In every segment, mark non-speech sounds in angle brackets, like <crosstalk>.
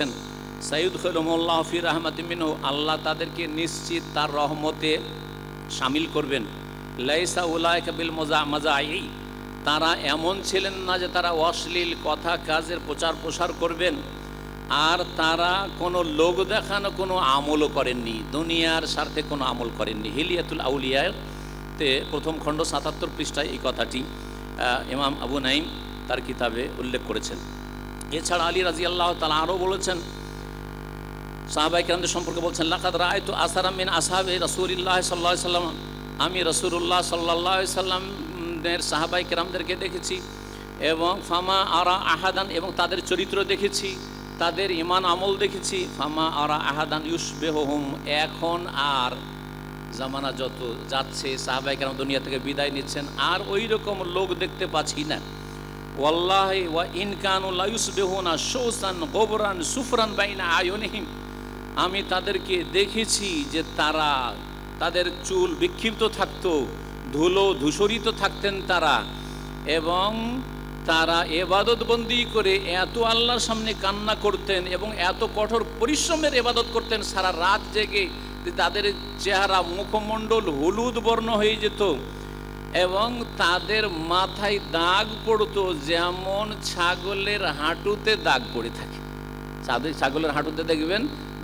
বলছেন সাইদ খৈলমুল্লাহ ফির মিনু আল্লাহ তাদেরকে নিশ্চিত তার রহমতে সামিল করবেন লাইসা উল্লাহ কাবিল মজা মজা তারা এমন ছিলেন না যে তারা অশ্লীল কথা কাজের প্রচার প্রসার করবেন আর তারা কোনো লোক দেখানো কোনো আমলও করেননি দুনিয়ার স্বার্থে কোনো আমল করেননি হিলিয়াতুল আউলিয়ায় তে প্রথম খণ্ড সাতাত্তর পৃষ্ঠায় এই কথাটি ইমাম আবু নাইম তার কিতাবে উল্লেখ করেছেন এছাড়া আলী রাজি আল্লাহ তালা আরও বলেছেন সাহাবাই কেরামদের সম্পর্কে বলছেন লাকাত রায় তো আসারামিন আসাহাবে রসুল্লাহ সাল্লাহ সাল্লাম আমি রসুল্লাহ সাল্লাহ সাল্লামের সাহাবাই কেরামদেরকে দেখেছি এবং ফামা আরা আহাদান এবং তাদের চরিত্র দেখেছি তাদের ইমান আমল দেখেছি ফামা আরা আহাদান ইউসবেহম এখন আর জামানা যত যাচ্ছে সাহাবাই কেরাম দুনিয়া থেকে বিদায় নিচ্ছেন আর ওই রকম লোক দেখতে পাচ্ছি না ওয়াল্লাহ ওয়া ইনকানুল্লাউস বেহুনা সৌসান গোবরান সুফরান বাইনা আয়নিহিম আমি তাদেরকে দেখেছি যে তারা তাদের চুল বিক্ষিপ্ত থাকত ধুলো ধূসরিত থাকতেন তারা এবং তারা এবাদতবন্দি করে এত আল্লাহর সামনে কান্না করতেন এবং এত কঠোর পরিশ্রমের এবাদত করতেন সারা রাত জেগে তাদের চেহারা মুখমণ্ডল হলুদ বর্ণ হয়ে যেত এবং তাদের মাথায় দাগ পড়তো যেমন ছাগলের হাঁটুতে দাগ পড়ে থাকে ছাগলের হাঁটুতে দেখবেন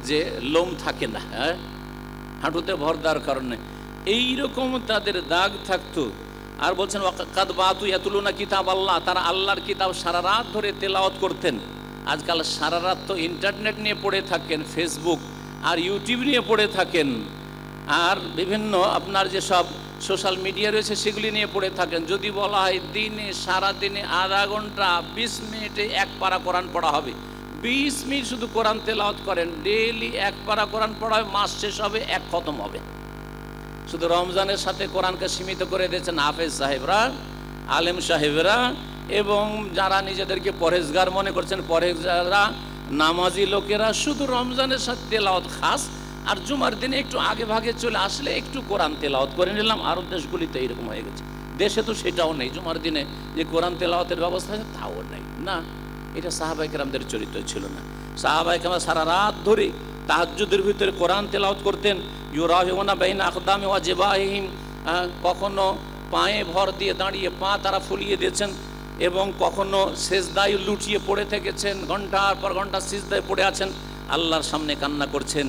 যে লোম থাকে না হ্যাঁ হাঁটুতে ভর দেওয়ার কারণে এইরকম তাদের দাগ থাকতো আর বলছেন ওয়াকাদ কিতাব আল্লাহ তারা আল্লাহর কিতাব সারা রাত ধরে তেলাওয়াত করতেন আজকাল সারা রাত তো ইন্টারনেট নিয়ে পড়ে থাকেন ফেসবুক আর ইউটিউব নিয়ে পড়ে থাকেন আর বিভিন্ন আপনার যেসব সোশ্যাল মিডিয়া রয়েছে সেগুলি নিয়ে পড়ে থাকেন যদি বলা হয় দিনে সারা দিনে আধা ঘন্টা বিশ মিনিটে এক পারা কোরআন পড়া হবে বিশ মিনিট শুধু কোরআন তেলাওত করেন ডেইলি এক পারা কোরআন পড়া হবে মাস শেষ হবে এক খতম হবে শুধু রমজানের সাথে কোরআনকে সীমিত করে দিয়েছেন হাফেজ সাহেবরা আলেম সাহেবরা এবং যারা নিজেদেরকে পরেজগার মনে করছেন পরেজগাররা নামাজি লোকেরা শুধু রমজানের সাথে তেলাওয়াত খাস আর জুমার দিনে একটু আগে ভাগে চলে আসলে একটু কোরআন তেলাওত করে নিলাম আরও দেশগুলিতে এরকম হয়ে গেছে দেশে তো সেটাও নেই জুমার দিনে যে কোরআন তেলাওয়াতের ব্যবস্থা আছে তাও নেই না এটা সাহাবাইকরামদের চরিত্র ছিল না সাহাবাইকরাম সারা রাত ধরে তাহাজুদের ভিতরে কোরআন তেলাওত করতেন ইউরাহিমা বাইন আকদামে জেবাহিম কখনো পায়ে ভর দিয়ে দাঁড়িয়ে পা তারা ফুলিয়ে দিয়েছেন এবং কখনো সেজদায় লুটিয়ে পড়ে থেকেছেন ঘন্টার পর ঘন্টা সিজদায় পড়ে আছেন আল্লাহর সামনে কান্না করছেন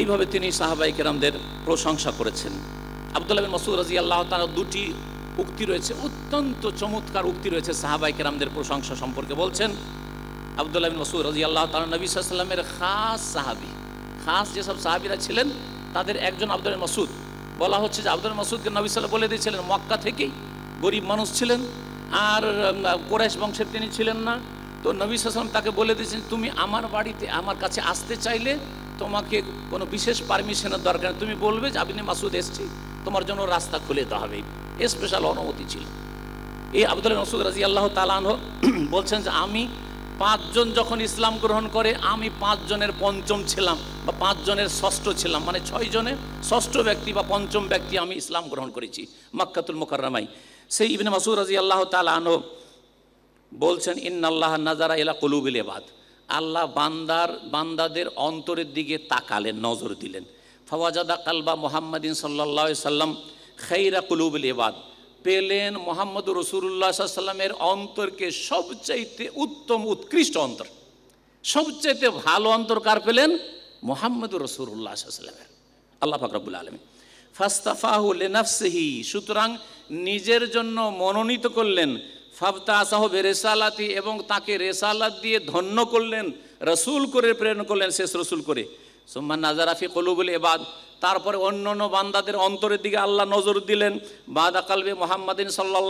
এইভাবে তিনি সাহাবাই কেরামদের প্রশংসা করেছেন আবদুল্লাহ মসুদ রাজি আল্লাহ তার দুটি উক্তি রয়েছে অত্যন্ত চমৎকার উক্তি রয়েছে সাহাবাই কেরামদের প্রশংসা সম্পর্কে বলছেন আবদুল্লাহ মসুদ রাজি আল্লাহ তালা নবী সাল্লামের খাস সাহাবি খাস যেসব সাহাবিরা ছিলেন তাদের একজন আবদুল মাসুদ বলা হচ্ছে যে আবদুল মাসুদকে নবী সাল্লাহ বলে দিয়েছিলেন মক্কা থেকেই গরিব মানুষ ছিলেন আর কোরাইশ বংশের তিনি ছিলেন না তো নবী সাল্লাম তাকে বলে দিয়েছেন তুমি আমার বাড়িতে আমার কাছে আসতে চাইলে তোমাকে কোনো বিশেষ পারমিশনের দরকার তুমি বলবে যে আবিনে মাসুদ এসছি তোমার জন্য রাস্তা খুলে দেওয়া হবে স্পেশাল অনুমতি ছিল এই আবদুল্লাহ মাসুদ রাজি আল্লাহ তালান <clears throat> বলছেন যে আমি পাঁচজন যখন ইসলাম গ্রহণ করে আমি পাঁচজনের পঞ্চম ছিলাম বা পাঁচজনের ষষ্ঠ ছিলাম মানে ছয় জনের ষষ্ঠ ব্যক্তি বা পঞ্চম ব্যক্তি আমি ইসলাম গ্রহণ করেছি মাক্কাতুল মোকাররামাই সেই ইবনে মাসুদ রাজি আল্লাহ তালানো বলছেন ইন্না আল্লাহ নাজারা এলা কলুবিল এবাদ আল্লাহ বান্দার বান্দাদের অন্তরের দিকে তাকালেন নজর দিলেন ফওয়াজাদা কালবা মোহাম্মদিন সাল্লা সাল্লাম খাইরা কুলুবুল এবাদ পেলেন মোহাম্মদ রসুল্লাহ সাল্লামের অন্তরকে সবচাইতে উত্তম উৎকৃষ্ট অন্তর সবচাইতে ভালো অন্তর কার পেলেন মোহাম্মদ রসুল্লাহ সাল্লামের আল্লাহ ফাকরাবুল আলম ফাস্তাফাহুল নাফসেহি সুতরাং নিজের জন্য মনোনীত করলেন ফাফতা আসাহ রেসালাতি এবং তাকে রেসালাত দিয়ে ধন্য করলেন রসুল করে প্রেরণ করলেন শেষ রসুল করে সোম্মান নাজারাফি কলুবুল এবাদ তারপরে অন্য অন্য বান্দাদের অন্তরের দিকে আল্লাহ নজর দিলেন বাদা কালবে মোহাম্মদিন সাল্লাহ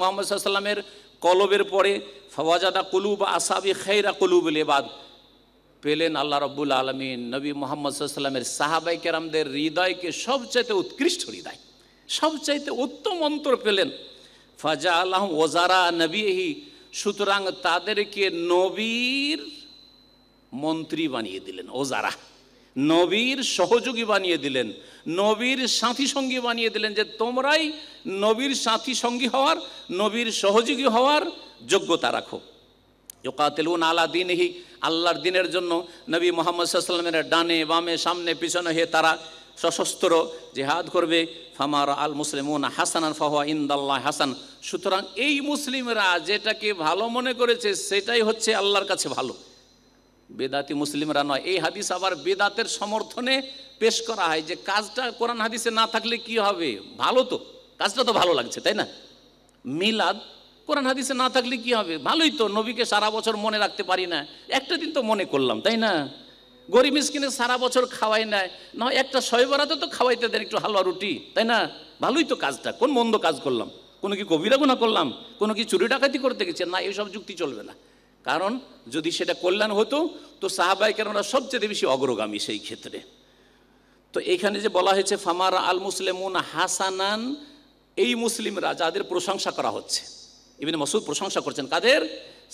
মোহাম্মদ সাল্লামের কলবের পরে ফওয়াজাদা কুলুব আসাবি খৈরা কুলুবুল এবাদ পেলেন আল্লাহ রব্বুল আলমিন নবী মোহাম্মদ সাল্লামের সাহাবাই হৃদয়কে সবচাইতে উৎকৃষ্ট হৃদয় সবচাইতে উত্তম অন্তর পেলেন ফাজা আল্লাহ ওজারা নবীহি সুতরাং তাদেরকে নবীর মন্ত্রী বানিয়ে দিলেন ওজারা নবীর সহযোগী বানিয়ে দিলেন নবীর সাথী সঙ্গী বানিয়ে দিলেন যে তোমরাই নবীর সাথী সঙ্গী হওয়ার নবীর সহযোগী হওয়ার যোগ্যতা রাখো ইকাতিলুন আলা দিনহি আল্লাহর দিনের জন্য নবী মোহাম্মদ সাল্লামের ডানে বামে সামনে পিছনে হয়ে তারা সশস্ত্র জেহাদ করবে ফামার আল মুসলিমুন আল ফাহা ইন্দাল্লাহ হাসান সুতরাং এই মুসলিমরা যেটাকে ভালো মনে করেছে সেটাই হচ্ছে আল্লাহর কাছে ভালো বেদাতি মুসলিমরা নয় এই হাদিস আবার বেদাতের সমর্থনে পেশ করা হয় যে কাজটা কোরআন হাদিসে না থাকলে কি হবে ভালো তো কাজটা তো ভালো লাগছে তাই না মিলাদ কোরআন হাদিসে না থাকলে কি হবে ভালোই তো নবীকে সারা বছর মনে রাখতে পারি না একটা দিন তো মনে করলাম তাই না গরিব মিসকিনে সারা বছর খাওয়াই নেয় না একটা শয়বরাতে তো খাওয়াইতে দেন একটু হালুয়া রুটি তাই না ভালোই তো কাজটা কোন মন্দ কাজ করলাম কোনো কি কবিরা গুণা করলাম কোনো কি চুরি ডাকাতি করতে গেছে না এইসব যুক্তি চলবে না কারণ যদি সেটা কল্যাণ হতো তো সাহাবাই কেননা সবচেয়ে বেশি অগ্রগামী সেই ক্ষেত্রে তো এখানে যে বলা হয়েছে ফামার আল মুসলিমুন হাসানান এই মুসলিমরা যাদের প্রশংসা করা হচ্ছে ইভিন মসুদ প্রশংসা করছেন কাদের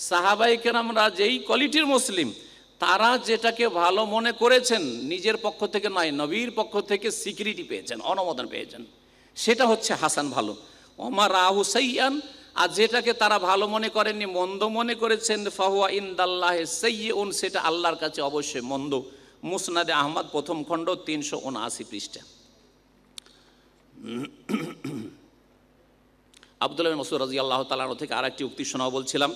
সাহাবাই কেরামরা যেই কোয়ালিটির মুসলিম তারা যেটাকে ভালো মনে করেছেন নিজের পক্ষ থেকে নয় নবীর পক্ষ থেকে স্বীকৃতি পেয়েছেন অনুমোদন পেয়েছেন সেটা হচ্ছে হাসান ভালো অমার রাহু সৈয়ান আর যেটাকে তারা ভালো মনে করেননি মন্দ মনে করেছেন ফাহুয়া ইন্দাল্লাহে সৈয়ন সেটা আল্লাহর কাছে অবশ্যই মন্দ মুসনাদে আহমদ প্রথম খণ্ড তিনশো উনআশি পৃষ্ঠা আবদুল্লাহ মসুর রাজি আল্লাহ তালানো থেকে আর একটি উক্তি শোনাও বলছিলাম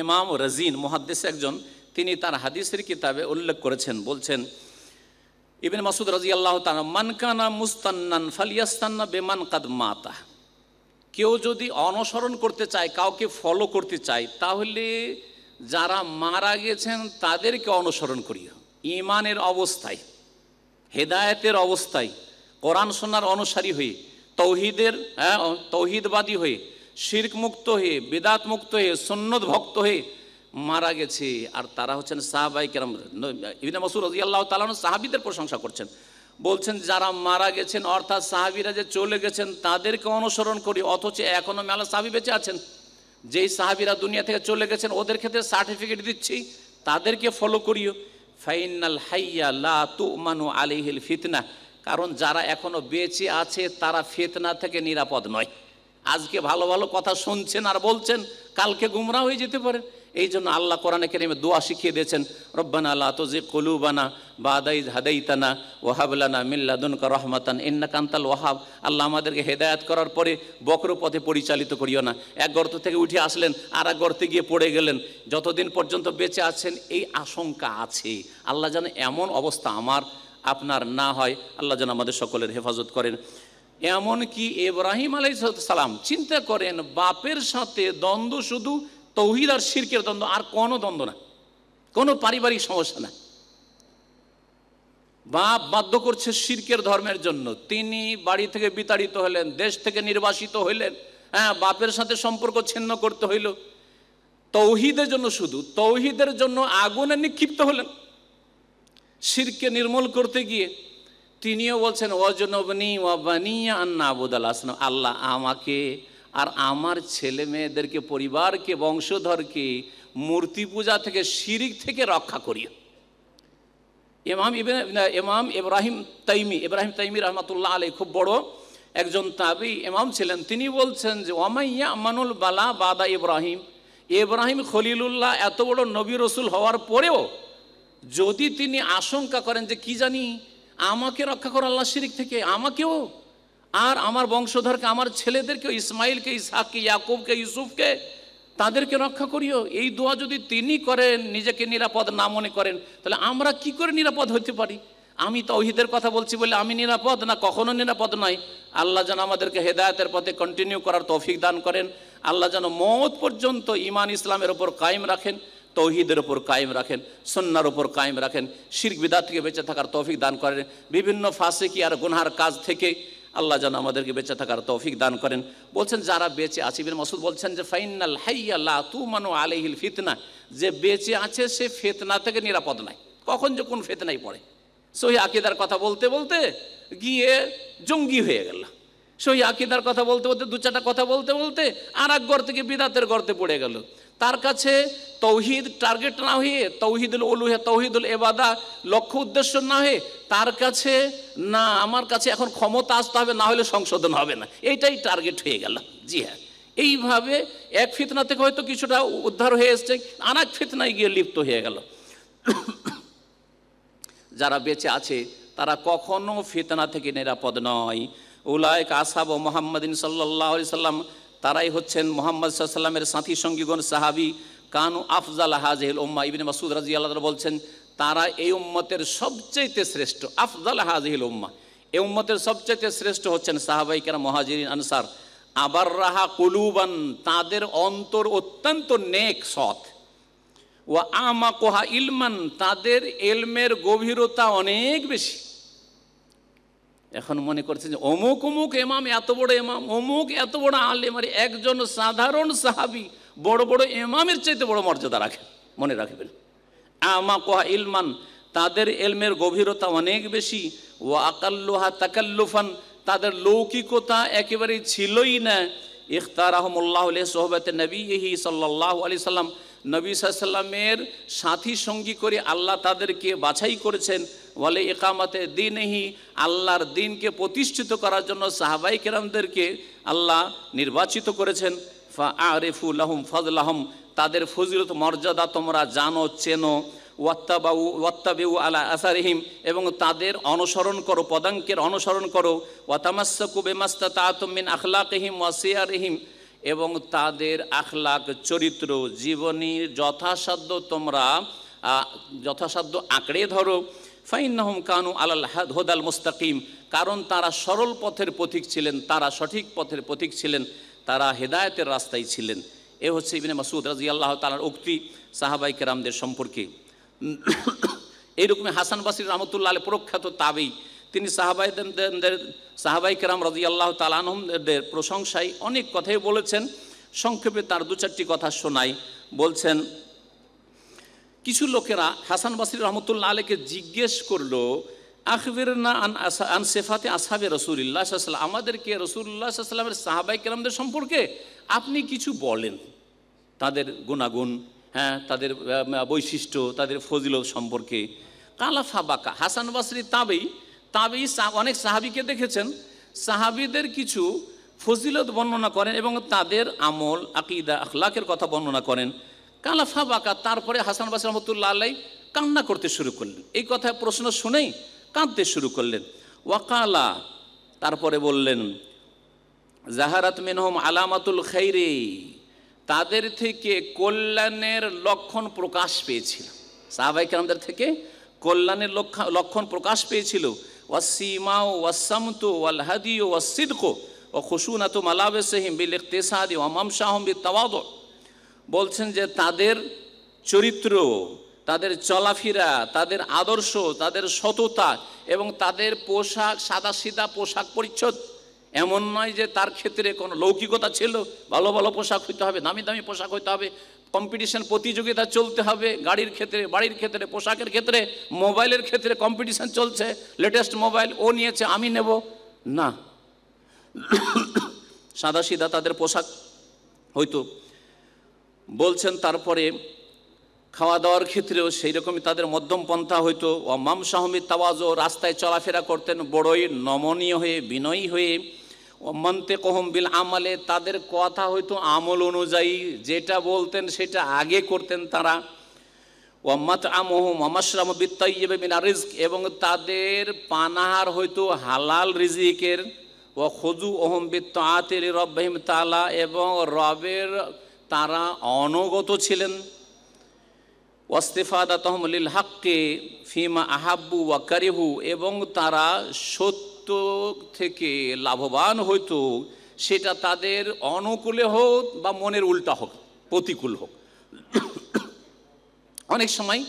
এমাম রাজিন মহাদ্দেশ একজন তিনি তার হাদিসের কিতাবে উল্লেখ করেছেন বলছেন ইবিন মাসুদ রাজি আল্লাহ মানকানা মুস্তান্নান ফালিয়াস্তান্না বেমান কাদ মাতা কেউ যদি অনুসরণ করতে চায় কাউকে ফলো করতে চায় তাহলে যারা মারা গেছেন তাদেরকে অনুসরণ করিও ইমানের অবস্থায় হেদায়েতের অবস্থায় কোরআন সোনার অনুসারী হয়ে তৌহিদের হ্যাঁ তৌহিদবাদী হয়ে শির্ক মুক্ত হয়ে বেদাত মুক্ত হয়ে সন্ন্যত ভক্ত হয়ে মারা গেছে আর তারা হচ্ছেন সাহাবাই কেরাম ইবিনা মসুর রাজি আল্লাহ তালান সাহাবিদের প্রশংসা করছেন বলছেন যারা মারা গেছেন অর্থাৎ সাহাবিরা যে চলে গেছেন তাদেরকে অনুসরণ করি অথচ এখনও মেলা সাহাবি বেঁচে আছেন যেই সাহাবিরা দুনিয়া থেকে চলে গেছেন ওদের ক্ষেত্রে সার্টিফিকেট দিচ্ছি তাদেরকে ফলো করিও ফাইনাল হাইয়া লা তু মানু আলিহিল ফিতনা কারণ যারা এখনও বেঁচে আছে তারা ফেতনা থেকে নিরাপদ নয় আজকে ভালো ভালো কথা শুনছেন আর বলছেন কালকে গুমরা হয়ে যেতে পারেন এই জন্য আল্লাহ কোরআনে কেরিমে দোয়া শিখিয়ে দিয়েছেন রব্বানা আল্লাহ যে কলুবানা বাদাই হাদাইতানা ওহাবলানা মিল্লাদুনকা রহমাতান ইন্না কান্তাল ওয়াহাব আল্লাহ আমাদেরকে হেদায়াত করার পরে বক্র পথে পরিচালিত করিও না এক গর্ত থেকে উঠে আসলেন আর এক গর্তে গিয়ে পড়ে গেলেন যতদিন পর্যন্ত বেঁচে আছেন এই আশঙ্কা আছে আল্লাহ যেন এমন অবস্থা আমার আপনার না হয় আল্লাহ যেন আমাদের সকলের হেফাজত করেন এমনকি এব্রাহিম আলাই সালাম চিন্তা করেন বাপের সাথে দ্বন্দ্ব শুধু তৌহিদ আর শিরকের দ্বন্দ্ব আর কোনো দ্বন্দ্ব না কোনো পারিবারিক সমস্যা না বাপ বাধ্য করছে শিরকের ধর্মের জন্য তিনি বাড়ি থেকে বিতাড়িত হলেন দেশ থেকে নির্বাসিত হইলেন হ্যাঁ বাপের সাথে সম্পর্ক ছিন্ন করতে হইল তৌহিদের জন্য শুধু তৌহিদের জন্য আগুনে নিক্ষিপ্ত হলেন শিরকে নির্মূল করতে গিয়ে তিনিও বলছেন অজনবনী ওয়াবানিয়া আন্না আবুদাল আসলাম আল্লাহ আমাকে আর আমার ছেলে মেয়েদেরকে পরিবারকে বংশধরকে মূর্তি পূজা থেকে শিরিক থেকে রক্ষা করিও এমাম এমাম ইমাম ইব্রাহিম তাইমি ইব্রাহিম তাইমি রহমাতুল্লাহ আলী খুব বড় একজন তাবি ইমাম ছিলেন তিনি বলছেন যে ওমাইয়া আমানুল বালা বাদা ইব্রাহিম ইব্রাহিম খলিলুল্লাহ এত বড় নবী রসুল হওয়ার পরেও যদি তিনি আশঙ্কা করেন যে কি জানি আমাকে রক্ষা করো আল্লাহ শিরিক থেকে আমাকেও আর আমার বংশধরকে আমার ছেলেদেরকে ইসমাইলকে ইসাককে ইয়াকুবকে ইউসুফকে তাদেরকে রক্ষা করিও এই দোয়া যদি তিনি করেন নিজেকে নিরাপদ না মনে করেন তাহলে আমরা কি করে নিরাপদ হতে পারি আমি তৌহিদের কথা বলছি বলে আমি নিরাপদ না কখনো নিরাপদ নয় আল্লাহ যেন আমাদেরকে হেদায়তের পথে কন্টিনিউ করার তৌফিক দান করেন আল্লাহ যেন মত পর্যন্ত ইমান ইসলামের ওপর কায়েম রাখেন তৌহিদের ওপর কায়েম রাখেন সন্ন্যার ওপর কায়েম রাখেন শির বিদা থেকে বেঁচে থাকার তৌফিক দান করেন বিভিন্ন ফাঁসে কি আর গুনহার কাজ থেকে আল্লাহ যেন আমাদেরকে বেঁচে থাকার তৌফিক দান করেন বলছেন যারা বেঁচে আছে ইবিন মসুদ বলছেন যে ফাইনাল হাইয়াল্লাহ তু মানো আলহিল ফিতনা যে বেঁচে আছে সে ফেতনা থেকে নিরাপদ নাই কখন যে কোন ফেতনাই পড়ে সহি আকিদার কথা বলতে বলতে গিয়ে জঙ্গি হয়ে গেল সহি আকিদার কথা বলতে বলতে দু চারটা কথা বলতে বলতে আর এক গর্তে গিয়ে বিদাতের গর্তে পড়ে গেল তার কাছে তৌহিদ টার্গেট না হয়ে তৌহিদুল উলুহে তৌহিদুল এবাদা লক্ষ্য উদ্দেশ্য না হয়ে তার কাছে না আমার কাছে এখন ক্ষমতা আসতে হবে না হলে সংশোধন হবে না এইটাই টার্গেট হয়ে গেল জি হ্যাঁ এইভাবে এক ফিতনা থেকে হয়তো কিছুটা উদ্ধার হয়ে এসছে আনাক ফিতনায় গিয়ে লিপ্ত হয়ে গেল যারা বেঁচে আছে তারা কখনো ফিতনা থেকে নিরাপদ নয় উলায়ক আসাব মোহাম্মদিন সাল্লাহ সাল্লাম তারাই হচ্ছেন মোহাম্মদ সাল্লামের সাথী সঙ্গীগণ সাহাবি কানু আফজাল হাজেল উম্মা ইবিন মাসুদ রাজি আল্লাহ বলছেন তারা এই উম্মতের সবচেয়েতে শ্রেষ্ঠ আফজাল হাজিল উম্মা এই উম্মতের সবচেয়েতে শ্রেষ্ঠ হচ্ছেন সাহাবাইকার মহাজিরিন আনসার আবার রাহা কুলুবান তাদের অন্তর অত্যন্ত নেক সৎ ও আমা কোহা ইলমান তাদের এলমের গভীরতা অনেক বেশি এখন মনে করছেন যে অমুক অমুক এমাম এত বড় এমাম অমুক এত বড় আলেম আর একজন সাধারণ সাহাবি বড় বড় এমামের চাইতে বড় মর্যাদা রাখে মনে রাখবেন আমা কোহা ইলমান তাদের এলমের গভীরতা অনেক বেশি ও আকাল্লোহা তাকাল্লুফান তাদের লৌকিকতা একেবারেই ছিলই না ইখতার আহমুল্লাহ সোহবাতে নবী ইহি সাল্লাহ আলি সাল্লাম নবী সাল্লামের সাথী সঙ্গী করে আল্লাহ তাদেরকে বাছাই করেছেন বলে একামাতে দিনহি আল্লাহর দিনকে প্রতিষ্ঠিত করার জন্য সাহাবাই কেরামদেরকে আল্লাহ নির্বাচিত করেছেন ফা আরেফুল আহম ফজলাহম তাদের ফজিলত মর্যাদা তোমরা জানো চেনো ওয়াত্তাবাউ ওয়াত্তাবিউ আলা আসারিহিম এবং তাদের অনুসরণ করো পদাঙ্কের অনুসরণ করো ওয়াতামাস্সাকু বেমাস্তা তাহমিন আখলাকহিম ওয়াসিয়ারহিম এবং তাদের আখলাক চরিত্র জীবনীর যথাসাধ্য তোমরা যথাসাধ্য আঁকড়ে ধরো ফাইনাহম কানু আলাল হোদাল মুস্তাকিম কারণ তারা সরল পথের পথিক ছিলেন তারা সঠিক পথের পথিক ছিলেন তারা হেদায়তের রাস্তায় ছিলেন এ হচ্ছে ইবিনে মাসুদ রাজি আল্লাহ তালার উক্তি সাহাবাই কেরামদের সম্পর্কে এইরকম হাসান বাসির রহমতুল্লাহ আলী প্রখ্যাত তাবেই তিনি সাহাবাইদের সাহাবাই কেরাম রাজি আল্লাহ তালানহমদের প্রশংসায় অনেক কথাই বলেছেন সংক্ষেপে তার দু চারটি কথা শোনাই বলছেন কিছু লোকেরা হাসান বাসির রহমতুল্লাহ আলীকে জিজ্ঞেস করলো আখবির না আন আসা সেফাতে আসাবে রসুল্লাহ সাল্লাম আমাদেরকে রসুল্লাহ সাল্লামের সাহাবাই কেরামদের সম্পর্কে আপনি কিছু বলেন তাদের গুণাগুণ হ্যাঁ তাদের বৈশিষ্ট্য তাদের ফজিলত সম্পর্কে কালা ফাবাকা হাসান বাসরি তাবেই তাবেই অনেক সাহাবিকে দেখেছেন সাহাবিদের কিছু ফজিলত বর্ণনা করেন এবং তাদের আমল আকিদা আখলাকের কথা বর্ণনা করেন কালাফা বাঁকা তারপরে হাসান বাসির রহমতুল্লাহ আল্লাহ কান্না করতে শুরু করলেন এই কথা প্রশ্ন শুনেই কাঁদতে শুরু করলেন ওয়াকালা তারপরে বললেন জাহারাত মিনহম আলামাতুল খৈরে তাদের থেকে কল্যাণের লক্ষণ প্রকাশ পেয়েছিল সাহাবাই কেরামদের থেকে কল্যাণের লক্ষণ প্রকাশ পেয়েছিল ওয়াসিমাও ওয়াসামতো ওয়াল হাদিও ওয়াসিদকো ও মালাবে মালাবেসহিম বিল ইকতেসাদি ও মামসাহম বি তাওয়াদ বলছেন যে তাদের চরিত্র তাদের চলাফেরা তাদের আদর্শ তাদের সততা এবং তাদের পোশাক সাদা সিধা পোশাক পরিচ্ছদ এমন নয় যে তার ক্ষেত্রে কোনো লৌকিকতা ছিল ভালো ভালো পোশাক হইতে হবে দামি দামি পোশাক হইতে হবে কম্পিটিশন প্রতিযোগিতা চলতে হবে গাড়ির ক্ষেত্রে বাড়ির ক্ষেত্রে পোশাকের ক্ষেত্রে মোবাইলের ক্ষেত্রে কম্পিটিশন চলছে লেটেস্ট মোবাইল ও নিয়েছে আমি নেব না সাদা সিধা তাদের পোশাক হয়তো বলছেন তারপরে খাওয়া দাওয়ার ক্ষেত্রেও সেই রকমই তাদের মধ্যম পন্থা হইতো অমাম শাহমি তাওয়াজও রাস্তায় চলাফেরা করতেন বড়ই নমনীয় হয়ে বিনয়ী হয়ে মন্তে কহম বিল আমালে তাদের কথা হয়তো আমল অনুযায়ী যেটা বলতেন সেটা আগে করতেন তারা ওম্মাত আমহম অমাশ্রাম বিত্তাইবে বিনা রিস্ক এবং তাদের পানাহার হয়তো হালাল রিজিকের ও খজু ওহম বিত্ত আতের রব্বাহিম তালা এবং রবের তারা অনগত ছিলেন ওয়াস্তেফাদা তহমলিল হাককে ফিমা আহাব্বু ওয়া কারিহু এবং তারা সত্য থেকে লাভবান হইতো সেটা তাদের অনুকূলে হোক বা মনের উল্টা হোক প্রতিকূল হোক অনেক সময়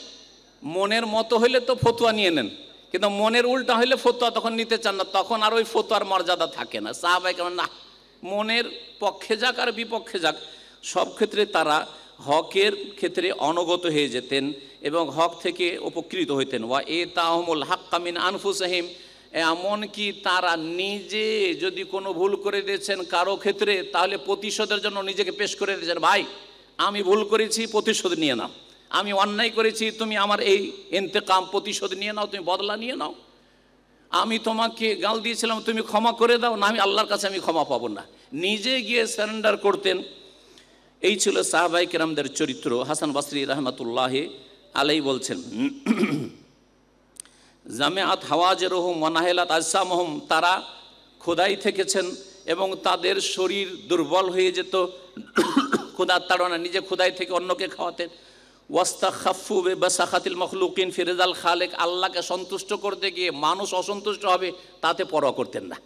মনের মতো হইলে তো ফতুয়া নিয়ে নেন কিন্তু মনের উল্টা হইলে ফতুয়া তখন নিতে চান না তখন আর ওই ফতুয়ার মর্যাদা থাকে না সাহাবাই কেমন না মনের পক্ষে যাক আর বিপক্ষে যাক সব ক্ষেত্রে তারা হকের ক্ষেত্রে অনগত হয়ে যেতেন এবং হক থেকে উপকৃত হইতেন ওয়া এ তাহমুল হাক্কামিন আনফুসাহিম এমনকি তারা নিজে যদি কোনো ভুল করে দিয়েছেন কারো ক্ষেত্রে তাহলে প্রতিশোধের জন্য নিজেকে পেশ করে দিয়েছেন ভাই আমি ভুল করেছি প্রতিশোধ নিয়ে নাও আমি অন্যায় করেছি তুমি আমার এই এন্তেকাম প্রতিশোধ নিয়ে নাও তুমি বদলা নিয়ে নাও আমি তোমাকে গাল দিয়েছিলাম তুমি ক্ষমা করে দাও না আমি আল্লাহর কাছে আমি ক্ষমা পাবো না নিজে গিয়ে সারেন্ডার করতেন এই ছিল সাহাবাই কেরামদের চরিত্র হাসান বাসরি রহমতুল্লাহ আলাই বলছেন জামেআত হাওয়াজেরহম আজসা মহম তারা খোদাই থেকেছেন এবং তাদের শরীর দুর্বল হয়ে যেত খোদার তাড়না নিজে খোদাই থেকে অন্যকে খাওয়াতেন ওয়াস্তা খাফু বাসাখাতিল মখলুকিন ফিরেজাল খালেক আল্লাহকে সন্তুষ্ট করতে গিয়ে মানুষ অসন্তুষ্ট হবে তাতে পরোয়া করতেন না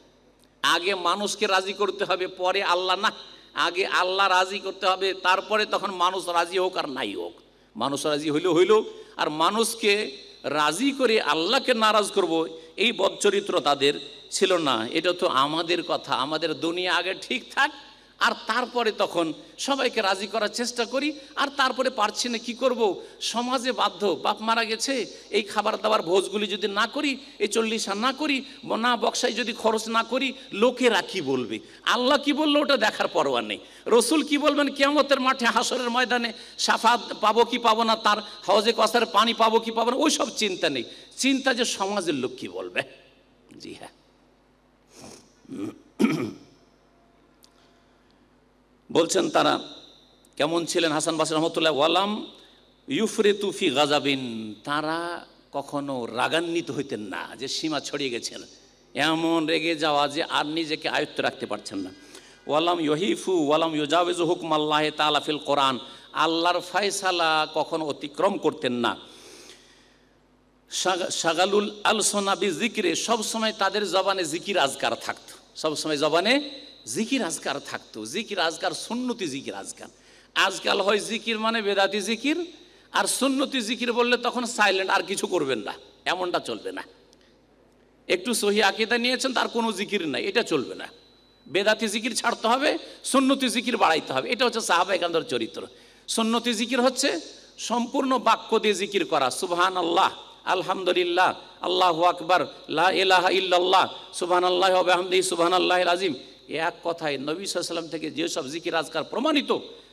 আগে মানুষকে রাজি করতে হবে পরে আল্লাহ না আগে আল্লাহ রাজি করতে হবে তারপরে তখন মানুষ রাজি হোক আর নাই হোক মানুষ রাজি হইলেও হইল আর মানুষকে রাজি করে আল্লাহকে নারাজ করব এই বদচরিত্র তাদের ছিল না এটা তো আমাদের কথা আমাদের দুনিয়া আগে ঠিক থাক আর তারপরে তখন সবাইকে রাজি করার চেষ্টা করি আর তারপরে পারছি না কি করব সমাজে বাধ্য বাপ মারা গেছে এই খাবার দাবার ভোজগুলি যদি না করি এই চল্লিশা না করি না বক্সায় যদি খরচ না করি লোকেরা কি বলবে আল্লাহ কি বললো ওটা দেখার পরোয়া নেই রসুল কি বলবেন কেমতের মাঠে হাসরের ময়দানে সাফাত পাবো কি পাবো না তার হজে কসার পানি পাবো কি পাবো না ওই সব চিন্তা নেই চিন্তা যে সমাজের লোক কি বলবে জি হ্যাঁ বলছেন তারা কেমন ছিলেন হাসান বাসির রহমতুল্লাহ ওয়ালাম ইউফরে তুফি গাজাবিন তারা কখনো রাগান্বিত হইতেন না যে সীমা ছড়িয়ে গেছেন এমন রেগে যাওয়া যে আর নিজেকে আয়ত্ত রাখতে পারছেন না ওয়ালাম ইহিফু ওয়ালাম ইউজাউজ হুকম আল্লাহ তালাফিল কোরআন আল্লাহর ফয়সালা কখনো অতিক্রম করতেন না সাগালুল আলসোনা বি জিকিরে সবসময় তাদের জবানে জিকির আজকার থাকত সবসময় জবানে জিকির আজকার থাকতো জিকির আজকার সুন্নতি জিকির আজকার আজকাল হয় জিকির মানে বেদাতি জিকির আর সুন্নতি জিকির বললে তখন সাইলেন্ট আর কিছু করবেন না এমনটা চলবে না একটু সহি আকিদা নিয়েছেন তার কোনো জিকির নাই এটা চলবে না বেদাতি জিকির ছাড়তে হবে সুন্নতি জিকির বাড়াইতে হবে এটা হচ্ছে সাহাবা একান্দর চরিত্র সুন্নতি জিকির হচ্ছে সম্পূর্ণ বাক্য দিয়ে জিকির করা সুবহান আল্লাহ আলহামদুলিল্লাহ আল্লাহ আকবর লাহ ইল্লাল্লাহ সুবহান আল্লাহ আহমদি সুবহান আল্লাহ আজিম এক কথায় নবী সাল্লাম থেকে যেসব জিকির আজকার প্রমাণিত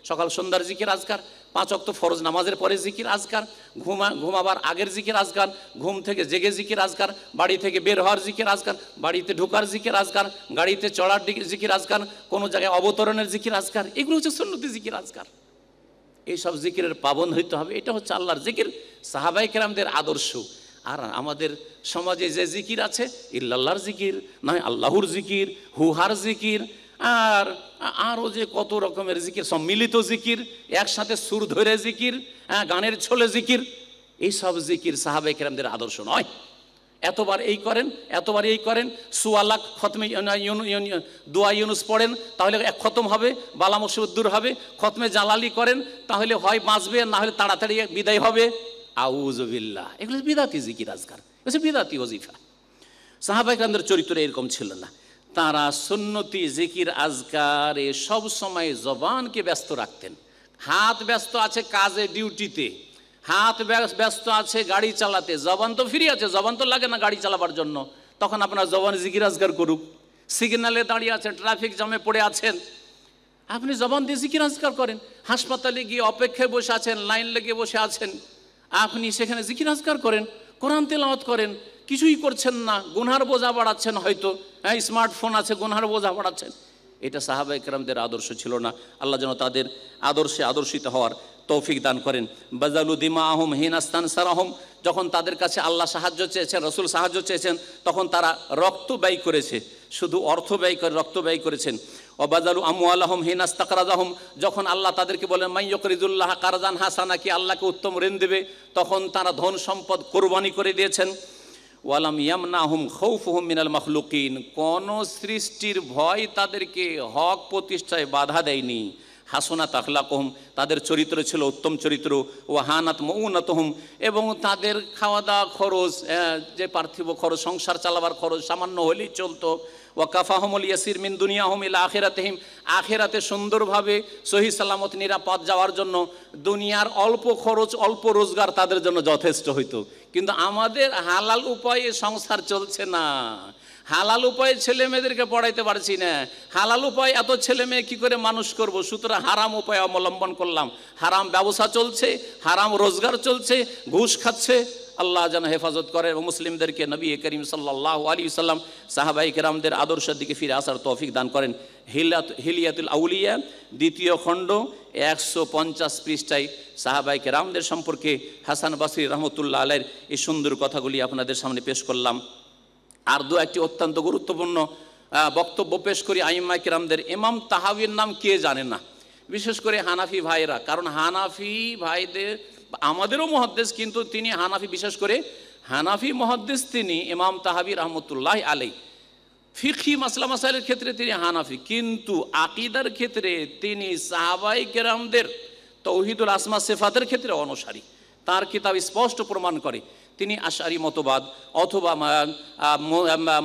সকাল সন্ধ্যার জিকির আজকার পাঁচ অক্ত ফরজ নামাজের পরে জিকির আজকার ঘুমা ঘুমাবার আগের জিকির আজকার ঘুম থেকে জেগে জিকির আজকার বাড়ি থেকে বের হওয়ার জিকির আজকার বাড়িতে ঢুকার জিকির আজকার গাড়িতে চড়ার জিকির আজকার কোনো জায়গায় অবতরণের জিকির আজকার এগুলো হচ্ছে সন্ন্যতি জিকির আজকার এইসব জিকিরের পাবন হইতে হবে এটা হচ্ছে আল্লাহর জিকির সাহাবাই কেরামদের আদর্শ আর আমাদের সমাজে যে জিকির আছে ইল্লাল্লাহর জিকির নয় আল্লাহর জিকির হুহার জিকির আর আরও যে কত রকমের জিকির সম্মিলিত জিকির একসাথে সুর ধরে জিকির হ্যাঁ গানের ছলে জিকির এই সব জিকির সাহাবে কেরামদের আদর্শ নয় এতবার এই করেন এতবার এই করেন সুয়ালাক খতমে দোয়া ইউনুস পড়েন তাহলে এক খতম হবে বালা হবে খতমে জালালি করেন তাহলে হয় বাঁচবে না হলে তাড়াতাড়ি বিদায় হবে আউজবিল্লাহ এগুলো বিদাতি জিকির আজকার এগুলো বিদাতি ওজিফা সাহাবাইকামদের চরিত্র এরকম ছিল না তারা সুন্নতি জিকির আজকার এ সব সময় জবানকে ব্যস্ত রাখতেন হাত ব্যস্ত আছে কাজে ডিউটিতে হাত ব্যস্ত আছে গাড়ি চালাতে জবান তো ফ্রি আছে জবান তো লাগে না গাড়ি চালাবার জন্য তখন আপনার জবান জিকির আজগার করুক সিগনালে দাঁড়িয়ে আছেন ট্রাফিক জামে পড়ে আছেন আপনি জবান দিয়ে জিকির আজগার করেন হাসপাতালে গিয়ে অপেক্ষায় বসে আছেন লাইন লেগে বসে আছেন আপনি সেখানে জিকির আজকার করেন কোরআন তেলাওত করেন কিছুই করছেন না গুনহার বোঝা বাড়াচ্ছেন হয়তো হ্যাঁ স্মার্টফোন আছে গুনহার বোঝা বাড়াচ্ছেন এটা সাহাবা একরামদের আদর্শ ছিল না আল্লাহ যেন তাদের আদর্শে আদর্শিত হওয়ার তৌফিক দান করেন বাজালুদ্দিমা আহম হিনাস্তান সারাহম যখন তাদের কাছে আল্লাহ সাহায্য চেয়েছেন রসুল সাহায্য চেয়েছেন তখন তারা রক্ত ব্যয় করেছে শুধু অর্থ ব্যয় করে রক্ত ব্যয় করেছেন অবাজালু আমুয়াল আহম হিনাস্তাকরাজ আহম যখন আল্লাহ তাদেরকে বলেন মাইয়করিজুল্লাহ কারজান হাসানা কি আল্লাহকে উত্তম ঋণ দেবে তখন তারা ধন সম্পদ কোরবানি করে দিয়েছেন ওয়ালাম ইয়ামনা হুম খৌফ হুম মিনাল মখলুকিন কোন সৃষ্টির ভয় তাদেরকে হক প্রতিষ্ঠায় বাধা দেয়নি হাসনাত আখলাকহম তাদের চরিত্র ছিল উত্তম চরিত্র ও হানাত মৌনাতহম এবং তাদের খাওয়া দাওয়া খরচ যে পার্থিব খরচ সংসার চালাবার খরচ সামান্য হলেই চলতো ওয়াকাফাহমল ইয়াসির মিন দুনিয়াহম ইল আখেরাতেহিম আখেরাতে সুন্দরভাবে সহি সালামত নিরাপদ যাওয়ার জন্য দুনিয়ার অল্প খরচ অল্প রোজগার তাদের জন্য যথেষ্ট হইতো কিন্তু আমাদের হালাল উপায়ে সংসার চলছে না হালাল উপায়ে ছেলে মেয়েদেরকে পড়াইতে পারছি না হালাল উপায় এত ছেলে মেয়ে কী করে মানুষ করব সুতরাং হারাম উপায় অবলম্বন করলাম হারাম ব্যবসা চলছে হারাম রোজগার চলছে ঘুষ খাচ্ছে আল্লাহ যেন হেফাজত করে এবং মুসলিমদেরকে নবী করিম সাল্লাহ আলী সাল্লাম সাহাবাই কেরামদের আদর্শের দিকে ফিরে আসার তৌফিক দান করেন হিলাত হিলিয়াতুল আউলিয়া দ্বিতীয় খণ্ড একশো পঞ্চাশ পৃষ্ঠায় সাহাবাই কেরামদের সম্পর্কে হাসান বাসির রহমতুল্লাহ আলের এই সুন্দর কথাগুলি আপনাদের সামনে পেশ করলাম আর দু একটি অত্যন্ত গুরুত্বপূর্ণ বক্তব্য পেশ করি আইম্মা কিরামদের ইমাম তাহাবির নাম কে জানে না বিশেষ করে হানাফি ভাইরা কারণ হানাফি ভাইদের আমাদেরও মহাদ্দেশ কিন্তু তিনি হানাফি বিশেষ করে হানাফি মহাদ্দেশ তিনি ইমাম তাহাবি রহমতুল্লাহ আলী ফিখি মাসলা মাসাইলের ক্ষেত্রে তিনি হানাফি কিন্তু আকিদার ক্ষেত্রে তিনি সাহাবাই কেরামদের তৌহিদুল আসমা সেফাতের ক্ষেত্রে অনুসারী তার কিতাব স্পষ্ট প্রমাণ করে তিনি আশারি মতবাদ অথবা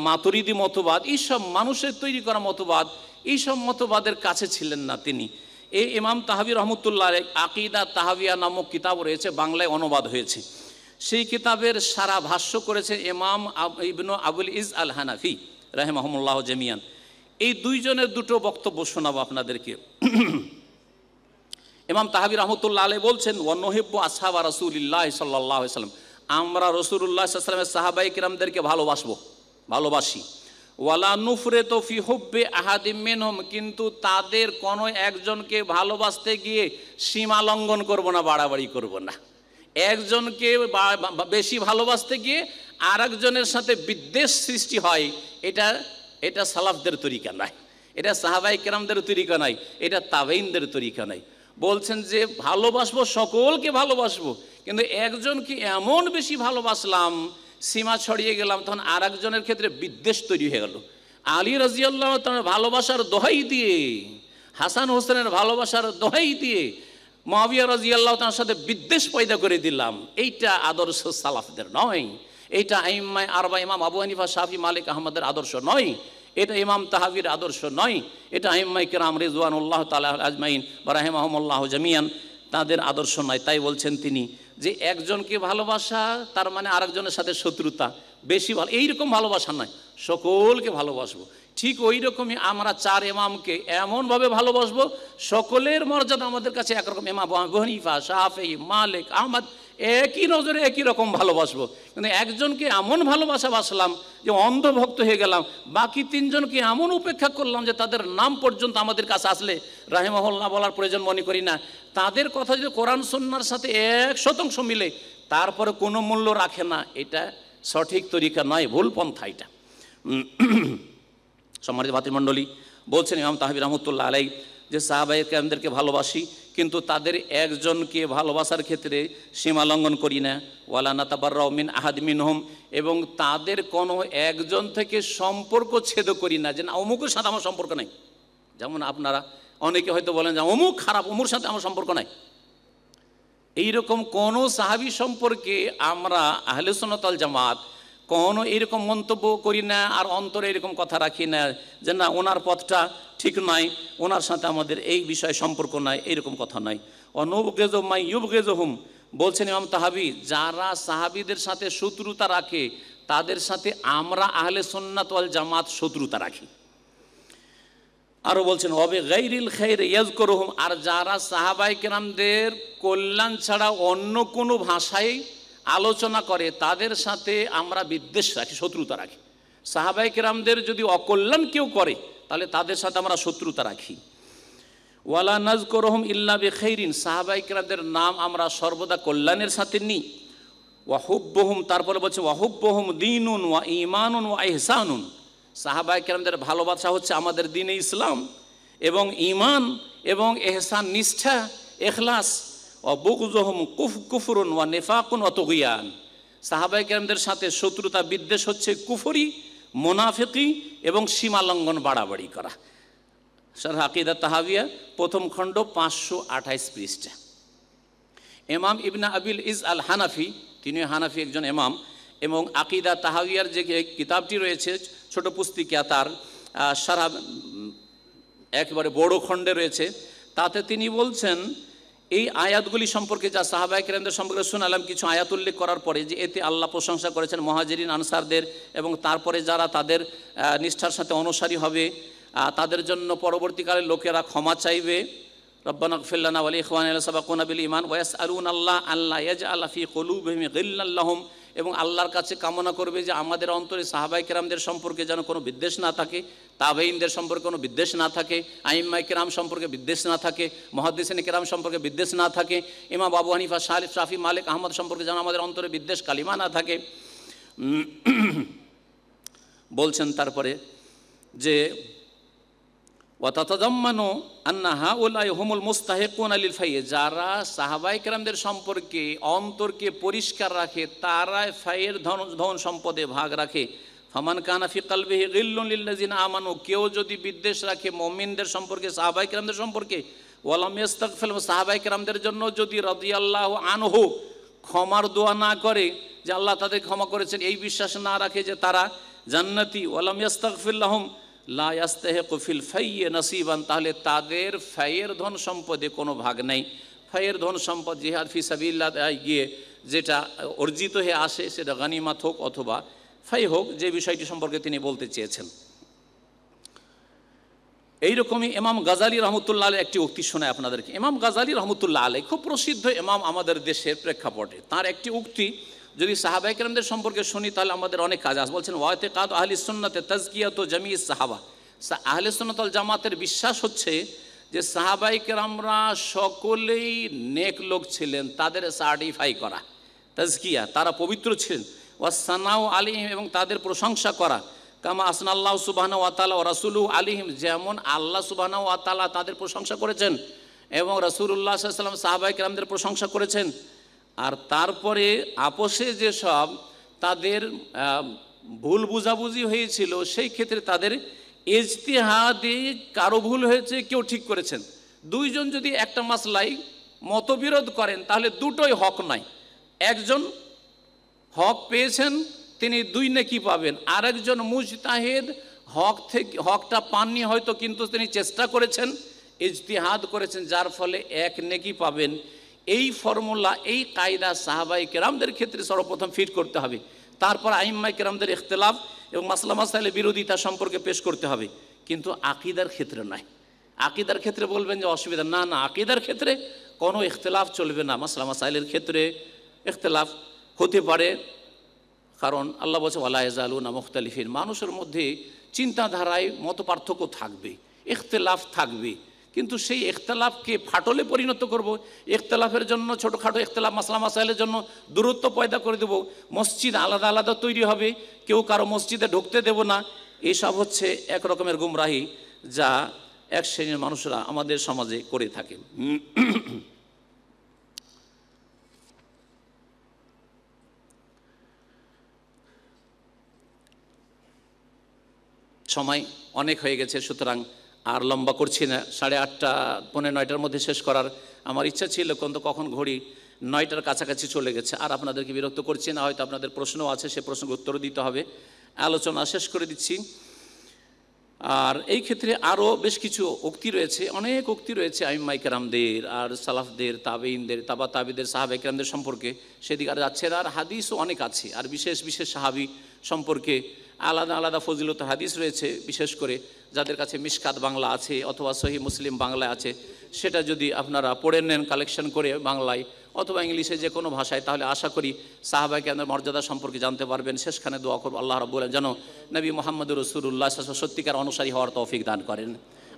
মাতুরিদি মতবাদ এইসব মানুষের তৈরি করা মতবাদ এইসব মতবাদের কাছে ছিলেন না তিনি এই ইমাম তাহাবি রহমতুল্লাহ আকিদা তাহাবিয়া নামক কিতাব রয়েছে বাংলায় অনুবাদ হয়েছে সেই কিতাবের সারা ভাষ্য করেছে ইমাম ইবনু আবুল ইজ আল হানাফি রাহেমহমুল্লাহ জেমিয়ান এই দুইজনের দুটো বক্তব্য শোনাবো আপনাদেরকে <clears throat> ইমাম তাহাবি রহমতুল্লাহ আলী বলছেন ওয়ানহিব্য আসহাবা রসুল্লাহ সাল্লাহ সাল্লাম আমরা রসুল্লাহ সাল্লামের সাহাবাই কিরামদেরকে ভালোবাসবো ভালোবাসি ওয়ালা নুফরে তো ফি হুব্বে আহাদিম মিনহুম কিন্তু তাদের কোনো একজনকে ভালোবাসতে গিয়ে সীমা লঙ্ঘন করব না বাড়াবাড়ি করব না একজনকে বেশি ভালোবাসতে গিয়ে আর একজনের সাথে বিদ্বেষ সৃষ্টি হয় এটা এটা সালাফদের তরিকা নাই এটা সাহাবাই কেরামদের তরিকা নাই এটা তাবেইনদের তরিকা নাই বলছেন যে ভালোবাসবো সকলকে ভালোবাসবো কিন্তু একজনকে এমন বেশি ভালোবাসলাম সীমা ছড়িয়ে গেলাম তখন আর একজনের ক্ষেত্রে বিদ্বেষ তৈরি হয়ে গেল আলী রাজিয়াল্লাহ তোমার ভালোবাসার দোহাই দিয়ে হাসান হোসেনের ভালোবাসার দোহাই দিয়ে মহাবিয়া রাজিয়াল্লাহ তার সাথে বিদ্বেষ পয়দা করে দিলাম এইটা আদর্শ সালাফদের নয় এইটা আর আরবা ইমাম আবু হানিফা শাফি মালিক আহমদের আদর্শ নয় এটা ইমাম তাহাবির আদর্শ নয় এটা আহিম্মাই কেরাম রেজওয়ান উল্লাহ তালা আজমাইন বা রাহেমাহমুল্লাহ জামিয়ান তাদের আদর্শ নয় তাই বলছেন তিনি যে একজনকে ভালোবাসা তার মানে আরেকজনের সাথে শত্রুতা বেশি ভালো এইরকম ভালোবাসা নয় সকলকে ভালোবাসবো ঠিক ওই রকমই আমরা চার এমামকে এমনভাবে ভালোবাসবো সকলের মর্যাদা আমাদের কাছে একরকম এমাম আবু হানিফা মালিক আহমদ একই নজরে একই রকম ভালোবাসবো কিন্তু মানে একজনকে এমন ভালোবাসা বাসলাম যে অন্ধভক্ত হয়ে গেলাম বাকি তিনজনকে এমন উপেক্ষা করলাম যে তাদের নাম পর্যন্ত আমাদের কাছে আসলে রাহেমহল্লা বলার প্রয়োজন মনে করি না তাদের কথা যদি কোরআন সন্ন্যার সাথে এক শতাংশ মিলে তারপরে কোনো মূল্য রাখে না এটা সঠিক তরিকা নয় ভুল পন্থা এটা <clears throat> সম্মানিত ভাতৃমণ্ডলী বলছেন ইমাম তাহবির রহমতুল্লাহ আলাই যে সাহাবাই কেন্দ্রকে ভালোবাসি কিন্তু তাদের একজনকে ভালোবাসার ক্ষেত্রে সীমা লঙ্ঘন করি না ওয়ালানা তাবার রহমিন আহাদমিন হোম এবং তাদের কোনো একজন থেকে সম্পর্ক ছেদ করি না যে না অমুকের সাথে আমার সম্পর্ক নাই যেমন আপনারা অনেকে হয়তো বলেন যে অমুক খারাপ অমুর সাথে আমার সম্পর্ক নাই এইরকম কোনো সাহাবি সম্পর্কে আমরা আহলে সোনতাল জামাত কোনো এরকম মন্তব্য করি না আর অন্তরে এরকম কথা রাখি না যে না ওনার পথটা ঠিক নয় ওনার সাথে আমাদের এই বিষয়ে সম্পর্ক নাই এরকম কথা নয় অনুব গেজ মাই ইউব গেজ হুম বলছেন ইমাম তাহাবি যারা সাহাবিদের সাথে শত্রুতা রাখে তাদের সাথে আমরা আহলে সন্ন্যাত ওয়াল জামাত শত্রুতা রাখি আরও বলছেন অবে গাইরিল খাইর ইয়াজ করহম আর যারা সাহাবাই কেরামদের কল্যাণ ছাড়া অন্য কোনো ভাষায় আলোচনা করে তাদের সাথে আমরা বিদ্বেষ রাখি শত্রুতা রাখি সাহাবাইকেরামদের যদি অকল্যাণ কেউ করে তাহলে তাদের সাথে আমরা শত্রুতা রাখি ওয়ালা নাজকরহম ইল্লা সাহাবাহিক রামদের নাম আমরা সর্বদা কল্যাণের সাথে নিই ওয়াহুব্বহুম তারপরে বলছে দিন দিনুন ওয়া ইমানুন ওয়া এহসানুন রামদের ভালোবাসা হচ্ছে আমাদের দিনে ইসলাম এবং ইমান এবং এহসান নিষ্ঠা এখলাস অবুকজহম কুফ কুফরুন ওয়া নেফাকুন অতগিয়ান সাহাবাই কেরামদের সাথে শত্রুতা বিদ্বেষ হচ্ছে কুফরি মোনাফেকি এবং সীমালঙ্ঘন বাড়াবাড়ি করা স্যার হাকিদা তাহাবিয়া প্রথম খণ্ড পাঁচশো আঠাইশ পৃষ্ঠা এমাম ইবনা আবিল ইজ আল হানাফি তিনি হানাফি একজন এমাম এবং আকিদা তাহাবিয়ার যে কিতাবটি রয়েছে ছোট পুস্তিকা তার সারা একেবারে বড় খণ্ডে রয়েছে তাতে তিনি বলছেন এই আয়াতগুলি সম্পর্কে যা সাহাবাহিক কেরামদের সম্পর্কে শুনালাম কিছু আয়াত উল্লেখ করার পরে যে এতে আল্লাহ প্রশংসা করেছেন মহাজেরিন আনসারদের এবং তারপরে যারা তাদের নিষ্ঠার সাথে অনুসারী হবে তাদের জন্য পরবর্তীকালে লোকেরা ক্ষমা চাইবে রব্বান ইমান আল্লাহ আল্লাহ এবং আল্লাহর কাছে কামনা করবে যে আমাদের অন্তরে সাহাবাই কেরামদের সম্পর্কে যেন কোনো বিদ্বেষ না থাকে তাবেইনদের সম্পর্কে কোনো বিদ্বেষ না থাকে আইম্মাই কেরাম সম্পর্কে বিদ্বেষ না থাকে মহাদিসিন কেরাম সম্পর্কে বিদ্বেষ না থাকে ইমা বাবু হানিফা শাহিফ শাফি মালিক আহমদ সম্পর্কে যেন আমাদের অন্তরে বিদ্বেষ কালিমা না থাকে বলছেন তারপরে যে ওয়াতাতাদাম্মানু আন্না হোমুল মোস্তাহে মুস্তাহিকুন আলিল ফাইয়ে যারা সাহাবাই কেরামদের সম্পর্কে অন্তরকে পরিষ্কার রাখে তারাই ফাইয়ের ধন ধন সম্পদে ভাগ রাখে ফামান কানাফি কালবিহি গিল্লিন আমানু কেউ যদি বিদ্বেষ রাখে মমিনদের সম্পর্কে সাহাবাইকরামদের সম্পর্কে ওয়ালাম ইস্তাকফেল সাহাবাইকরামদের জন্য যদি আল্লাহ আনহু ক্ষমার দোয়া না করে যে আল্লাহ তাদের ক্ষমা করেছেন এই বিশ্বাস না রাখে যে তারা জান্নাতি ওয়ালাম ইস্তাকফিল্লাহম লাস্তেহ কফিল ফাইয়ে নসিবান তাহলে তাদের ফাইয়ের ধন সম্পদে কোনো ভাগ নেই ফাইয়ের ধন সম্পদ জিহাদ ফিসাবিল্লা গিয়ে যেটা অর্জিত হয়ে আসে সেটা গানিমাত হোক অথবা ফাই হোক যে বিষয়টি সম্পর্কে তিনি বলতে চেয়েছেন এইরকমই এমাম গাজালি রহমতুল্লাহ আলী একটি উক্তি শোনায় আপনাদেরকে এমাম গাজালি রহমতুল্লাহ আলী খুব প্রসিদ্ধ এমাম আমাদের দেশের প্রেক্ষাপটে তার একটি উক্তি যদি সাহাবা একরমদের সম্পর্কে শুনি তাহলে আমাদের অনেক কাজ আস বলছেন ওয়াতে কাদ আহলি সুন্নাতে তাজকিয়াত জামি সাহাবা আহলে আল জামাতের বিশ্বাস হচ্ছে যে সাহাবাই কেরামরা সকলেই নেক লোক ছিলেন তাদের সার্টিফাই করা তাজকিয়া তারা পবিত্র ছিলেন ওয়াসানাউ আলিহিম এবং তাদের প্রশংসা করা কামা আসনাল্লাহ সুবাহানা ওয়াতালা ও রাসুলু আলিহিম যেমন আল্লাহ সুবাহানা ওয়াতালা তাদের প্রশংসা করেছেন এবং রসুল্লাহ সাল্লাম সাহাবাহিক রামদের প্রশংসা করেছেন আর তারপরে আপোষে যেসব তাদের ভুল বুঝাবুঝি হয়েছিল সেই ক্ষেত্রে তাদের ইজতিহাদে কারো ভুল হয়েছে কেউ ঠিক করেছেন দুইজন যদি একটা মাসলাই মতবিরোধ করেন তাহলে দুটোই হক নয় একজন হক পেয়েছেন তিনি দুই নেকি পাবেন আরেকজন মুজতাহিদ হক থেকে হকটা পাননি হয়তো কিন্তু তিনি চেষ্টা করেছেন ইজতিহাদ করেছেন যার ফলে এক নেকি পাবেন এই ফর্মুলা এই কায়দা সাহাবাই কেরামদের ক্ষেত্রে সর্বপ্রথম ফিট করতে হবে তারপর আইম্মাই কেরামদের ইখতলাফ এবং মাসলা মাসাইলের বিরোধিতা সম্পর্কে পেশ করতে হবে কিন্তু আকিদার ক্ষেত্রে নয় আকিদার ক্ষেত্রে বলবেন যে অসুবিধা না না আকিদার ক্ষেত্রে কোনো ইখতলাফ চলবে না মাসলা মাসাইলের ক্ষেত্রে ইখতলাফ হতে পারে কারণ আল্লাহ বলছে আল্লাহ এজালু না মুখতালিফিন মানুষের মধ্যে চিন্তাধারায় মত পার্থক্য থাকবে ইখতলাফ থাকবে কিন্তু সেই এখতলাফকে ফাটলে পরিণত করব এখতলাফের জন্য ছোটোখাটো এখতলাফ মাসলা মাসাইলের জন্য দূরত্ব পয়দা করে দেব মসজিদ আলাদা আলাদা তৈরি হবে কেউ কারো মসজিদে ঢুকতে দেব না এসব হচ্ছে এক রকমের গুমরাহি যা এক শ্রেণীর মানুষরা আমাদের সমাজে করে থাকে সময় অনেক হয়ে গেছে সুতরাং আর লম্বা করছি না সাড়ে আটটা পনেরো নয়টার মধ্যে শেষ করার আমার ইচ্ছা ছিল কিন্তু কখন ঘড়ি নয়টার কাছাকাছি চলে গেছে আর আপনাদেরকে বিরক্ত করছি না হয়তো আপনাদের প্রশ্নও আছে সে প্রশ্ন উত্তর দিতে হবে আলোচনা শেষ করে দিচ্ছি আর এই ক্ষেত্রে আরও বেশ কিছু উক্তি রয়েছে অনেক উক্তি রয়েছে আমি মাইকেরামদের আর সালাফদের তাবেইনদের তাবা তাবিদের ইকরামদের সম্পর্কে সেদিকে আর যাচ্ছে আর হাদিসও অনেক আছে আর বিশেষ বিশেষ সাহাবি সম্পর্কে আলাদা আলাদা ফজিলত হাদিস রয়েছে বিশেষ করে যাদের কাছে মিসকাত বাংলা আছে অথবা সহি মুসলিম বাংলা আছে সেটা যদি আপনারা পড়ে নেন কালেকশন করে বাংলায় অথবা ইংলিশে যে কোনো ভাষায় তাহলে আশা করি সাহাবাই আমাদের মর্যাদা সম্পর্কে জানতে পারবেন শেষখানে দোয়া করব আল্লাহ বলেন যেন নবী মোহাম্মদ রসুল্লাহ সত্যিকার অনুসারী হওয়ার তৌফিক দান করেন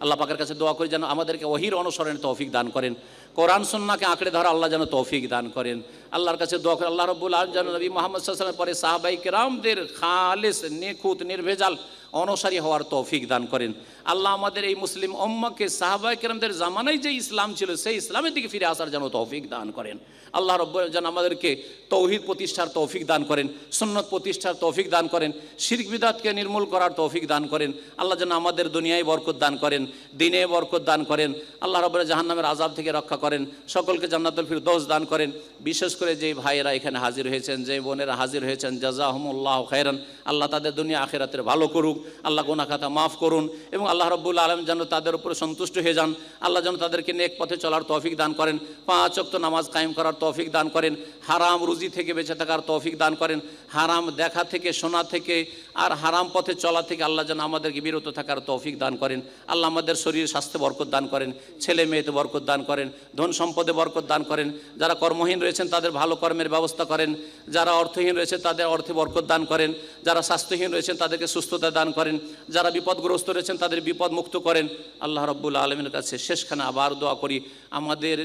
আল্লাহ পাকের কাছে দোয়া করি যেন আমাদেরকে অহির অনুসরণের তৌফিক দান করেন কোরআন সন্নাকে আঁকড়ে ধরা আল্লাহ যেন তৌফিক দান করেন আল্লাহর কাছে দোয়া করে আল্লাহ রব্বুল আলম যেন নবী মোহাম্মদ পরে সাহাবাই কেরামদের খালেস নিখুঁত নির্ভেজাল অনসারী হওয়ার তৌফিক দান করেন আল্লাহ আমাদের এই মুসলিম অম্মাকে সাহাবাই কেরামদের জামানায় যে ইসলাম ছিল সেই ইসলামের দিকে ফিরে আসার যেন তৌফিক দান করেন আল্লাহ রব যেন আমাদেরকে তৌহিদ প্রতিষ্ঠার তৌফিক দান করেন সন্ন্যত প্রতিষ্ঠার তৌফিক দান করেন শির্ক বিদাতকে নির্মূল করার তৌফিক দান করেন আল্লাহ যেন আমাদের দুনিয়ায় বরকত দান করেন দিনে বরকত দান করেন আল্লাহ রব্বরা জাহান্নামের আজাব থেকে রক্ষা করেন সকলকে জান্নাতুল ফির দোষ দান করেন বিশেষ করে যে ভাইয়েরা এখানে হাজির হয়েছেন যে বোনেরা হাজির হয়েছেন জাজাহমুল্লাহ খায়রান আল্লাহ তাদের দুনিয়া আখেরাতের ভালো করুক আল্লাহ গোনা খাতা মাফ করুন এবং আল্লাহ রব্বুল আলম যেন তাদের উপরে সন্তুষ্ট হয়ে যান আল্লাহ যেন তাদেরকে নেক পথে চলার তৌফিক দান করেন পাঁচ অক্ত নামাজ কায়েম করার তৌফিক দান করেন হারাম রুজি থেকে বেঁচে থাকার তৌফিক দান করেন হারাম দেখা থেকে শোনা থেকে আর হারাম পথে চলা থেকে আল্লাহ যেন আমাদেরকে বিরত থাকার তৌফিক দান করেন আল্লাহ আমাদের শরীর স্বাস্থ্যে বরকত দান করেন ছেলে মেয়েতে বরকত দান করেন ধন সম্পদে বরকত দান করেন যারা কর্মহীন রয়েছেন তাদের ভালো কর্মের ব্যবস্থা করেন যারা অর্থহীন রয়েছে তাদের অর্থে বরকত দান করেন যারা স্বাস্থ্যহীন রয়েছেন তাদেরকে সুস্থতা দান করেন যারা বিপদগ্রস্ত রয়েছেন তাদের বিপদ মুক্ত করেন আল্লাহ রব্বুল আলমের কাছে শেষখানে আবার দোয়া করি আমাদের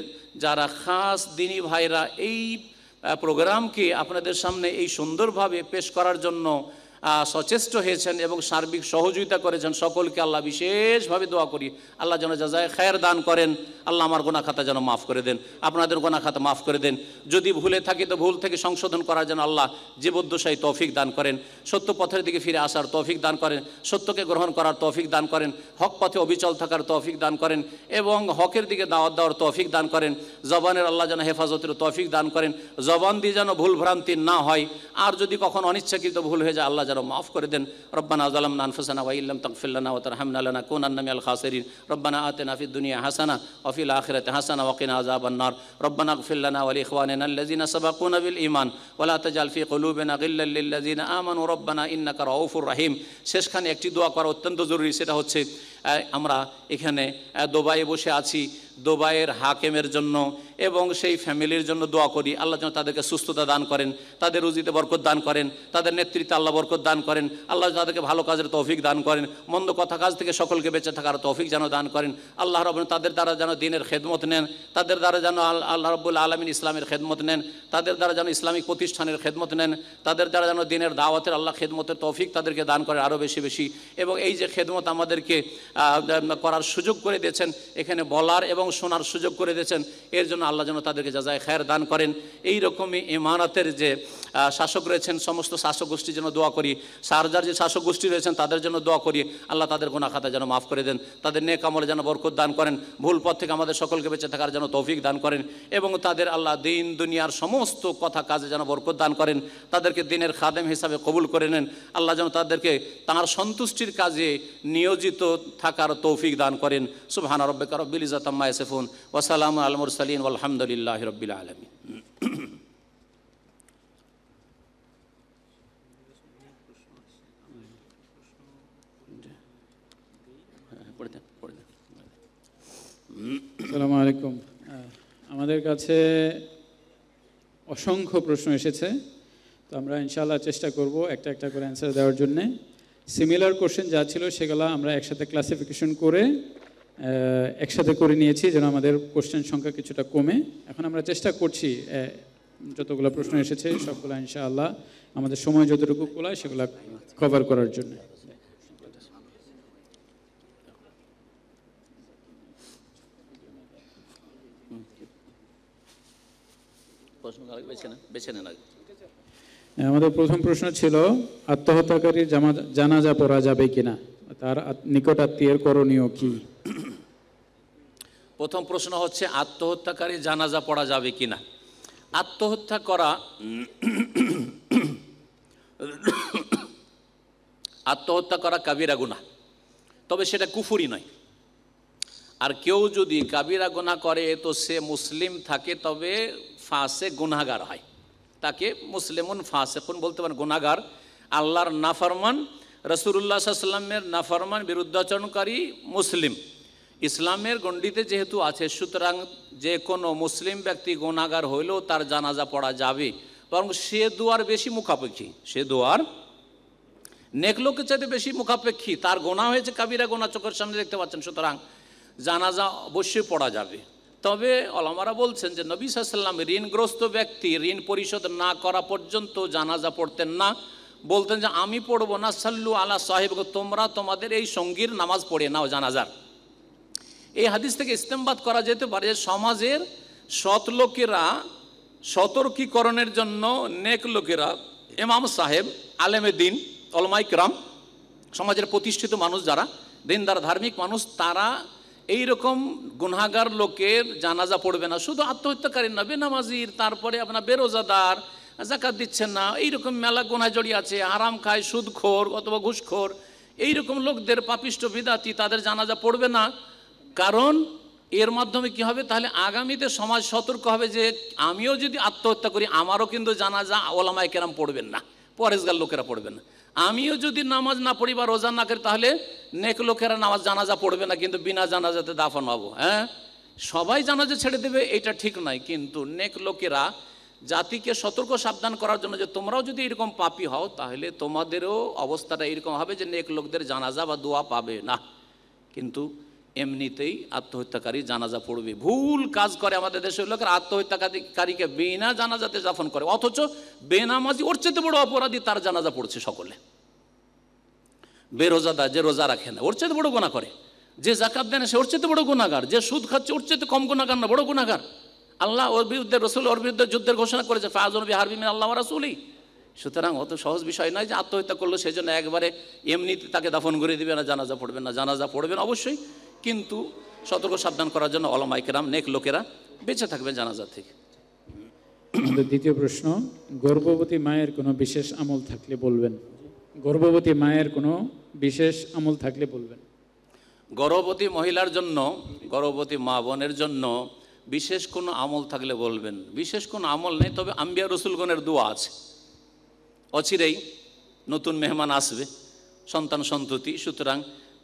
যারা খাস দিনী ভাইরা এই প্রোগ্রামকে আপনাদের সামনে এই সুন্দরভাবে পেশ করার জন্য সচেষ্ট হয়েছেন এবং সার্বিক সহযোগিতা করেছেন সকলকে আল্লাহ বিশেষভাবে দোয়া করি আল্লাহ যেন যাজায় খায়ের দান করেন আল্লাহ আমার গোনা খাতা যেন মাফ করে দেন আপনাদের গোনা খাতা মাফ করে দেন যদি ভুলে থাকি তো ভুল থেকে সংশোধন করার জন্য আল্লাহ জীবদ্দশাই তৌফিক দান করেন সত্য পথের দিকে ফিরে আসার তৌফিক দান করেন সত্যকে গ্রহণ করার তৌফিক দান করেন হক পথে অবিচল থাকার তৌফিক দান করেন এবং হকের দিকে দাওয়াত দেওয়ার তৌফিক দান করেন জবানের আল্লাহ যেন হেফাজতের তৌফিক দান করেন জবান দিয়ে যেন ভুল ভ্রান্তি না হয় আর যদি কখন অনিচ্ছাকৃত ভুল হয়ে যায় আল্লাহ جرم معاف کردن ربنا ظلمنا أنفسنا وإن لم تغفر لنا وترحمنا لنكونن من الخاسرين ربنا آتنا في الدنيا حسنة وفي الآخرة حسنة وقنا عذاب النار ربنا اغفر لنا ولإخواننا الذين سبقونا بالإيمان ولا تجعل في قلوبنا غلا للذين آمنوا ربنا إنك رؤوف رحيم শেষখানে একটি দোয়া করা অত্যন্ত জরুরি সেটা হচ্ছে আমরা এখানে দুবাইয়ে বসে আছি দুবাইয়ের হাকেমের জন্য এবং সেই ফ্যামিলির জন্য দোয়া করি আল্লাহ যেন তাদেরকে সুস্থতা দান করেন তাদের রুজিতে বরকত দান করেন তাদের নেতৃত্বে আল্লাহ বরকত দান করেন আল্লাহ তাদেরকে ভালো কাজের তৌফিক দান করেন মন্দ কথা কাজ থেকে সকলকে বেঁচে থাকার তৌফিক যেন দান করেন আল্লাহ রব তাদের দ্বারা যেন দিনের খেদমত নেন তাদের দ্বারা যেন আল্লাহ রব্বুল আলমিন ইসলামের খেদমত নেন তাদের দ্বারা যেন ইসলামিক প্রতিষ্ঠানের খেদমত নেন তাদের দ্বারা যেন দিনের দাওয়াতের আল্লাহ খেদমতের তৌফিক তাদেরকে দান করেন আরও বেশি বেশি এবং এই যে খেদমত আমাদেরকে করার সুযোগ করে দিয়েছেন এখানে বলার এবং এবং শোনার সুযোগ করে দিয়েছেন এর জন্য আল্লাহ যেন তাদেরকে যা যায় খায়ের দান করেন এই রকমই ইমানাতের যে শাসক রয়েছেন সমস্ত শাসক গোষ্ঠীর জন্য দোয়া করি সারজার যে শাসক গোষ্ঠী রয়েছেন তাদের জন্য দোয়া করি আল্লাহ তাদের গোনা খাতা যেন মাফ করে দেন তাদের নেক আমলে যেন বরকত দান করেন ভুল পথ থেকে আমাদের সকলকে বেঁচে থাকার যেন তৌফিক দান করেন এবং তাদের আল্লাহ দিন দুনিয়ার সমস্ত কথা কাজে যেন বরকত দান করেন তাদেরকে দিনের খাদেম হিসাবে কবুল করে নেন আল্লাহ যেন তাদেরকে তাঁর সন্তুষ্টির কাজে নিয়োজিত থাকার তৌফিক দান করেন সুবহান রব্বিকা রব্বিল ইজাতাম্মা ইয়াসিফুন ওয়া সালামু আলাল মুরসালিন ওয়াল হামদুলিল্লাহি রব্বিল আলামিন আসসালামু আলাইকুম আমাদের কাছে অসংখ্য প্রশ্ন এসেছে তো আমরা ইনশাল্লাহ চেষ্টা করব একটা একটা করে অ্যান্সার দেওয়ার জন্যে সিমিলার কোশ্চেন যা ছিল সেগুলো আমরা একসাথে ক্লাসিফিকেশন করে একসাথে করে নিয়েছি যেন আমাদের কোশ্চেন সংখ্যা কিছুটা কমে এখন আমরা চেষ্টা করছি যতগুলো প্রশ্ন এসেছে সবগুলো ইনশাআল্লাহ আমাদের সময় যতটুকু খোলা সেগুলো কভার করার জন্যে আমাদের প্রথম প্রশ্ন ছিল আত্মহত্যাকারী জামা জানাজা পড়া যাবে কিনা তার নিকট আত্মীয়ের করণীয় কি প্রথম প্রশ্ন হচ্ছে আত্মহত্যাকারী জানাজা পড়া যাবে কিনা আত্মহত্যা করা আত্মহত্যা করা কাবিরা গুণা তবে সেটা কুফুরি নয় আর কেউ যদি কাবিরা গোনা করে তো সে মুসলিম থাকে তবে ফাঁসে গুনাগার হয় তাকে মুসলিমুন ফাঁসেকুন বলতে পারেন গুনাগার আল্লাহর নাফরমান রসুল্লাহ সাল্লামের নাফরমান বিরুদ্ধাচরণকারী মুসলিম ইসলামের গণ্ডিতে যেহেতু আছে সুতরাং যে কোনো মুসলিম ব্যক্তি গোনাগার হইলেও তার জানাজা পড়া যাবে বরং সে দুয়ার বেশি মুখাপেক্ষী সে দুয়ার নেকলোকের চাইতে বেশি মুখাপেক্ষী তার গোনা হয়েছে কাবিরা গোনা চোখের সামনে দেখতে পাচ্ছেন সুতরাং জানাজা অবশ্যই পড়া যাবে তবে অলামারা বলছেন যে নবী সাল্লাম ঋণগ্রস্ত ব্যক্তি ঋণ পরিশোধ না করা পর্যন্ত জানাজা পড়তেন না বলতেন যে আমি পড়বো না সাল্লু আলা সাহেব তোমরা তোমাদের এই সঙ্গীর নামাজ পড়ে নাও জানাজার এই হাদিস থেকে ইস্তেমবাদ করা যেতে পারে যে সমাজের সৎ লোকেরা সতর্কীকরণের জন্য নেক লোকেরা এমাম সাহেব আলেমে দিন অলমাইকরাম সমাজের প্রতিষ্ঠিত মানুষ যারা দিনদার ধার্মিক মানুষ তারা এইরকম গুনাগার লোকের জানাজা পড়বে না শুধু আত্মহত্যাকারী না বেনামাজির তারপরে আপনার বেরোজাদার জাকাত দিচ্ছেন না এইরকম মেলা গোনা জড়িয়ে আছে আরাম খায় সুদখোর অথবা ঘুষখোর এইরকম লোকদের পাপিষ্ট বিদাতি তাদের জানাজা পড়বে না কারণ এর মাধ্যমে কি হবে তাহলে আগামীতে সমাজ সতর্ক হবে যে আমিও যদি আত্মহত্যা করি আমারও কিন্তু জানাজা ওলামায় কেরাম পড়বেন না পরেশগার লোকেরা পড়বেন না আমিও যদি নামাজ না পড়ি বা রোজা না করি তাহলে নেক লোকেরা নামাজ জানাজা পড়বে না কিন্তু বিনা জানাজাতে দাফন হবো হ্যাঁ সবাই জানাজা ছেড়ে দেবে এটা ঠিক নয় কিন্তু নেক লোকেরা জাতিকে সতর্ক সাবধান করার জন্য যে তোমরাও যদি এরকম পাপি হও তাহলে তোমাদেরও অবস্থাটা এরকম হবে যে নেক লোকদের জানাজা বা দোয়া পাবে না কিন্তু এমনিতেই আত্মহত্যাকারী জানাজা পড়বে ভুল কাজ করে আমাদের দেশের লোকের আত্মহত্যাকারীকে বিনা জানাজাতে যাপন করে অথচ বেনামাজি ওর চেয়ে বড় অপরাধী তার জানাজা পড়ছে সকলে বেরোজাদা যে রোজা রাখে না ওর চেয়ে বড় গোনা করে যে জাকাত দেয় না সে ওর চেয়ে বড় গুণাগার যে সুদ খাচ্ছে ওর চেয়ে কম গুণাগার না বড় গুণাগার আল্লাহ ওর বিরুদ্ধে রসুল ওর বিরুদ্ধে যুদ্ধের ঘোষণা করেছে ফাজল হারবি মিন আল্লাহ রাসুলি সুতরাং অত সহজ বিষয় নয় যে আত্মহত্যা করলো সেজন্য একবারে এমনিতে তাকে দাফন করে দিবে না জানাজা পড়বে না জানাজা পড়বেন অবশ্যই কিন্তু সতর্ক সাবধান করার জন্য অলমাইকেরাম নেক লোকেরা বেঁচে থাকবে জানাজা থেকে দ্বিতীয় প্রশ্ন গর্ভবতী মায়ের কোনো বিশেষ আমল থাকলে বলবেন গর্ভবতী মায়ের কোনো বিশেষ আমল থাকলে বলবেন গর্ভবতী মহিলার জন্য গর্ভবতী মা বোনের জন্য বিশেষ কোনো আমল থাকলে বলবেন বিশেষ কোনো আমল নেই তবে আম্বিয়া রসুলগণের দোয়া আছে অচিরেই নতুন মেহমান আসবে সন্তান সন্ততি সুতরাং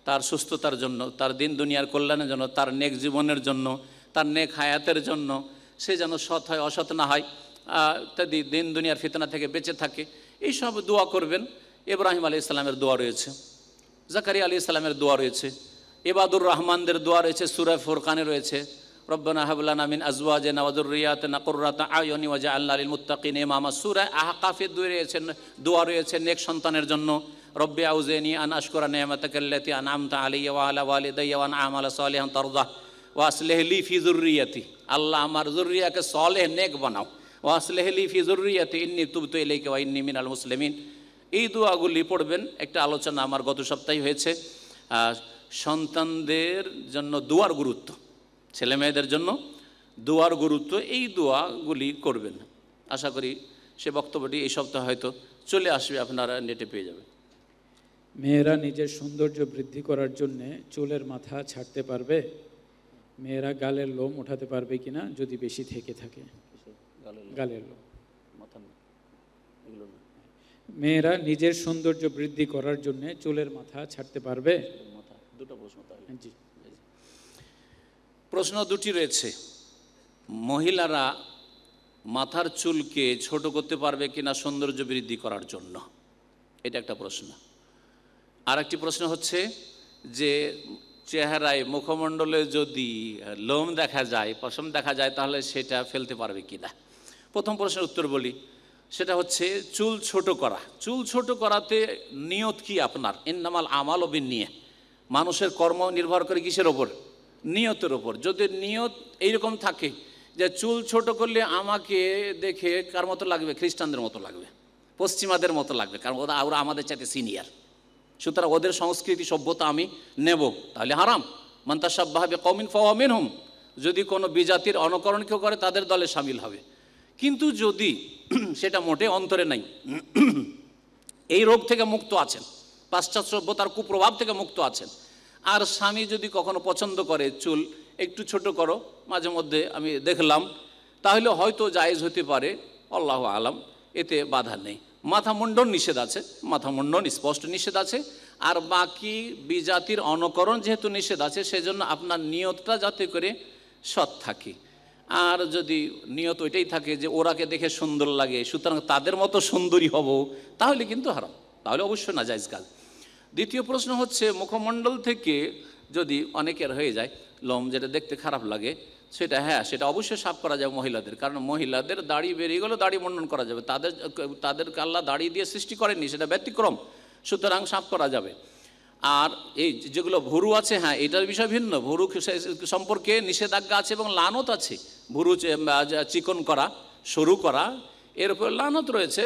তার সুস্থতার জন্য তার দিন দুনিয়ার কল্যাণের জন্য তার নেক জীবনের জন্য তার নেক হায়াতের জন্য সে যেন সৎ হয় অসৎ না হয় ইত্যাদি দিন দুনিয়ার ফিতনা থেকে বেঁচে থাকে এইসব দোয়া করবেন এব্রাহিম আলী ইসলামের দোয়া রয়েছে জাকারি আলী ইসলামের দোয়া রয়েছে এবাদুর রহমানদের দোয়া রয়েছে সুরা ফোরকানে রয়েছে রব্বানা হাবুল্লা নামিন আজওয়াজে নওয়াজুর রিয়াত নাকুরাতা আয়নি ওয়াজা আল্লাহ আলী মুত্তাকিন এমামা সুরা আহকাফে দোয়া রয়েছে দোয়া রয়েছে নেক সন্তানের জন্য রব্বি আউজেনি আন আশকুরা নেহমতাকাল্লাতি আন আমতা আলিয়া আলা ওয়ালিদাইয়া ওয়ান আমালা সালিহান তারদাহ ওয়াসলেহলি ফি জুরিয়াতি আল্লাহ আমার জুরিয়াকে সলেহ নেক বানাও ওয়াসলেহলি ফি জুরিয়াতি ইন্নি তুবতু ইলাইকা ওয়া ইন্নি মিনাল মুসলিমিন এই দোয়াগুলি পড়বেন একটা আলোচনা আমার গত সপ্তাহে হয়েছে সন্তানদের জন্য দুয়ার গুরুত্ব ছেলে মেয়েদের জন্য দুয়ার গুরুত্ব এই দোয়াগুলি করবেন আশা করি সে বক্তব্যটি এই সপ্তাহে হয়তো চলে আসবে আপনারা নেটে পেয়ে যাবেন মেয়েরা নিজের সৌন্দর্য বৃদ্ধি করার জন্যে চুলের মাথা ছাড়তে পারবে মেয়েরা গালের লোম ওঠাতে পারবে কি না যদি বেশি থেকে থাকে গালের লোম মেয়েরা নিজের সৌন্দর্য বৃদ্ধি করার জন্যে চুলের মাথা ছাড়তে পারবে দুটো প্রশ্ন প্রশ্ন দুটি রয়েছে মহিলারা মাথার চুলকে ছোট করতে পারবে কিনা সৌন্দর্য বৃদ্ধি করার জন্য এটা একটা প্রশ্ন আর একটি প্রশ্ন হচ্ছে যে চেহারায় মুখমণ্ডলে যদি লোম দেখা যায় পশম দেখা যায় তাহলে সেটা ফেলতে পারবে কি না প্রথম প্রশ্নের উত্তর বলি সেটা হচ্ছে চুল ছোট করা চুল ছোট করাতে নিয়ত কি আপনার ইন্নামাল আমাল ও নিয়ে মানুষের কর্ম নির্ভর করে কিসের ওপর নিয়তের ওপর যদি নিয়ত এইরকম থাকে যে চুল ছোট করলে আমাকে দেখে কার মতো লাগবে খ্রিস্টানদের মতো লাগবে পশ্চিমাদের মতো লাগবে কারণ ওরা ওরা আমাদের চাইতে সিনিয়র সুতরাং ওদের সংস্কৃতি সভ্যতা আমি নেব তাহলে হারাম মন্তাসাব সাব্বাহাবে কমিন ফওয়ামিন হুম যদি কোনো বিজাতির অনুকরণ কেউ করে তাদের দলে সামিল হবে কিন্তু যদি <clears throat> সেটা মোটে অন্তরে নাই <clears throat> এই রোগ থেকে মুক্ত আছেন পাশ্চাত্য সভ্যতার কুপ্রভাব থেকে মুক্ত আছেন আর স্বামী যদি কখনো পছন্দ করে চুল একটু ছোট করো মাঝে মধ্যে আমি দেখলাম তাহলে হয়তো জায়েজ হতে পারে আল্লাহ আলাম এতে বাধা নেই মাথা মুন্ডন নিষেধ আছে মাথা মুন্ডন স্পষ্ট নিষেধ আছে আর বাকি বিজাতির অনকরণ যেহেতু নিষেধ আছে সেজন্য আপনার নিয়তটা যাতে করে সৎ থাকে আর যদি নিয়ত ওইটাই থাকে যে ওরাকে দেখে সুন্দর লাগে সুতরাং তাদের মতো সুন্দরী হব তাহলে কিন্তু হারাম তাহলে অবশ্যই না যায় কাল দ্বিতীয় প্রশ্ন হচ্ছে মুখমণ্ডল থেকে যদি অনেকের হয়ে যায় লম যেটা দেখতে খারাপ লাগে সেটা হ্যাঁ সেটা অবশ্যই সাফ করা যাবে মহিলাদের কারণ মহিলাদের দাড়ি বেরিয়ে গেলে দাড়ি মন্ডন করা যাবে তাদের তাদের কাল্লা দাড়ি দিয়ে সৃষ্টি করেনি সেটা ব্যতিক্রম সুতরাং সাফ করা যাবে আর এই যেগুলো ভুরু আছে হ্যাঁ এটার বিষয় ভিন্ন ভুরু সম্পর্কে নিষেধাজ্ঞা আছে এবং লানত আছে ভুরু চিকন করা সরু করা এর উপর লানত রয়েছে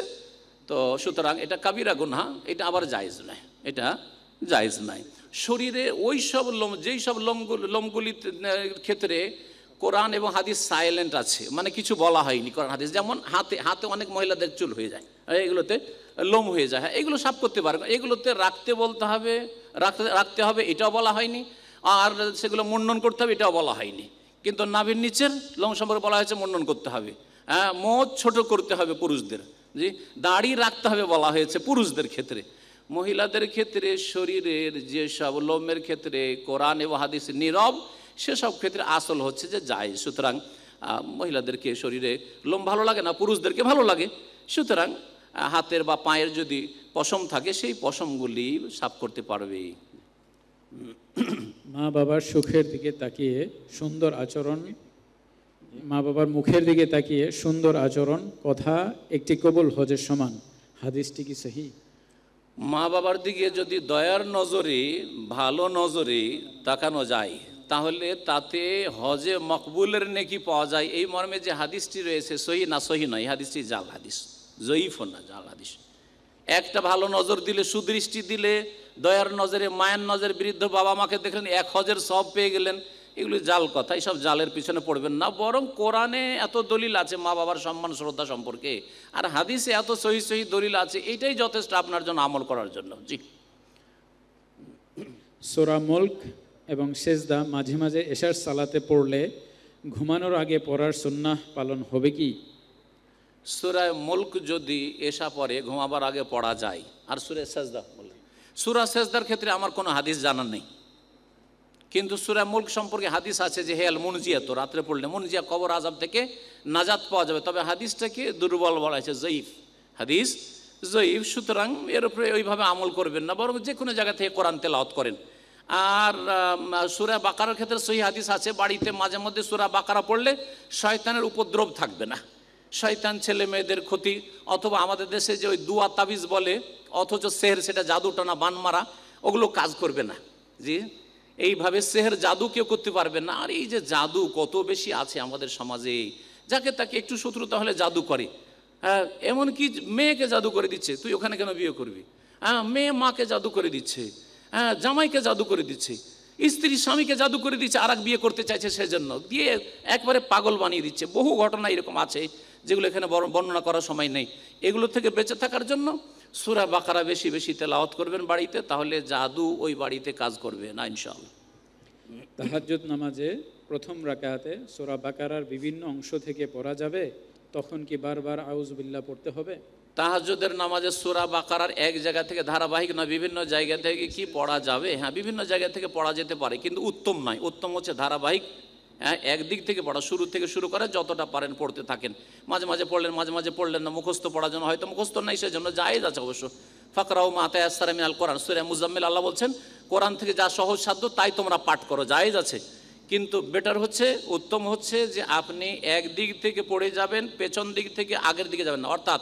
তো সুতরাং এটা কাবিরা গুনহা এটা আবার জায়জ নয় এটা জায়জ নয় শরীরে ওই সব লোম যেই সব লোমগুলি লোমগুলির ক্ষেত্রে কোরআন এবং হাদিস সাইলেন্ট আছে মানে কিছু বলা হয়নি কোরআন হাদিস যেমন হাতে হাতে অনেক মহিলাদের চুল হয়ে যায় এগুলোতে লোম হয়ে যায় হ্যাঁ, এগুলো সাফ করতে পারে এগুলোতে রাখতে বলতে হবে রাখতে রাখতে হবে এটাও বলা হয়নি আর সেগুলো মুন্ডন করতে হবে এটাও বলা হয়নি কিন্তু নাভির নিচের লোম সম্পর্কে বলা হয়েছে মুন্ডন করতে হবে হ্যাঁ মদ ছোট করতে হবে পুরুষদের জি দাড়ি রাখতে হবে বলা হয়েছে পুরুষদের ক্ষেত্রে মহিলাদের ক্ষেত্রে শরীরের যেসব লোমের ক্ষেত্রে কোরআন এবং হাদিস নীরব সেসব ক্ষেত্রে আসল হচ্ছে যে যায় সুতরাং মহিলাদেরকে শরীরে লোম ভালো লাগে না পুরুষদেরকে ভালো লাগে সুতরাং হাতের বা পায়ের যদি পশম থাকে সেই পশমগুলি সাফ করতে পারবে মা বাবার সুখের দিকে তাকিয়ে সুন্দর আচরণ মা বাবার মুখের দিকে তাকিয়ে সুন্দর আচরণ কথা একটি কবল হজের সমান হাদিসটি কি সহি মা বাবার দিকে যদি দয়ার নজরে ভালো নজরে তাকানো যায় তাহলে তাতে হজে মকবুলের নেকি পাওয়া যায় এই মর্মে যে হাদিসটি রয়েছে সহি না সহি নয় হাদিসটি জাল হাদিস জয়ীফ না জাল হাদিস একটা ভালো নজর দিলে সুদৃষ্টি দিলে দয়ার নজরে মায়ের নজরে বৃদ্ধ বাবা মাকে দেখলেন এক হজের সব পেয়ে গেলেন এগুলি জাল কথা এইসব জালের পিছনে পড়বেন না বরং কোরআনে এত দলিল আছে মা বাবার সম্মান শ্রদ্ধা সম্পর্কে আর হাদিসে এত সহি সহি দলিল আছে এটাই যথেষ্ট আপনার জন্য আমল করার জন্য জি সোরা মুল্ক এবং সেজদা মাঝে মাঝে এশার সালাতে পড়লে ঘুমানোর আগে পড়ার সুন্নাহ পালন হবে কি সুরায় মুল্ক যদি এসা পরে ঘুমাবার আগে পড়া যায় আর সুরে সেজদা বলে সুরা সেজদার ক্ষেত্রে আমার কোনো হাদিস জানা নেই কিন্তু সুরায় মুল্ক সম্পর্কে হাদিস আছে যে হেয়াল মুনজিয়া তো রাত্রে পড়লে মুনজিয়া কবর আজাব থেকে নাজাত পাওয়া যাবে তবে হাদিসটাকে দুর্বল বলা হয়েছে জয়ীফ হাদিস জয়ীফ সুতরাং এর উপরে ওইভাবে আমল করবেন না বরং যে কোনো জায়গা থেকে কোরআন তেলাওত করেন আর সুরা বাকারার ক্ষেত্রে সহি হাদিস আছে বাড়িতে মাঝে মধ্যে সুরা বাকারা পড়লে শয়তানের উপদ্রব থাকবে না শয়তান ছেলে মেয়েদের ক্ষতি অথবা আমাদের দেশে যে ওই দুয়া তাবিজ বলে অথচ সেহের সেটা জাদু টানা বান মারা ওগুলো কাজ করবে না জি এইভাবে সেহের জাদু কেউ করতে পারবে না আর এই যে জাদু কত বেশি আছে আমাদের সমাজে যাকে তাকে একটু শত্রু তাহলে জাদু করে হ্যাঁ এমনকি মেয়েকে জাদু করে দিচ্ছে তুই ওখানে কেন বিয়ে করবি হ্যাঁ মেয়ে মাকে জাদু করে দিচ্ছে হ্যাঁ জামাইকে জাদু করে দিচ্ছে স্ত্রী স্বামীকে জাদু করে দিচ্ছে আর বিয়ে করতে চাইছে সেজন্য দিয়ে একবারে পাগল বানিয়ে দিচ্ছে বহু ঘটনা এরকম আছে যেগুলো এখানে বর্ণনা করার সময় নেই এগুলো থেকে বেঁচে থাকার জন্য সুরা বাকারা বেশি বেশি তেলাওয়াত করবেন বাড়িতে তাহলে জাদু ওই বাড়িতে কাজ করবে না ইনশাআল্লাহ নামাজে প্রথম রাকাতে সুরা বাকারার বিভিন্ন অংশ থেকে পড়া যাবে তখন কি বারবার বিল্লা পড়তে হবে তাহাজুদের নামাজে সুরা বাকারার এক জায়গা থেকে ধারাবাহিক না বিভিন্ন জায়গা থেকে কি পড়া যাবে হ্যাঁ বিভিন্ন জায়গা থেকে পড়া যেতে পারে কিন্তু উত্তম নয় উত্তম হচ্ছে ধারাবাহিক হ্যাঁ একদিক থেকে পড়া শুরু থেকে শুরু করে যতটা পারেন পড়তে থাকেন মাঝে মাঝে পড়লেন মাঝে মাঝে পড়লেন না মুখস্থ পড়ার জন্য হয়তো মুখস্থ নাই সেজন্য জায়েজ আছে অবশ্য ফাকরাও মাতায় আসার মিনাল কোরআন সুরে মুজাম্মিল আল্লাহ বলছেন কোরআন থেকে যা সহজ সাধ্য তাই তোমরা পাঠ করো জায়েজ আছে কিন্তু বেটার হচ্ছে উত্তম হচ্ছে যে আপনি এক দিক থেকে পড়ে যাবেন পেছন দিক থেকে আগের দিকে যাবেন না অর্থাৎ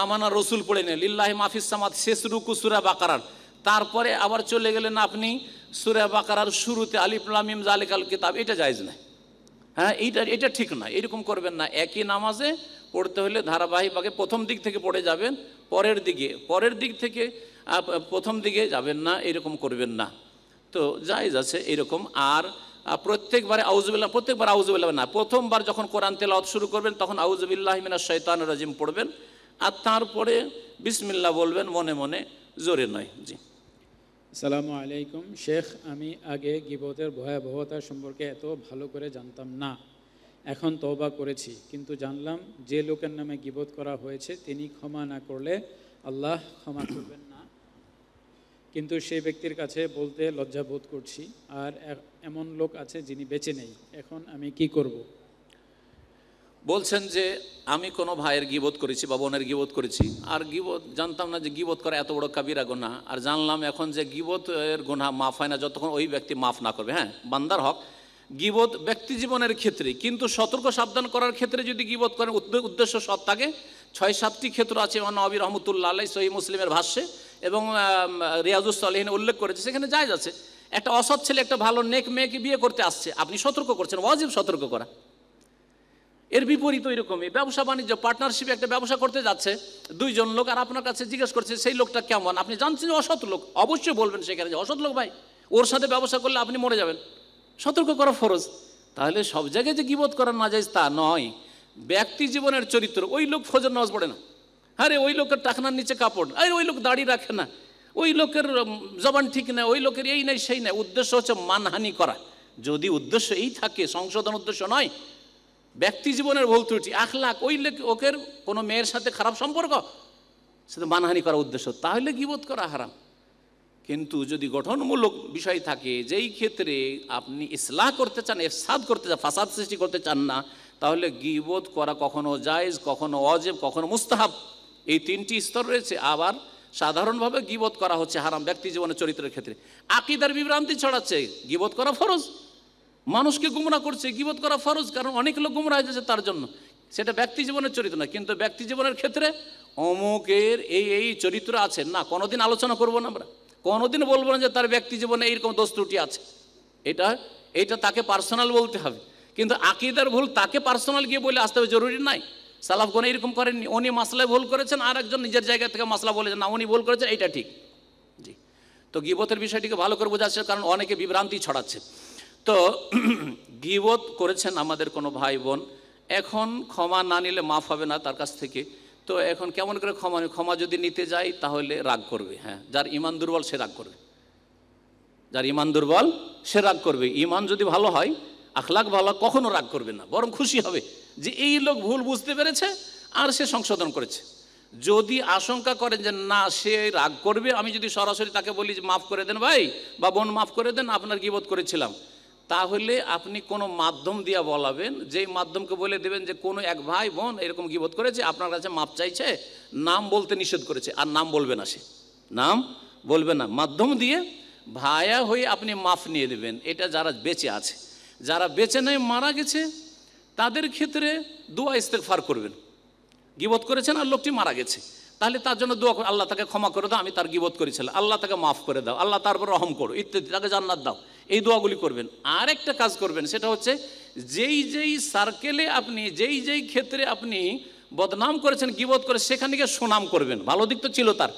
আমানা রসুল পড়ে নেন লিল্লাহি সামাদ শেষ রুকু সুরা বাকারার তারপরে আবার চলে গেলেন আপনি সুরা বাকারার শুরুতে আলিফুল্লামিম জালিকাল কিতাব এটা যাইজ না হ্যাঁ এইটা এটা ঠিক না এরকম করবেন না একই নামাজে পড়তে হলে ধারাবাহিকভাবে প্রথম দিক থেকে পড়ে যাবেন পরের দিকে পরের দিক থেকে প্রথম দিকে যাবেন না এরকম করবেন না তো জায়জ আছে এরকম আর প্রত্যেকবারে আউজবিল্লাহ প্রত্যেকবার আউজবিল্লাহ না প্রথমবার যখন কোরআন তেলাওয়াত শুরু করবেন তখন আউজবিল্লাহ মিনা শৈতান রাজিম পড়বেন আর তারপরে বিসমিল্লা বলবেন মনে মনে জোরে নয় জি সালাম আলাইকুম শেখ আমি আগে গিবতের ভয়াবহতা সম্পর্কে এত ভালো করে জানতাম না এখন তওবা করেছি কিন্তু জানলাম যে লোকের নামে গিবত করা হয়েছে তিনি ক্ষমা না করলে আল্লাহ ক্ষমা করবেন না কিন্তু সেই ব্যক্তির কাছে বলতে লজ্জা বোধ করছি আর এমন লোক আছে যিনি বেঁচে নেই এখন আমি কি করব। বলছেন যে আমি কোনো ভাইয়ের গিবোধ করেছি বা বোনের গিবোধ করেছি আর গিবোধ জানতাম না যে গিবোধ করা এত বড় কাবিরা গোনা আর জানলাম এখন যে গিবোধের গোনা মাফ হয় না যতক্ষণ ওই ব্যক্তি মাফ না করবে হ্যাঁ বান্দার হক গিবোধ ব্যক্তি জীবনের ক্ষেত্রে কিন্তু সতর্ক সাবধান করার ক্ষেত্রে যদি গিবোধ করেন উদ্দেশ্য সব থাকে ছয় সাতটি ক্ষেত্র আছে এবং নবী রহমতুল্লাহ আলাই সহি মুসলিমের ভাষ্যে এবং রিয়াজুসলিহীন উল্লেখ করেছে সেখানে যায় যাচ্ছে একটা অসৎ ছেলে একটা ভালো নেক মেয়েকে বিয়ে করতে আসছে আপনি সতর্ক করছেন ওয়াজিব সতর্ক করা এর বিপরীত ওই রকমই ব্যবসা বাণিজ্য পার্টনারশিপে একটা ব্যবসা করতে যাচ্ছে দুইজন লোক আর আপনার কাছে জিজ্ঞেস করছে সেই লোকটা কেমন আপনি জানছেন অসৎ লোক অবশ্যই বলবেন সেখানে যে অসৎ লোক ভাই ওর সাথে ব্যবসা করলে আপনি মরে যাবেন সতর্ক করা ফরজ তাহলে সব জায়গায় যে গিবোধ করা না যায় তা নয় ব্যক্তি জীবনের চরিত্র ওই লোক ফজর নজ পড়ে না আরে ওই লোকের টাকনার নিচে কাপড় আরে ওই লোক দাড়ি রাখে না ওই লোকের জবান ঠিক না ওই লোকের এই নাই সেই নাই উদ্দেশ্য হচ্ছে মানহানি করা যদি উদ্দেশ্য এই থাকে সংশোধন উদ্দেশ্য নয় ব্যক্তি জীবনের ভুল ত্রুটি লাখ ওই ওকের কোনো মেয়ের সাথে খারাপ সম্পর্ক সেটা মানহানি করার উদ্দেশ্য তাহলে গিবোধ করা হারাম কিন্তু যদি গঠনমূলক বিষয় থাকে যেই ক্ষেত্রে আপনি ইসলাহ করতে চান এফসাদ করতে চান ফাসাদ সৃষ্টি করতে চান না তাহলে গিবোধ করা কখনো জায়েজ কখনো অজেব কখনো মুস্তাহাব এই তিনটি স্তর রয়েছে আবার সাধারণভাবে গিবোধ করা হচ্ছে হারাম ব্যক্তি জীবনের চরিত্রের ক্ষেত্রে আকিদার বিভ্রান্তি ছড়াচ্ছে গিবোধ করা ফরজ মানুষকে গুমরা করছে গিবত করা ফরজ কারণ অনেক লোক গুমরা হয়ে যাচ্ছে তার জন্য সেটা ব্যক্তি জীবনের চরিত্র না কিন্তু ব্যক্তি জীবনের ক্ষেত্রে অমুকের এই এই চরিত্র আছে না কোনোদিন আলোচনা করব না আমরা কোনোদিন বলবো না যে তার ব্যক্তি জীবনে এইরকম দোষ ত্রুটি আছে এটা এটা তাকে পার্সোনাল বলতে হবে কিন্তু আকিদার ভুল তাকে পার্সোনাল গিয়ে বলে আসতে হবে জরুরি নাই সালাফ কোনো এরকম করেননি উনি মাসলায় ভুল করেছেন আর একজন নিজের জায়গা থেকে মাসলা বলেছেন না উনি ভুল করেছেন এইটা ঠিক জি তো গিবতের বিষয়টিকে ভালো করে বোঝাচ্ছে কারণ অনেকে বিভ্রান্তি ছড়াচ্ছে তো গিবত করেছেন আমাদের কোনো ভাই বোন এখন ক্ষমা না নিলে মাফ হবে না তার কাছ থেকে তো এখন কেমন করে ক্ষমা ক্ষমা যদি নিতে যাই তাহলে রাগ করবে হ্যাঁ যার ইমান দুর্বল সে রাগ করবে যার ইমান দুর্বল সে রাগ করবে ইমান যদি ভালো হয় আখলাক ভালো কখনো রাগ করবে না বরং খুশি হবে যে এই লোক ভুল বুঝতে পেরেছে আর সে সংশোধন করেছে যদি আশঙ্কা করেন যে না সে রাগ করবে আমি যদি সরাসরি তাকে বলি যে মাফ করে দেন ভাই বা বোন মাফ করে দেন আপনার গিবোধ করেছিলাম তাহলে আপনি কোনো মাধ্যম দিয়া বলাবেন যেই মাধ্যমকে বলে দেবেন যে কোনো এক ভাই বোন এরকম গিবোধ করেছে আপনার কাছে মাপ চাইছে নাম বলতে নিষেধ করেছে আর নাম বলবে না সে নাম বলবে না মাধ্যম দিয়ে ভায়া হয়ে আপনি মাফ নিয়ে দেবেন এটা যারা বেঁচে আছে যারা বেঁচে নেই মারা গেছে তাদের ক্ষেত্রে দোয়া ইস্তেকফার করবেন গিবোধ করেছেন আর লোকটি মারা গেছে তাহলে তার জন্য দোয়া আল্লাহ তাকে ক্ষমা করে দাও আমি তার গিবোধ করেছিলাম আল্লাহ তাকে মাফ করে দাও আল্লাহ তারপর রহম করো ইত্যাদি তাকে জান্নাত দাও এই দোয়াগুলি করবেন আর একটা কাজ করবেন সেটা হচ্ছে যেই যেই সার্কেলে আপনি যেই যেই ক্ষেত্রে আপনি বদনাম করেছেন গিবোধ করে সেখানে গিয়ে সুনাম করবেন ভালো দিক তো ছিল তার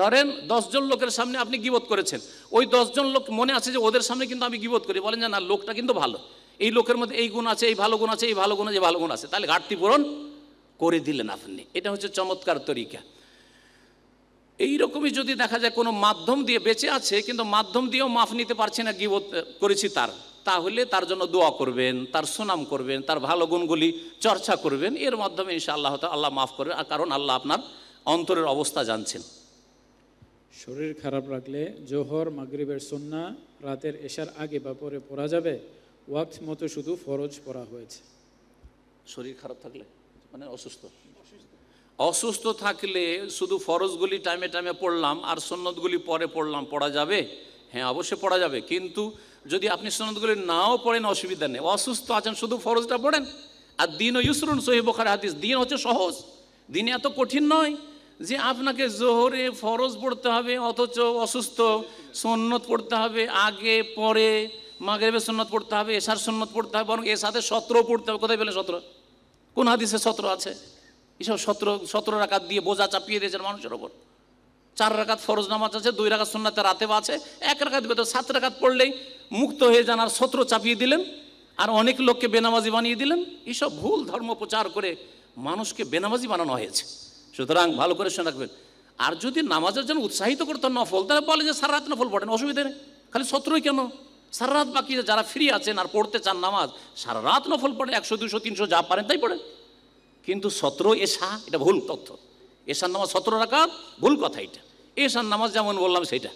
ধরেন দশজন লোকের সামনে আপনি গিবোধ করেছেন ওই দশজন লোক মনে আছে যে ওদের সামনে কিন্তু আমি গিবোধ করি বলেন যে না লোকটা কিন্তু ভালো এই লোকের মধ্যে এই গুণ আছে এই ভালো গুণ আছে এই ভালো গুণ আছে এই ভালো গুণ আছে তাহলে ঘাটতি পূরণ করে দিলেন আপনি এটা হচ্ছে চমৎকার তরিকা এই রকমই যদি দেখা যায় কোনো মাধ্যম দিয়ে বেঁচে আছে কিন্তু মাধ্যম দিয়েও মাফ নিতে পারছে না গিবত করেছি তার তাহলে তার জন্য দোয়া করবেন তার সুনাম করবেন তার ভালো গুণগুলি চর্চা করবেন এর মাধ্যমে ইনশা আল্লাহ আল্লাহ মাফ করবেন কারণ আল্লাহ আপনার অন্তরের অবস্থা জানছেন শরীর খারাপ রাখলে জোহর মাগরিবের সন্না রাতের এশার আগে বা পরে পড়া যাবে ওয়াক্ত মতো শুধু ফরজ পড়া হয়েছে শরীর খারাপ থাকলে মানে অসুস্থ অসুস্থ থাকলে শুধু ফরজগুলি টাইমে টাইমে পড়লাম আর সন্ন্যতগুলি পরে পড়লাম পড়া যাবে হ্যাঁ অবশ্যই পড়া যাবে কিন্তু যদি আপনি সন্ন্যতগুলি নাও পড়েন অসুবিধা নেই অসুস্থ আছেন শুধু ফরজটা পড়েন আর দিন ও সহি সহিবখার হাদিস দিন হচ্ছে সহজ দিন এত কঠিন নয় যে আপনাকে জোহরে ফরজ পড়তে হবে অথচ অসুস্থ সন্ন্যত পড়তে হবে আগে পরে মাগরেবে সন্ন্যত পড়তে হবে এসার সন্ন্যত পড়তে হবে বরং এর সাথে সত্র পড়তে হবে কোথায় পেলে সত্র কোন হাদিসে সত্র আছে এসব সতেরো সতেরো রাকাত দিয়ে বোঝা চাপিয়ে দিয়েছেন মানুষের ওপর চার রাকাত ফরজ নামাজ আছে দুই রাকাত সন্ন্যাত রাতে আছে এক রাখাত বেতন সাত রাকাত পড়লেই মুক্ত হয়ে যান আর সতেরো চাপিয়ে দিলেন আর অনেক লোককে বেনামাজি বানিয়ে দিলেন এইসব ভুল ধর্ম প্রচার করে মানুষকে বেনামাজি বানানো হয়েছে সুতরাং ভালো করে শুনে রাখবেন আর যদি নামাজের জন্য উৎসাহিত করতো নফল তাহলে বলে যে সারা রাত নফল পড়েন অসুবিধা নেই খালি সতেরোই কেন সারা রাত বাকি যারা ফ্রি আছেন আর পড়তে চান নামাজ সারা রাত নফল পড়ে একশো দুশো তিনশো যা পারেন তাই পড়েন কিন্তু সতেরো এসা এটা ভুল তথ্য এশার নামাজ সতেরো রাকাত ভুল কথা এটা এশার নামাজ যেমন বললাম সেটা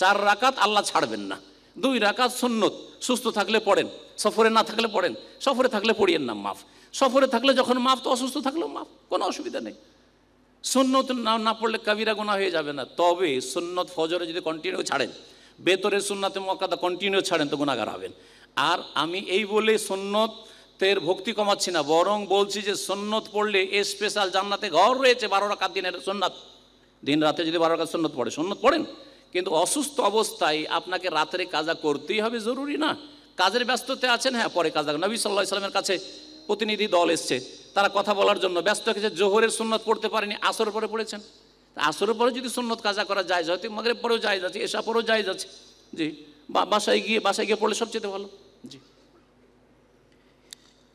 চার রাকাত আল্লাহ ছাড়বেন না দুই রাকাত সুন্নত সুস্থ থাকলে পড়েন সফরে না থাকলে পড়েন সফরে থাকলে পড়িয়েন না মাফ সফরে থাকলে যখন মাফ তো অসুস্থ থাকলেও মাফ কোনো অসুবিধা নেই সুন্নত না না পড়লে কাবিরা গোনা হয়ে যাবে না তবে সুন্নত ফজরে যদি কন্টিনিউ ছাড়েন বেতরে সুন্নাতে মকাদা কন্টিনিউ ছাড়েন তো গুণাগার হবেন আর আমি এই বলে সুন্নত তের ভক্তি কমাচ্ছি না বরং বলছি যে সন্ন্যত পড়লে এ স্পেশাল জান্নাতে ঘর রয়েছে বারো রাখার দিনের সন্ন্যাত দিন রাতে যদি বারো রাখার সন্ন্যত পড়ে সন্ন্যত পড়েন কিন্তু অসুস্থ অবস্থায় আপনাকে রাত্রে কাজা করতেই হবে জরুরি না কাজের ব্যস্ততে আছেন হ্যাঁ পরে কাজা নবী সাল্লাহ ইসলামের কাছে প্রতিনিধি দল এসছে তারা কথা বলার জন্য ব্যস্ত হয়েছে জোহরের সুন্নত পড়তে পারেনি আসর পরে পড়েছেন আসরের পরে যদি সুন্নত কাজা করা যায় হয়তো মাগরের পরেও যায় যাচ্ছে এসা পরেও যায় যাচ্ছে জি বাসায় গিয়ে বাসায় গিয়ে পড়লে সবচেয়ে ভালো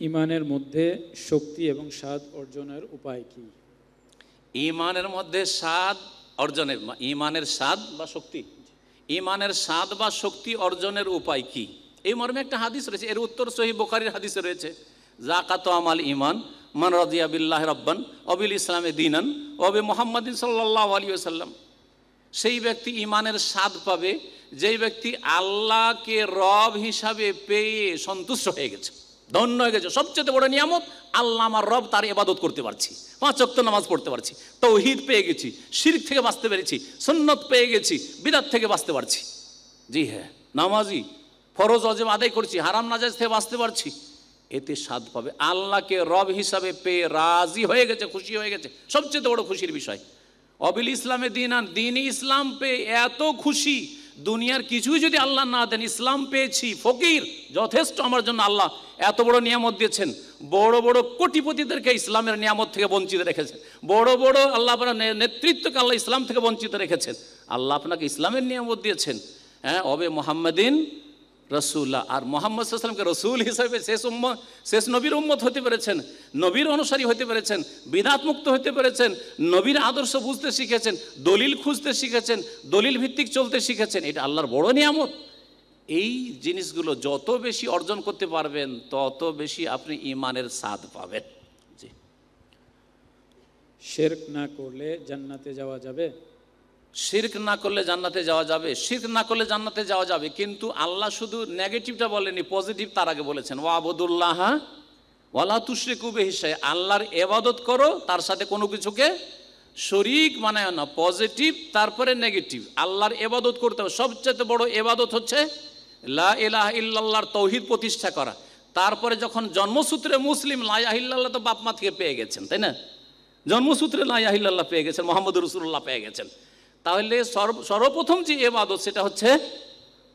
ইমানের মধ্যে শক্তি এবং স্বাদ অর্জনের উপায় কি ইমানের মধ্যে স্বাদ অর্জনের ইমানের স্বাদ বা শক্তি ইমানের স্বাদ বা শক্তি অর্জনের উপায় কি এই মর্মে একটা হাদিস রয়েছে এর উত্তর সহি বোখারির হাদিস রয়েছে জাকাত আমাল ইমান মান রাজিয়া বিল্লাহ রব্বান অবিল ইসলামে দিনান অবে মোহাম্মদ সাল্লাহ আলী সাল্লাম সেই ব্যক্তি ইমানের স্বাদ পাবে যেই ব্যক্তি আল্লাহকে রব হিসাবে পেয়ে সন্তুষ্ট হয়ে গেছে ধন্য হয়ে গেছে সবচেয়ে বড় নিয়ামত আল্লাহ আমার রব তার এবাদত করতে পারছি পাঁচ অক্ত নামাজ পড়তে পারছি তৌহিদ পেয়ে গেছি শিরিক থেকে বাঁচতে পেরেছি সন্ন্যত পেয়ে গেছি বিদাত থেকে বাঁচতে পারছি জি হ্যাঁ নামাজি ফরজ অজেব আদায় করছি হারাম নাজাজ থেকে বাঁচতে পারছি এতে স্বাদ পাবে আল্লাহকে রব হিসাবে পেয়ে রাজি হয়ে গেছে খুশি হয়ে গেছে সবচেয়ে বড় খুশির বিষয় অবিল ইসলামে দিন আন দিন ইসলাম পেয়ে এত খুশি দুনিয়ার কিছুই যদি আল্লাহ না দেন ইসলাম পেয়েছি ফকির যথেষ্ট আমার জন্য আল্লাহ এত বড় নিয়ামত দিয়েছেন বড় বড় কোটিপতিদেরকে ইসলামের নিয়ামত থেকে বঞ্চিত রেখেছেন বড় বড় আল্লাহ আপনার নেতৃত্বকে আল্লাহ ইসলাম থেকে বঞ্চিত রেখেছেন আল্লাহ আপনাকে ইসলামের নিয়ামত দিয়েছেন হ্যাঁ অবে মোহাম্মদিন রসুল্লাহ আর মোহাম্মদ সাল্লামকে রসুল হিসাবে শেষ উম্ম শেষ নবীর উম্মত হতে পেরেছেন নবীর অনুসারী হতে পেরেছেন বিধাত মুক্ত হতে পেরেছেন নবীর আদর্শ বুঝতে শিখেছেন দলিল খুঁজতে শিখেছেন দলিল ভিত্তিক চলতে শিখেছেন এটা আল্লাহর বড় নিয়ামত এই জিনিসগুলো যত বেশি অর্জন করতে পারবেন তত বেশি আপনি ইমানের স্বাদ পাবেন জি শেরক না করলে জান্নাতে যাওয়া যাবে শির্ক না করলে জান্নাতে যাওয়া যাবে শির্ক না করলে জান্নাতে যাওয়া যাবে কিন্তু আল্লাহ শুধু নেগেটিভটা বলেনি পজিটিভ তার আগে বলেছেন ওয়া আবদুল্লাহ ওয়ালা তুশ্রিকুবে কুবে আল্লাহর এবাদত করো তার সাথে কোনো কিছুকে শরিক মানায় না পজিটিভ তারপরে নেগেটিভ আল্লাহর এবাদত করতে হবে সবচেয়ে বড় এবাদত হচ্ছে লা এলাহ ইল্লাল্লাহর তৌহিদ প্রতিষ্ঠা করা তারপরে যখন জন্মসূত্রে মুসলিম লাইয়াহিল্লাহ তো বাপমা থেকে পেয়ে গেছেন তাই না জন্মসূত্রে লাইয়াহিল্লাহ পেয়ে গেছেন মোহাম্মদ রসুল্লাহ পেয়ে গেছেন তাহলে সর্বপ্রথম যে এবাদত সেটা হচ্ছে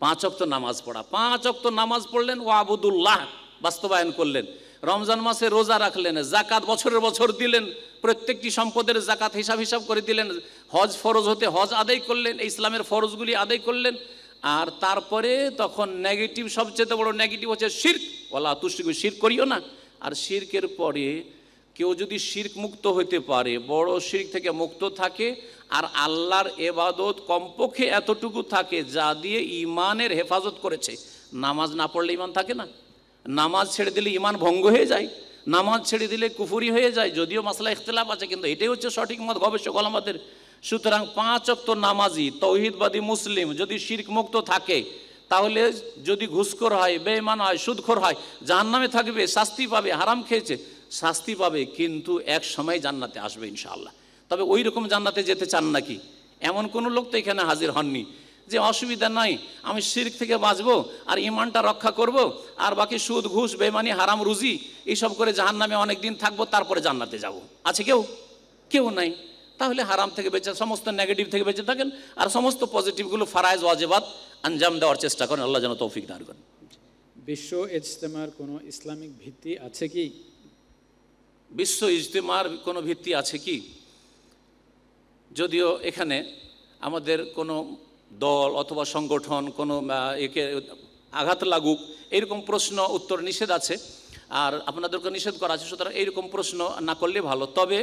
পাঁচ অক্ত নামাজ পড়া পাঁচ অক্ত নামাজ পড়লেন ও আবুদুল্লাহ বাস্তবায়ন করলেন রমজান মাসে রোজা রাখলেন জাকাত বছরের বছর দিলেন প্রত্যেকটি সম্পদের জাকাত হিসাব হিসাব করে দিলেন হজ ফরজ হতে হজ আদায় করলেন ইসলামের ফরজগুলি আদায় করলেন আর তারপরে তখন নেগেটিভ সবচেয়ে বড় নেগেটিভ হচ্ছে শির্ক ওলা তুষ্টিকে শির্ক করিও না আর শির্কের পরে কেউ যদি শির্ক মুক্ত হইতে পারে বড় শির্ক থেকে মুক্ত থাকে আর আল্লাহর এবাদত কমপক্ষে এতটুকু থাকে যা দিয়ে ইমানের হেফাজত করেছে নামাজ না পড়লে ইমান থাকে না নামাজ ছেড়ে দিলে ইমান ভঙ্গ হয়ে যায় নামাজ ছেড়ে দিলে কুফুরি হয়ে যায় যদিও মাসলা ইখতলাফ আছে কিন্তু এটাই হচ্ছে সঠিক মত গবেষক আমাদের সুতরাং পাঁচ অক্ত নামাজি তৌহিদবাদী মুসলিম যদি শির্ক মুক্ত থাকে তাহলে যদি ঘুষখোর হয় বেঈমান হয় সুদখোর হয় যার নামে থাকবে শাস্তি পাবে হারাম খেয়েছে শাস্তি পাবে কিন্তু এক সময় জান্নাতে আসবে ইনশাআল্লাহ তবে ওই রকম জান্নাতে যেতে চান নাকি এমন কোনো লোক তো এখানে হাজির হননি যে অসুবিধা নাই আমি শির্ক থেকে বাঁচবো আর ইমানটা রক্ষা করব আর বাকি সুদ ঘুষ বেমানি হারাম রুজি এইসব করে জাহান নামে অনেক থাকবো তারপরে জান্নাতে যাব আছে কেউ কেউ নাই তাহলে হারাম থেকে বেঁচে সমস্ত নেগেটিভ থেকে বেঁচে থাকেন আর সমস্ত পজিটিভগুলো ফারায়জ ওয়াজেবাদ আঞ্জাম দেওয়ার চেষ্টা করেন আল্লাহ যেন তৌফিক দান করেন বিশ্ব ইজতেমার কোনো ইসলামিক ভিত্তি আছে কি বিশ্ব ইজতেমার কোনো ভিত্তি আছে কি যদিও এখানে আমাদের কোনো দল অথবা সংগঠন কোনো একে আঘাত লাগুক এরকম প্রশ্ন উত্তর নিষেধ আছে আর আপনাদেরকে নিষেধ করা আছে সুতরাং এইরকম প্রশ্ন না করলে ভালো তবে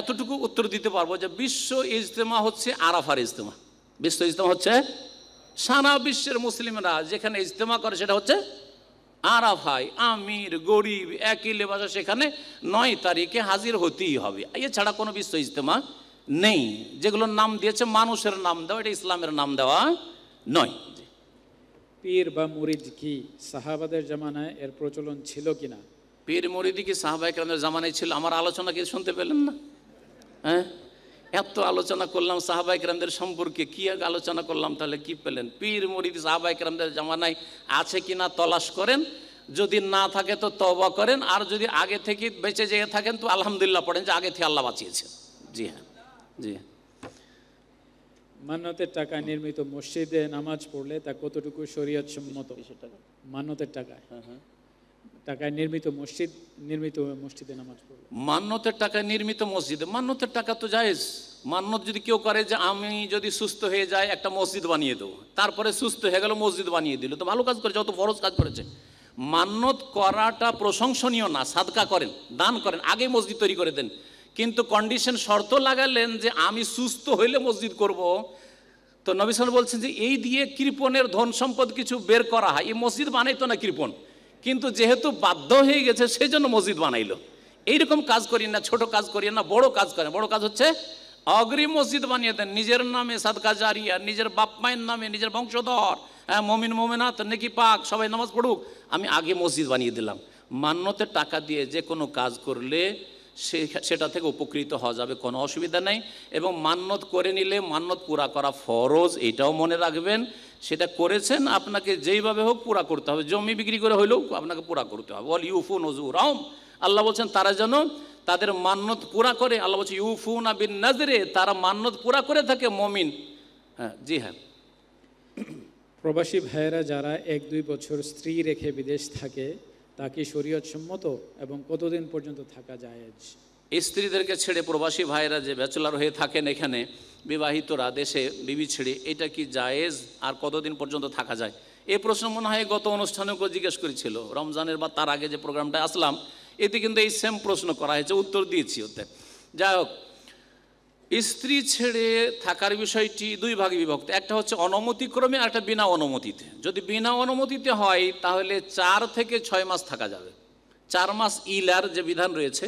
এতটুকু উত্তর দিতে পারবো যে বিশ্ব ইজতেমা হচ্ছে আরাফার ইজতেমা বিশ্ব ইজতেমা হচ্ছে সারা বিশ্বের মুসলিমরা যেখানে ইজতেমা করে সেটা হচ্ছে আরাফাই আমির গরিব একই লেবাস সেখানে নয় তারিখে হাজির হতেই হবে এছাড়া কোনো বিশ্ব ইজতেমা নেই যেগুলোর নাম দিয়েছে মানুষের নাম দেওয়া এটা ইসলামের নাম দেওয়া নয় পীর বা মুরিদ কি সাহাবাদের জামানায় এর প্রচলন ছিল কি না পীর মুরিদি কি সাহাবাই কেন জামানায় ছিল আমার আলোচনা কি শুনতে পেলেন না হ্যাঁ এত আলোচনা করলাম সাহাবাই কেরামদের সম্পর্কে কি আলোচনা করলাম তাহলে কি পেলেন পীর মরিদ সাহাবাই কেরামদের জামানায় আছে কি না তলাশ করেন যদি না থাকে তো তবা করেন আর যদি আগে থেকে বেঁচে যেয়ে থাকেন তো আলহামদুলিল্লাহ পড়েন যে আগে থেকে আল্লাহ বাঁচিয়েছেন জি হ্যাঁ জি মান্নতের টাকা নির্মিত মসজিদে নামাজ পড়লে তা কতটুকু শরীয়ত সম্মত মান্যতের টাকায় হ্যাঁ, হ্যাঁ। টাকায় নির্মিত মসজিদ নির্মিত মসজিদে নামাজ পড়লে মান্নতের টাকায় নির্মিত মসজিদে মান্নতের টাকা তো জায়েজ মান্যত যদি কেউ করে যে আমি যদি সুস্থ হয়ে যায় একটা মসজিদ বানিয়ে দেবো তারপরে সুস্থ হয়ে গেল মসজিদ বানিয়ে দিল তো ভালো কাজ করেছে যত ফরজ কাজ করেছে মান্নত করাটা প্রশংসনীয় না সাদকা করেন দান করেন আগে মসজিদ তৈরি করে দেন কিন্তু কন্ডিশন শর্ত লাগালেন যে আমি সুস্থ হইলে মসজিদ করব। তো নবী সাল বলছেন যে এই দিয়ে কৃপণের ধন সম্পদ কিছু বের করা হয় এই মসজিদ বানাইতো না কৃপণ কিন্তু যেহেতু বাধ্য হয়ে গেছে সেই জন্য মসজিদ বানাইলো এইরকম কাজ করি না ছোট কাজ করি না বড় কাজ করেন বড় কাজ হচ্ছে অগ্রিম মসজিদ বানিয়ে দেন নিজের নামে সাদকা জারিয়া নিজের বাপ মায়ের নামে নিজের বংশধর হ্যাঁ মমিন মোমেনাথ নাকি পাক সবাই নামাজ পড়ুক আমি আগে মসজিদ বানিয়ে দিলাম মান্যতে টাকা দিয়ে যে কোনো কাজ করলে সেটা থেকে উপকৃত হওয়া যাবে কোনো অসুবিধা নেই এবং মান্যত করে নিলে মান্যত পুরা করা ফরজ এটাও মনে রাখবেন সেটা করেছেন আপনাকে যেইভাবে হোক পুরা করতে হবে জমি বিক্রি করে হইলেও আপনাকে পুরা করতে হবে অল ইউফু নজুর রাম আল্লাহ বলছেন তারা যেন তাদের মান্যত পুরা করে আল্লাহ বলছে ইউফু না বিন নাজরে তারা মান্যত পুরা করে থাকে মমিন হ্যাঁ জি হ্যাঁ প্রবাসী ভাইয়েরা যারা এক দুই বছর স্ত্রী রেখে বিদেশ থাকে তা কি শরীয়ত সম্মত এবং কতদিন পর্যন্ত থাকা যায় স্ত্রীদেরকে ছেড়ে প্রবাসী ভাইরা যে ব্যাচেলার হয়ে থাকেন এখানে বিবাহিতরা দেশে বিবি ছেড়ে এটা কি জায়েজ আর কতদিন পর্যন্ত থাকা যায় এ প্রশ্ন মনে হয় গত অনুষ্ঠানেও জিজ্ঞেস করেছিল রমজানের বা তার আগে যে প্রোগ্রামটা আসলাম এতে কিন্তু এই সেম প্রশ্ন করা হয়েছে উত্তর দিয়েছি ওতে যাই হোক স্ত্রী ছেড়ে থাকার বিষয়টি দুই ভাগে বিভক্ত একটা হচ্ছে অনুমতিক্রমে আর একটা বিনা অনুমতিতে যদি বিনা অনুমতিতে হয় তাহলে চার থেকে ছয় মাস থাকা যাবে চার মাস ইলার যে বিধান রয়েছে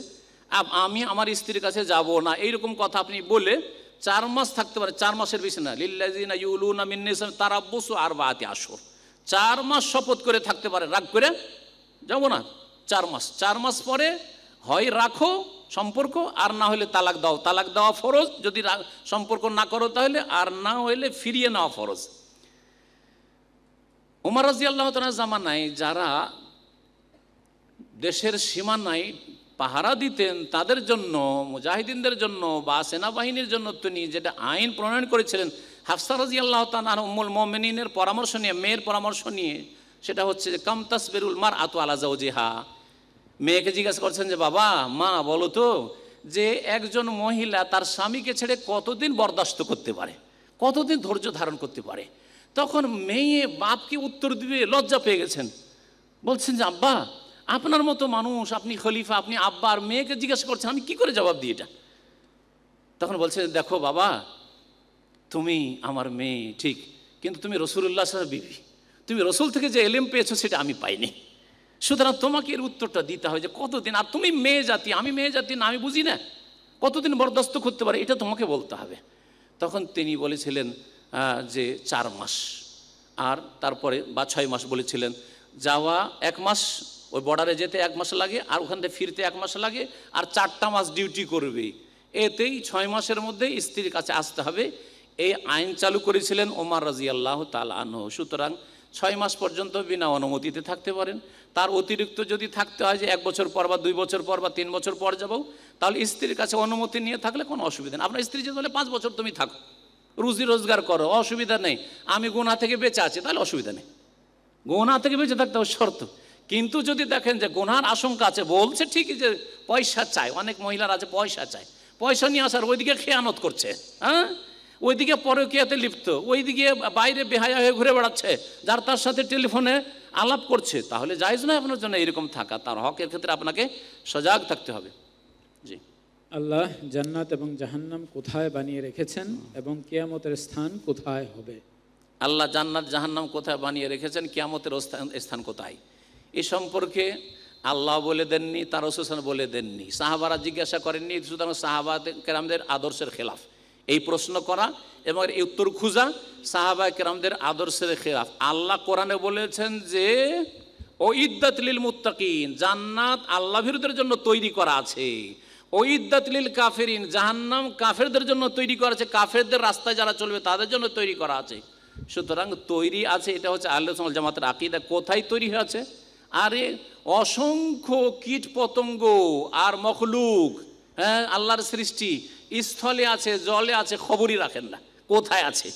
আমি আমার স্ত্রীর কাছে যাব না এইরকম কথা আপনি বলে চার মাস থাকতে পারে চার মাসের বেশি না লিল্লাজিনা না মিন্নিসান তারা বসু আর বাতি আসর চার মাস শপথ করে থাকতে পারে রাগ করে যাব না চার মাস চার মাস পরে হয় রাখো সম্পর্ক আর না হলে তালাক দাও তালাক দেওয়া ফরজ যদি সম্পর্ক না করো তাহলে আর না হলে ফিরিয়ে নেওয়া ফরজ উমার রাজি আল্লাহ জামানায় যারা দেশের সীমানায় পাহারা দিতেন তাদের জন্য মুজাহিদিনদের জন্য বা সেনাবাহিনীর জন্য তিনি যেটা আইন প্রণয়ন করেছিলেন হাফসা রাজি আল্লাহ তানার উম্মুল মোমেনিনের পরামর্শ নিয়ে মেয়ের পরামর্শ নিয়ে সেটা হচ্ছে কামতাস বেরুল মার আতু আলাজাউজিহা মেয়েকে জিজ্ঞাসা করছেন যে বাবা মা বলো তো যে একজন মহিলা তার স্বামীকে ছেড়ে কতদিন বরদাস্ত করতে পারে কতদিন ধৈর্য ধারণ করতে পারে তখন মেয়ে বাপকে উত্তর দিবে লজ্জা পেয়ে গেছেন বলছেন যে আব্বা আপনার মতো মানুষ আপনি খলিফা আপনি আব্বা আর মেয়েকে জিজ্ঞাসা করছেন আমি কি করে জবাব দিই এটা তখন বলছেন দেখো বাবা তুমি আমার মেয়ে ঠিক কিন্তু তুমি রসুল্লাহ বিবি তুমি রসুল থেকে যে এলেম পেয়েছো সেটা আমি পাইনি সুতরাং তোমাকে এর উত্তরটা দিতে হবে যে কতদিন আর তুমি মেয়ে জাতি আমি মেয়ে জাতি না আমি বুঝি না কতদিন বরদাস্ত করতে পারে এটা তোমাকে বলতে হবে তখন তিনি বলেছিলেন যে চার মাস আর তারপরে বা ছয় মাস বলেছিলেন যাওয়া এক মাস ওই বর্ডারে যেতে এক মাস লাগে আর ওখান থেকে ফিরতে এক মাস লাগে আর চারটা মাস ডিউটি করবে এতেই ছয় মাসের মধ্যে স্ত্রীর কাছে আসতে হবে এই আইন চালু করেছিলেন ওমার রাজিয়াল্লাহ তাল আনহ সুতরাং ছয় মাস পর্যন্ত বিনা অনুমতিতে থাকতে পারেন তার অতিরিক্ত যদি থাকতে হয় যে এক বছর পর বা দুই বছর পর বা তিন বছর পর যাবো তাহলে স্ত্রীর কাছে অনুমতি নিয়ে থাকলে কোনো অসুবিধা নেই আপনার স্ত্রী যদি বলে পাঁচ বছর তুমি থাকো রুজি রোজগার করো অসুবিধা নেই আমি গোনা থেকে বেঁচে আছি তাহলে অসুবিধা নেই গোনা থেকে বেঁচে থাকতে হবে শর্ত কিন্তু যদি দেখেন যে গোনার আশঙ্কা আছে বলছে ঠিকই যে পয়সা চায় অনেক মহিলার আছে পয়সা চায় পয়সা নিয়ে আসার ওইদিকে খেয়ানত করছে হ্যাঁ ওইদিকে কেয়াতে লিপ্ত ওইদিকে বাইরে বেহায়া হয়ে ঘুরে বেড়াচ্ছে যার তার সাথে টেলিফোনে আলাপ করছে তাহলে যাইজ না আপনার জন্য এরকম থাকা তার হকের ক্ষেত্রে আপনাকে সজাগ থাকতে হবে জি আল্লাহ জান্নাত এবং জাহান্নাম কোথায় বানিয়ে রেখেছেন এবং কেয়ামতের স্থান কোথায় হবে আল্লাহ জান্নাত জাহান্নাম কোথায় বানিয়ে রেখেছেন কেয়ামতের স্থান কোথায় এ সম্পর্কে আল্লাহ বলে দেননি তার হোসেন বলে দেননি সাহাবারা জিজ্ঞাসা করেননি সুতরাং সাহাবাদ কেরামদের আদর্শের খেলাফ এই প্রশ্ন করা এবং এই উত্তর খুঁজা সাহাবা কেরামদের আদর্শের খেরাফ আল্লাহ কোরআনে বলেছেন যে ও ইদ্দাতলিল মুত্তাকিন জান্নাত আল্লাহ ভিরুদের জন্য তৈরি করা আছে ও ইদ্দাতলিল কাফেরিন জাহান্নাম কাফেরদের জন্য তৈরি করা আছে কাফেরদের রাস্তায় যারা চলবে তাদের জন্য তৈরি করা আছে সুতরাং তৈরি আছে এটা হচ্ছে আল্লাহ জামাতের আকিদা কোথায় তৈরি হয়েছে আরে অসংখ্য কীট পতঙ্গ আর মখলুক হ্যাঁ আল্লাহর সৃষ্টি স্থলে আছে জলে আছে খবরই রাখেন না কোথায় আছে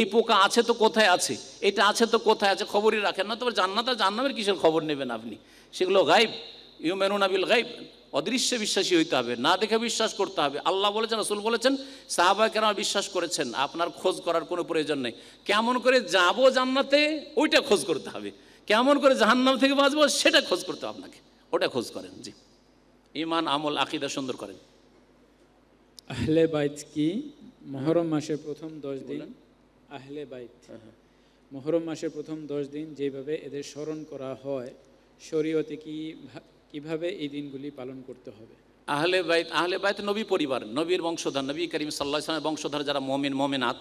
এই পোকা আছে তো কোথায় আছে এটা আছে তো কোথায় আছে খবরই রাখেন না তবে জান্নাত আর জান্নামের কিসের খবর নেবেন আপনি সেগুলো গাইব ইউ মেনুনাবিল গাইব অদৃশ্যে বিশ্বাসী হইতে হবে না দেখে বিশ্বাস করতে হবে আল্লাহ বলেছেন রসুল বলেছেন কেন বিশ্বাস করেছেন আপনার খোঁজ করার কোনো প্রয়োজন নেই কেমন করে যাব জান্নাতে ওইটা খোঁজ করতে হবে কেমন করে জাহান্নাম থেকে বাঁচবো সেটা খোঁজ করতে হবে আপনাকে ওটা খোঁজ করেন জি ইমান আমল আকিদা সুন্দর করেন আহলে বাইত কি মহরম মাসের প্রথম দশ দিন আহলে বাইত মহরম মাসের প্রথম দশ দিন যেভাবে এদের স্মরণ করা হয় শরীয়তে কি কিভাবে এই দিনগুলি পালন করতে হবে আহলে বাইত আহলে বাইত নবী পরিবার নবীর বংশধর নবী করিম সাল্লা ইসলামের বংশধর যারা মমিন মমিনাত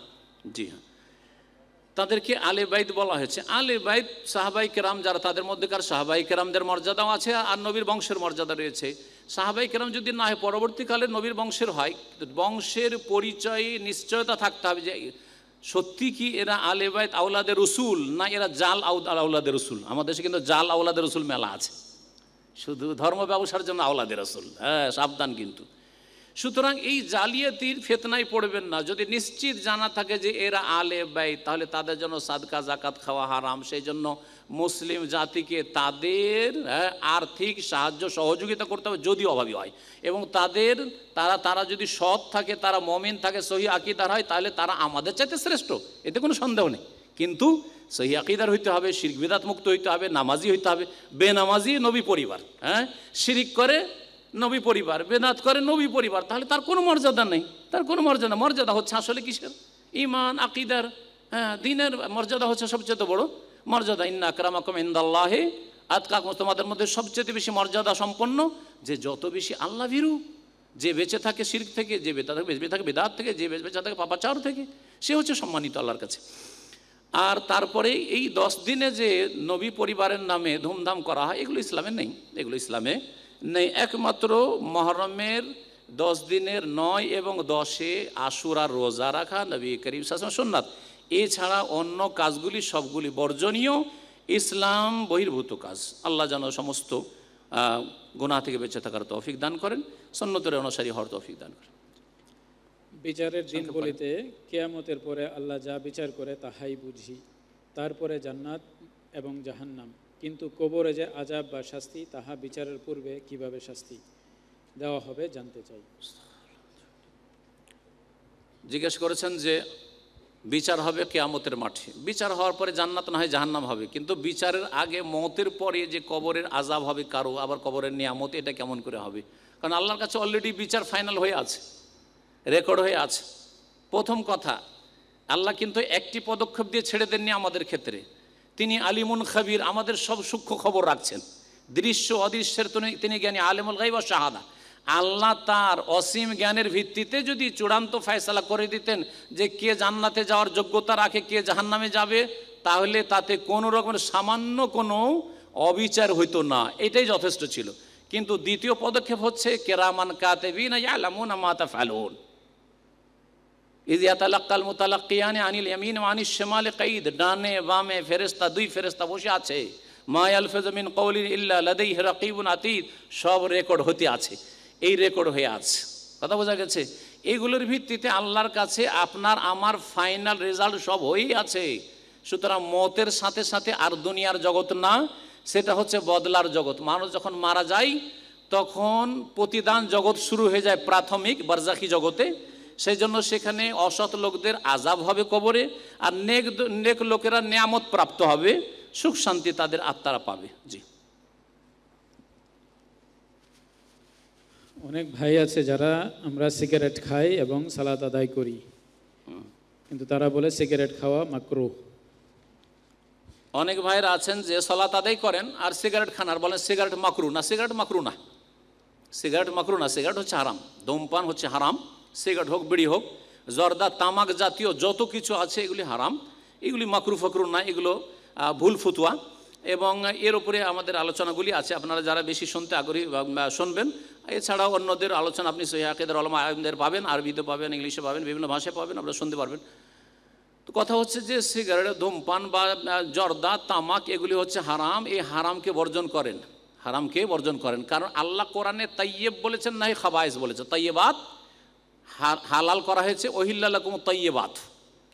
জি হ্যাঁ তাদেরকে আলে বাইদ বলা হয়েছে আলে বাইদ সাহাবাই কেরাম যারা তাদের মধ্যেকার সাহাবাই কেরামদের মর্যাদাও আছে আর নবীর বংশের মর্যাদা রয়েছে সাহাবাই কেরাম যদি না হয় পরবর্তীকালে নবীর বংশের হয় বংশের পরিচয়ে নিশ্চয়তা থাকতে হবে যে সত্যি কি এরা আলে বাইদ আউলাদের রসুল না এরা জাল আউলাদের রসুল আমাদের দেশে কিন্তু জাল আউলাদের রসুল মেলা আছে শুধু ধর্ম ব্যবসার জন্য আওলাদের রসুল হ্যাঁ সাবধান কিন্তু সুতরাং এই জালিয়াতির ফেতনায় পড়বেন না যদি নিশ্চিত জানা থাকে যে এরা আলে ব্যয় তাহলে তাদের জন্য সাদকা জাকাত খাওয়া হারাম সেই জন্য মুসলিম জাতিকে তাদের হ্যাঁ, আর্থিক সাহায্য সহযোগিতা করতে হবে যদি অভাবী হয় এবং তাদের তারা তারা যদি সৎ থাকে তারা মমিন থাকে সহি আকিদার হয় তাহলে তারা আমাদের চাইতে শ্রেষ্ঠ এতে কোনো সন্দেহ নেই কিন্তু সহি আকিদার হইতে হবে শির্ক বিদাত মুক্ত হইতে হবে নামাজি হইতে হবে বেনামাজি নবী পরিবার হ্যাঁ শিরিক করে নবী পরিবার বেদাত করে নবী পরিবার তাহলে তার কোনো মর্যাদা নেই তার কোনো মর্যাদা মর্যাদা হচ্ছে আসলে কিসের ইমান আকিদার হ্যাঁ দিনের মর্যাদা হচ্ছে সবচেয়ে বড় মর্যাদা ইন্না আকরামাকুম ইন্দাল্লাহে আতকাক তোমাদের মধ্যে সবচেয়ে বেশি মর্যাদা সম্পন্ন যে যত বেশি আল্লাহ ভিরু যে বেঁচে থাকে শির্ক থেকে যে বেতা থাকে বেঁচে থাকে বেদাত থেকে যে বেঁচে থাকে পাপাচার থেকে সে হচ্ছে সম্মানিত আল্লাহর কাছে আর তারপরে এই দশ দিনে যে নবী পরিবারের নামে ধুমধাম করা হয় এগুলো ইসলামে নেই এগুলো ইসলামে নেই একমাত্র মহরমের দশ দিনের নয় এবং দশে আশুরা রোজা রাখা নবী করিম সাসম সোননাথ এছাড়া অন্য কাজগুলি সবগুলি বর্জনীয় ইসলাম বহির্ভূত কাজ আল্লাহ যেন সমস্ত গুণা থেকে বেঁচে থাকার তৌফিক দান করেন সন্ন্যতের অনুসারী হওয়ার তৌফিক দান করেন বিচারের দিনগুলিতে কেয়ামতের পরে আল্লাহ যা বিচার করে তাহাই বুঝি তারপরে জান্নাত এবং জাহান্নাম কিন্তু কবরে যে আজাব বা শাস্তি তাহা বিচারের পূর্বে কিভাবে শাস্তি দেওয়া হবে জানতে চাই জিজ্ঞেস করেছেন যে বিচার হবে কেয়ামতের মাঠে বিচার হওয়ার পরে জান্নাত না হয় জাহান্নাম হবে কিন্তু বিচারের আগে মতের পরে যে কবরের আজাব হবে কারো আবার কবরের নিয়ামত এটা কেমন করে হবে কারণ আল্লাহর কাছে অলরেডি বিচার ফাইনাল হয়ে আছে রেকর্ড হয়ে আছে প্রথম কথা আল্লাহ কিন্তু একটি পদক্ষেপ দিয়ে ছেড়ে দেননি আমাদের ক্ষেত্রে তিনি আলিমুন খাবির আমাদের সব সূক্ষ্ম খবর রাখছেন দৃশ্য অদৃশ্যের তিনি জ্ঞানী আলিমুল গাইব শাহাদা আল্লাহ তার অসীম জ্ঞানের ভিত্তিতে যদি চূড়ান্ত ফয়সলা করে দিতেন যে কে জান্নাতে যাওয়ার যোগ্যতা রাখে কে জাহান্নামে যাবে তাহলে তাতে কোনো রকমের সামান্য কোনো অবিচার হইতো না এটাই যথেষ্ট ছিল কিন্তু দ্বিতীয় পদক্ষেপ হচ্ছে কেরামান বিনা আলামুন আমাতা ফালুন ইদিয়া তালাক্কাল মোতালাক্কিয়ানে আনিল ইয়ামিন আনিস শেমালে কাইদ ডানে বামে ফেরেস্তা দুই ফেরেস্তা বসে আছে মায় আলফেজমিন কৌলির ইল্লা লাদেই রাকিবুন আতিদ সব রেকর্ড হতে আছে এই রেকর্ড হয়ে আছে কথা বোঝা গেছে এগুলোর ভিত্তিতে আল্লাহর কাছে আপনার আমার ফাইনাল রেজাল্ট সব হয়েই আছে সুতরাং মতের সাথে সাথে আর দুনিয়ার জগৎ না সেটা হচ্ছে বদলার জগৎ মানুষ যখন মারা যায় তখন প্রতিদান জগৎ শুরু হয়ে যায় প্রাথমিক বার্জাখি জগতে সেই জন্য সেখানে অসৎ লোকদের আজাব হবে কবরে আর নেক নেক লোকেরা নিয়ামত প্রাপ্ত হবে সুখ শান্তি তাদের আত্মারা পাবে জি অনেক ভাই আছে যারা আমরা সিগারেট খাই এবং সালাদ আদায় করি কিন্তু তারা বলে সিগারেট খাওয়া মাকরু অনেক ভাইয়েরা আছেন যে সলাত আদাই করেন আর সিগারেট খান আর বলেন সিগারেট মাকরু না সিগারেট মাকরু না সিগারেট মাকরু না সিগারেট হচ্ছে হারাম ধূমপান হচ্ছে হারাম সিগারেট হোক বিড়ি হোক জর্দা তামাক জাতীয় যত কিছু আছে এগুলি হারাম এগুলি মাকরু ফাকরু না এগুলো ভুল ফুতুয়া এবং এর উপরে আমাদের আলোচনাগুলি আছে আপনারা যারা বেশি শুনতে আগ্রহী শুনবেন এছাড়াও অন্যদের আলোচনা আপনি সহিদের আলম আলমদের পাবেন আরবিতে পাবেন ইংলিশে পাবেন বিভিন্ন ভাষায় পাবেন আপনারা শুনতে পারবেন তো কথা হচ্ছে যে সিগারেট ধূমপান বা জর্দা তামাক এগুলি হচ্ছে হারাম এই হারামকে বর্জন করেন হারামকে বর্জন করেন কারণ আল্লাহ কোরআনে তাইয়েব বলেছেন না খাবায়স বলেছে তাইয়েবাত হালাল করা হয়েছে ওহিল্লাকুম তৈবাত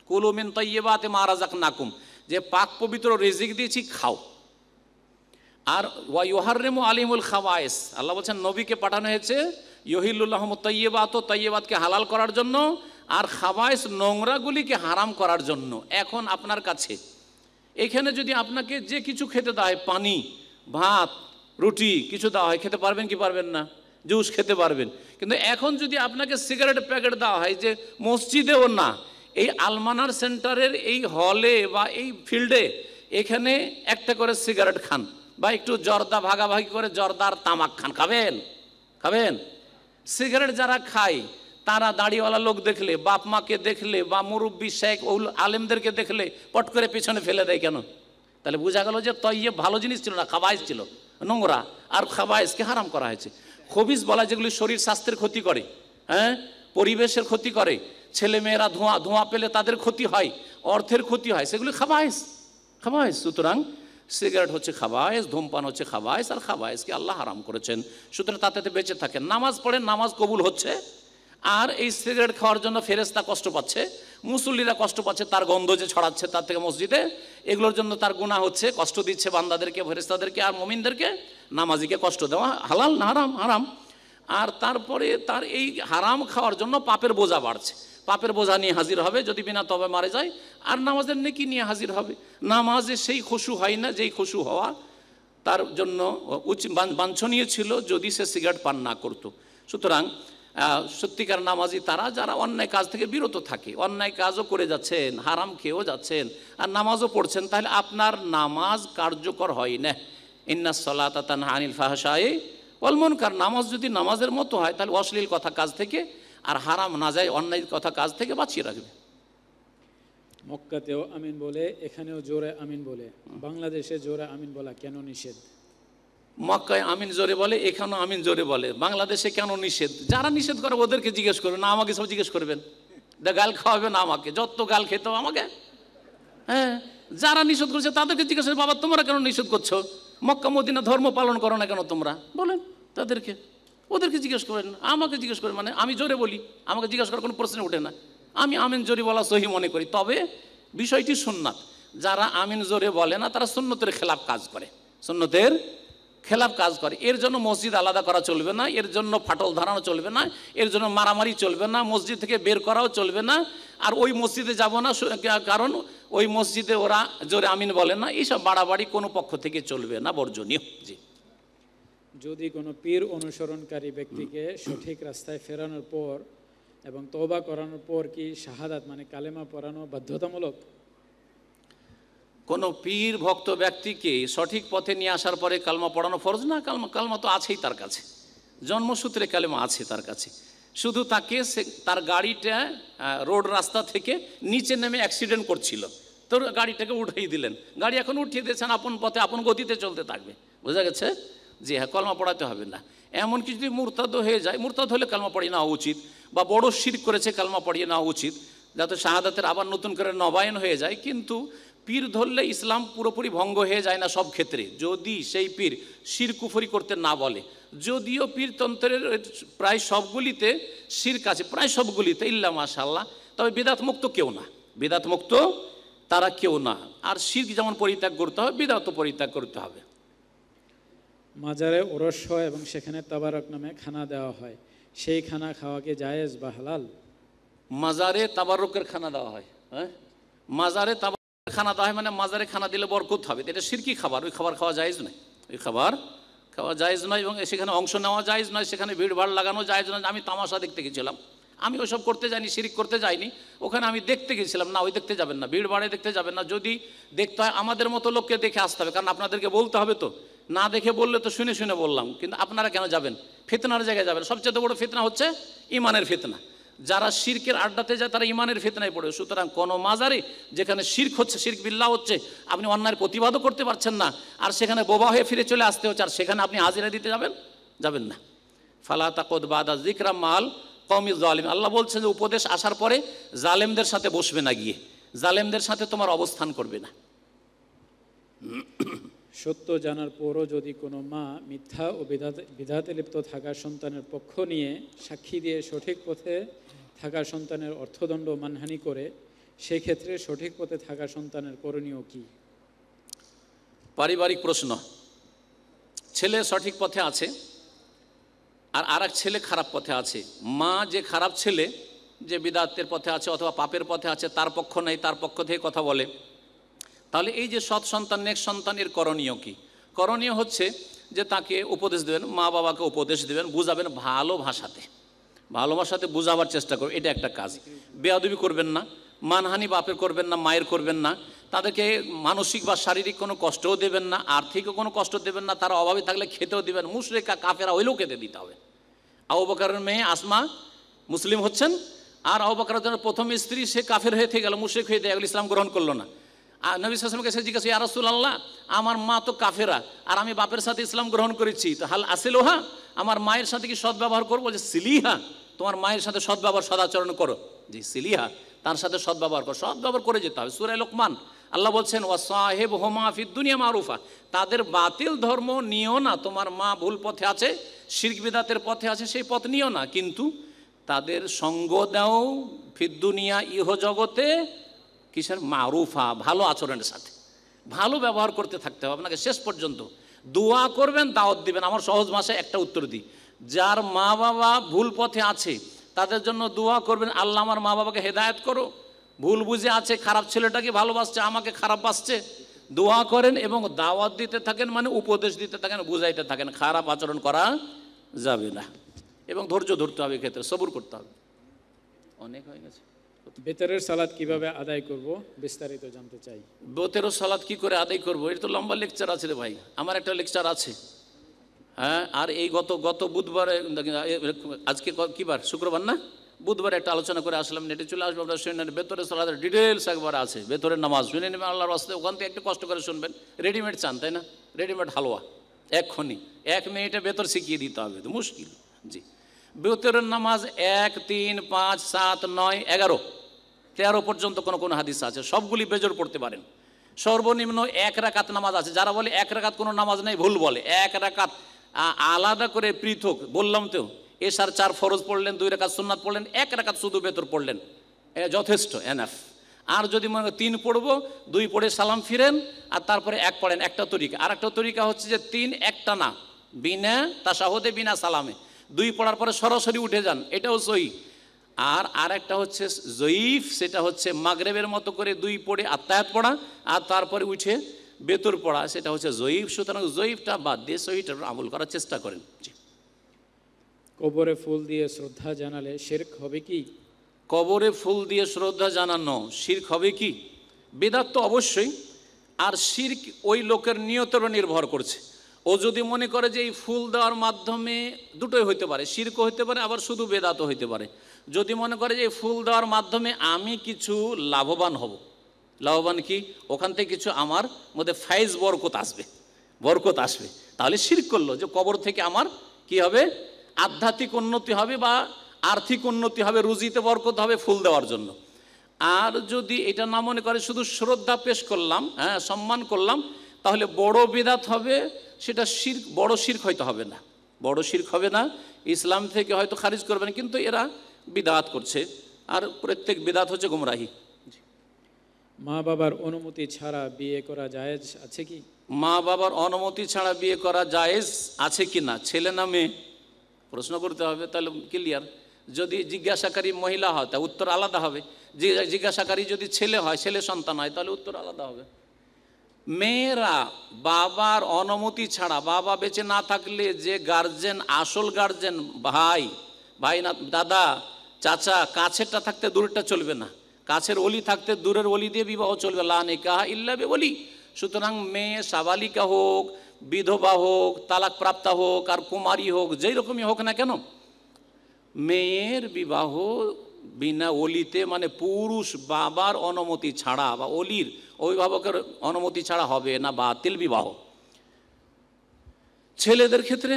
কুলুমিন মারা মারাজাক নাকুম যে পাক পবিত্র রেজিক দিয়েছি খাও আর ওয়া রেমু আলিমুল খাওয়ায়েস আল্লাহ বলছেন নবীকে পাঠানো হয়েছে ইহিল্লাহ তৈবাত ও তৈবাতকে হালাল করার জন্য আর খাওয়ায়েস নোংরাগুলিকে হারাম করার জন্য এখন আপনার কাছে এখানে যদি আপনাকে যে কিছু খেতে দেয় পানি ভাত রুটি কিছু দেওয়া হয় খেতে পারবেন কি পারবেন না জুস খেতে পারবেন কিন্তু এখন যদি আপনাকে সিগারেট প্যাকেট দেওয়া হয় যে মসজিদেও না এই আলমানার সেন্টারের এই হলে বা এই ফিল্ডে এখানে একটা করে সিগারেট খান বা একটু জর্দা ভাগাভাগি করে জর্দার তামাক খান খাবেন খাবেন সিগারেট যারা খায় তারা দাড়িওয়ালা লোক দেখলে বাপ মাকে দেখলে বা মুরব্বী শেখ ওল আলেমদেরকে দেখলে পট করে পেছনে ফেলে দেয় কেন তাহলে বোঝা গেল যে তৈয়ে ভালো জিনিস ছিল না খাবাইজ ছিল নোংরা আর খাবাইজকে হারাম করা হয়েছে খবিজ বলা যেগুলি শরীর স্বাস্থ্যের ক্ষতি করে হ্যাঁ পরিবেশের ক্ষতি করে ছেলে মেয়েরা ধোঁয়া ধোঁয়া পেলে তাদের ক্ষতি হয় অর্থের ক্ষতি হয় সেগুলি খাবায়স খাবায়স সুতরাং সিগারেট হচ্ছে খাবায়স ধূমপান হচ্ছে খাবায়স আর খাবায়েসকে আল্লাহ হারাম করেছেন সুতরাং তাতে বেঁচে থাকেন নামাজ পড়েন নামাজ কবুল হচ্ছে আর এই সিগারেট খাওয়ার জন্য ফেরেস্তা কষ্ট পাচ্ছে মুসল্লিরা কষ্ট পাচ্ছে তার গন্ধ যে ছড়াচ্ছে তার থেকে মসজিদে এগুলোর জন্য তার গুণা হচ্ছে কষ্ট দিচ্ছে বান্দাদেরকে ফেরেস্তাদেরকে আর মমিনদেরকে নামাজিকে কষ্ট দেওয়া হালাল না হারাম হারাম আর তারপরে তার এই হারাম খাওয়ার জন্য পাপের বোঝা বাড়ছে পাপের বোঝা নিয়ে হাজির হবে যদি বিনা তবে মারা যায় আর নামাজের নেকি নিয়ে হাজির হবে নামাজে সেই খসু হয় না যেই খসু হওয়া তার জন্য উচিত বাঞ্ছনীয় ছিল যদি সে সিগারেট পান না করতো সুতরাং সত্যিকার নামাজি তারা যারা অন্যায় কাজ থেকে বিরত থাকে অন্যায় কাজও করে যাচ্ছেন হারাম খেয়েও যাচ্ছেন আর নামাজও পড়ছেন তাহলে আপনার নামাজ কার্যকর হয় না ইন্না সলাতান আনিল ফাহাশাই কার নামাজ যদি নামাজের মতো হয় তাহলে অশ্লীল কথা কাজ থেকে আর হারাম না যায় অন্যায় কথা কাজ থেকে বাঁচিয়ে রাখবে মক্কাতেও আমিন বলে এখানেও জোরে আমিন বলে বাংলাদেশে জোরে আমিন বলা কেন নিষেধ মক্কায় আমিন জোরে বলে এখানেও আমিন জোরে বলে বাংলাদেশে কেন নিষেধ যারা নিষেধ করে ওদেরকে জিজ্ঞেস করবেন না আমাকে সব জিজ্ঞেস করবেন গাল খাওয়াবে না আমাকে যত গাল খেতে আমাকে হ্যাঁ যারা নিষেধ করছে তাদেরকে জিজ্ঞেস বাবা তোমরা কেন নিষেধ করছো মক্কা মদিনা ধর্ম পালন করো না কেন তোমরা বলেন তাদেরকে ওদেরকে জিজ্ঞেস করেন আমাকে জিজ্ঞেস করেন মানে আমি জোরে বলি আমাকে জিজ্ঞেস করার কোনো প্রশ্ন ওঠে না আমি আমিন জোরে বলা সহি মনে করি তবে বিষয়টি সুন্নাত যারা আমিন জোরে বলে না তারা সুন্নতের খেলাফ কাজ করে সুন্নতের খেলাফ কাজ করে এর জন্য মসজিদ আলাদা করা চলবে না এর জন্য ফাটল ধারানো চলবে না এর জন্য মারামারি চলবে না মসজিদ থেকে বের করাও চলবে না আর ওই মসজিদে যাব না কারণ ওই মসজিদে ওরা জোরে আমিন বলে না এইসব বাড়াবাড়ি কোনো পক্ষ থেকে চলবে না বর্জনীয় জি যদি কোনো পীর অনুসরণকারী ব্যক্তিকে সঠিক রাস্তায় ফেরানোর পর এবং তোবা করানোর পর কি শাহাদাত মানে কালেমা পড়ানো বাধ্যতামূলক কোনো পীর ভক্ত ব্যক্তিকে সঠিক পথে নিয়ে আসার পরে কালমা পড়ানো ফরজ না কালমা কালমা তো আছেই তার কাছে জন্মসূত্রে কালেমা আছে তার কাছে শুধু তাকে সে তার গাড়িটা রোড রাস্তা থেকে নিচে নেমে অ্যাক্সিডেন্ট করছিল তো গাড়িটাকে উঠিয়ে দিলেন গাড়ি এখন উঠিয়ে দিয়েছেন আপন পথে আপন গতিতে চলতে থাকবে বোঝা গেছে যে হ্যাঁ কলমা পড়াতে হবে না এমনকি যদি মুরতাদ হয়ে যায় মুরতাদ হলে কালমা পড়িয়ে নেওয়া উচিত বা বড় শির করেছে কালমা পড়িয়ে নেওয়া উচিত যাতে শাহাদাতের আবার নতুন করে নবায়ন হয়ে যায় কিন্তু পীর ধরলে ইসলাম পুরোপুরি ভঙ্গ হয়ে যায় না সব ক্ষেত্রে যদি সেই পীর শিরকুফরি করতে না বলে যদিও পীরতন্ত্রের প্রায় সবগুলিতে শির কাছে প্রায় সবগুলিতে ইল্লা মাশাল্লাহ তবে বেদাত মুক্ত কেউ না বেদাত মুক্ত তারা কেউ না আর শির যেমন পরিত্যাগ করতে হবে বেদাতও পরিত্যাগ করতে হবে মাজারে ওরস হয় এবং সেখানে তাবারক নামে খানা দেওয়া হয় সেই খানা খাওয়াকে জায়েজ বা হালাল মাজারে তাবারকের খানা দেওয়া হয় হ্যাঁ মাজারে তাবার খানা দেওয়া হয় মানে মাজারে খানা দিলে বরকত হবে এটা সিরকি খাবার ওই খাবার খাওয়া যায়জ নয় ওই খাবার খাওয়া যায়জ নয় এবং সেখানে অংশ নেওয়া যায়জ নয় সেখানে ভিড় ভাড় লাগানো যায়জ নয় আমি তামাশা দেখতে গেছিলাম আমি ওসব করতে যাইনি শিরিক করতে যাইনি ওখানে আমি দেখতে গেছিলাম না ওই দেখতে যাবেন না ভিড় ভাড়ে দেখতে যাবেন না যদি দেখতে হয় আমাদের মতো লোককে দেখে আসতে হবে কারণ আপনাদেরকে বলতে হবে তো না দেখে বললে তো শুনে শুনে বললাম কিন্তু আপনারা কেন যাবেন ফিতনার জায়গায় যাবেন সবচেয়ে বড় ফিতনা হচ্ছে ইমানের ফিতনা যারা শির্কের আড্ডাতে যায় তারা ইমানের ফেতনায় পড়ে সুতরাং কোনো মাজারে যেখানে শির্ক হচ্ছে শির্ক বিল্লা হচ্ছে আপনি অন্যায়ের প্রতিবাদও করতে পারছেন না আর সেখানে বোবা হয়ে ফিরে চলে আসতে হচ্ছে আর সেখানে আপনি হাজিরা দিতে যাবেন যাবেন না ফালা তাকত বাদা জিকরাম মাল কৌমি জালিম আল্লাহ বলছেন যে উপদেশ আসার পরে জালেমদের সাথে বসবে না গিয়ে জালেমদের সাথে তোমার অবস্থান করবে না সত্য জানার পরও যদি কোনো মা মিথ্যা ও বিধাতে লিপ্ত থাকা সন্তানের পক্ষ নিয়ে সাক্ষী দিয়ে সঠিক পথে থাকা সন্তানের অর্থদণ্ড মানহানি করে সেক্ষেত্রে সঠিক পথে থাকা সন্তানের করণীয় কি পারিবারিক প্রশ্ন ছেলে সঠিক পথে আছে আর আর ছেলে খারাপ পথে আছে মা যে খারাপ ছেলে যে বিদাতের পথে আছে অথবা পাপের পথে আছে তার পক্ষ নেই তার পক্ষ থেকে কথা বলে তাহলে এই যে সৎ সন্তান নেক সন্তানের করণীয় কি করণীয় হচ্ছে যে তাকে উপদেশ দেবেন মা বাবাকে উপদেশ দেবেন বুঝাবেন ভালো ভাষাতে ভালোবাসার সাথে বোঝাবার চেষ্টা করবে এটা একটা কাজ বেয়াদবি করবেন না মানহানি বাপের করবেন না মায়ের করবেন না তাদেরকে মানসিক বা শারীরিক কোনো কষ্টও দেবেন না আর্থিকও কোনো কষ্ট দেবেন না তারা অভাবে থাকলে খেতেও দেবেন মুশরেকা কাফেরা ওইলেও খেতে দিতে হবে আবু মেয়ে আসমা মুসলিম হচ্ছেন আর আবু জন্য প্রথম স্ত্রী সে কাফের হয়ে থেকে গেল মুশরেক হয়ে দেয় ইসলাম গ্রহণ করলো না আর নবী সালামকে সে জিজ্ঞাসা ইয়া রাসূলুল্লাহ আমার মা তো কাফেরা আর আমি বাপের সাথে ইসলাম গ্রহণ করেছি তো হাল আসিল হ্যাঁ আমার মায়ের সাথে কি সদ্ব্যবহার করবো যে সিলিহা তোমার মায়ের সাথে সদ্ব্যবহার সদাচরণ করো যে সিলিহা তার সাথে সদ্ব্যবহার করো সদ্ব্যবহার করে যেতে হবে সুরাই লোকমান আল্লাহ বলছেন ও সাহেব হোমাফি দুনিয়া মারুফা তাদের বাতিল ধর্ম নিও না তোমার মা ভুল পথে আছে শির্ক বিদাতের পথে আছে সেই পথ নিও না কিন্তু তাদের সঙ্গ দাও ফিদ্দুনিয়া ইহ জগতে কিসের মারুফা ভালো আচরণের সাথে ভালো ব্যবহার করতে থাকতে হবে আপনাকে শেষ পর্যন্ত দোয়া করবেন দাওয়াত দিবেন আমার সহজ ভাষায় একটা উত্তর দিই যার মা বাবা ভুল পথে আছে তাদের জন্য দোয়া করবেন আল্লাহ আমার মা বাবাকে হেদায়ত করো ভুল বুঝে আছে খারাপ ছেলেটাকে ভালোবাসছে আমাকে খারাপ বাসছে দোয়া করেন এবং দাওয়াত দিতে থাকেন মানে উপদেশ দিতে থাকেন বুঝাইতে থাকেন খারাপ আচরণ করা যাবে না এবং ধৈর্য ধরতে হবে ক্ষেত্রে সবুর করতে হবে অনেক হয়ে গেছে বেতরের সালাদ কিভাবে আদায় করব বিস্তারিত জানতে চাই বেতরের সালাদ কি করে আদায় করব এটা তো লম্বা লেকচার আছে রে ভাই আমার একটা লেকচার আছে হ্যাঁ আর এই গত গত বুধবারে আজকে কি বার শুক্রবার না বুধবার একটা আলোচনা করে আসলাম নেটে চলে আসবো আপনার শুনে বেতরে সালাদের ডিটেলস একবার আছে বেতরের নামাজ শুনে নেবেন আল্লাহর আসতে ওখান থেকে একটু কষ্ট করে শুনবেন রেডিমেড চান তাই না রেডিমেড হালুয়া এক্ষুনি এক মিনিটে ভেতর শিখিয়ে দিতে হবে তো মুশকিল জি বেতরের নামাজ এক তিন পাঁচ সাত নয় এগারো তেরো পর্যন্ত কোনো কোনো হাদিস আছে সবগুলি বেজর পড়তে পারেন সর্বনিম্ন এক রাকাত নামাজ আছে যারা বলে এক রাকাত কোনো নামাজ নেই ভুল বলে এক রাকাত আলাদা করে পৃথক বললাম তো এসার চার ফরজ পড়লেন দুই রাকাত সুন্নাত পড়লেন এক রাকাত শুধু বেতর পড়লেন যথেষ্ট এনাফ আর যদি মনে তিন পড়বো দুই পড়ে সালাম ফিরেন আর তারপরে এক পড়েন একটা তরিকা আর একটা তরিকা হচ্ছে যে তিন একটা না বিনা সাহদে বিনা সালামে দুই পড়ার পরে সরাসরি উঠে যান এটাও সই আর আর একটা হচ্ছে জয়ীফ সেটা হচ্ছে মাগরেবের মতো করে দুই পড়ে আত্মায়াত পড়া আর তারপরে উঠে বেতর পড়া সেটা হচ্ছে জয়ীফ সুতরাং জয়ীফটা বাদ দিয়ে সহিটা আমল করার চেষ্টা করেন কবরে ফুল দিয়ে শ্রদ্ধা জানালে শেরক হবে কি কবরে ফুল দিয়ে শ্রদ্ধা জানানো শির্ক হবে কি বেদাত তো অবশ্যই আর শির্ক ওই লোকের নিয়তেরও নির্ভর করছে ও যদি মনে করে যে এই ফুল দেওয়ার মাধ্যমে দুটোই হইতে পারে শির্ক হইতে পারে আবার শুধু বেদাত হইতে পারে যদি মনে করে যে এই ফুল দেওয়ার মাধ্যমে আমি কিছু লাভবান হব লাভবান কি ওখান থেকে কিছু আমার মধ্যে ফাইজ বরকত আসবে বরকত আসবে তাহলে শির্ক করলো যে কবর থেকে আমার কি হবে আধ্যাত্মিক উন্নতি হবে বা আর্থিক উন্নতি হবে রুজিতে বরকত হবে ফুল দেওয়ার জন্য আর যদি এটা না মনে করে শুধু শ্রদ্ধা পেশ করলাম হ্যাঁ সম্মান করলাম তাহলে বড় বেদাত হবে সেটা শির বড় শির্ক হয়তো হবে না বড় শির্ক হবে না ইসলাম থেকে হয়তো খারিজ করবে না কিন্তু এরা বিদাত করছে আর প্রত্যেক বিদাত হচ্ছে গুমরাহি মা বাবার অনুমতি ছাড়া বিয়ে করা জায়েজ আছে কি মা বাবার অনুমতি ছাড়া বিয়ে করা জায়েজ আছে কি না ছেলে না মেয়ে প্রশ্ন করতে হবে তাহলে ক্লিয়ার যদি জিজ্ঞাসাকারী মহিলা হয় তা উত্তর আলাদা হবে জিজ্ঞাসাকারী যদি ছেলে হয় ছেলে সন্তান হয় তাহলে উত্তর আলাদা হবে মেয়েরা বাবার অনুমতি ছাড়া বাবা বেঁচে না থাকলে যে গার্জেন আসল গার্জেন ভাই ভাই না দাদা চাচা কাছেরটা থাকতে দূরেরটা চলবে না কাছের অলি থাকতে দূরের অলি দিয়ে বিবাহ চলবে লা নিকাহ ইল্লা বে সুতরাং মেয়ে সাবালিকা হোক বিধবা হোক তালাক প্রাপ্তা হোক আর কুমারী হোক যেই রকমই হোক না কেন মেয়ের বিবাহ বিনা অলিতে মানে পুরুষ বাবার অনুমতি ছাড়া বা অলির অভিভাবকের অনুমতি ছাড়া হবে না বাতিল বিবাহ ছেলেদের ক্ষেত্রে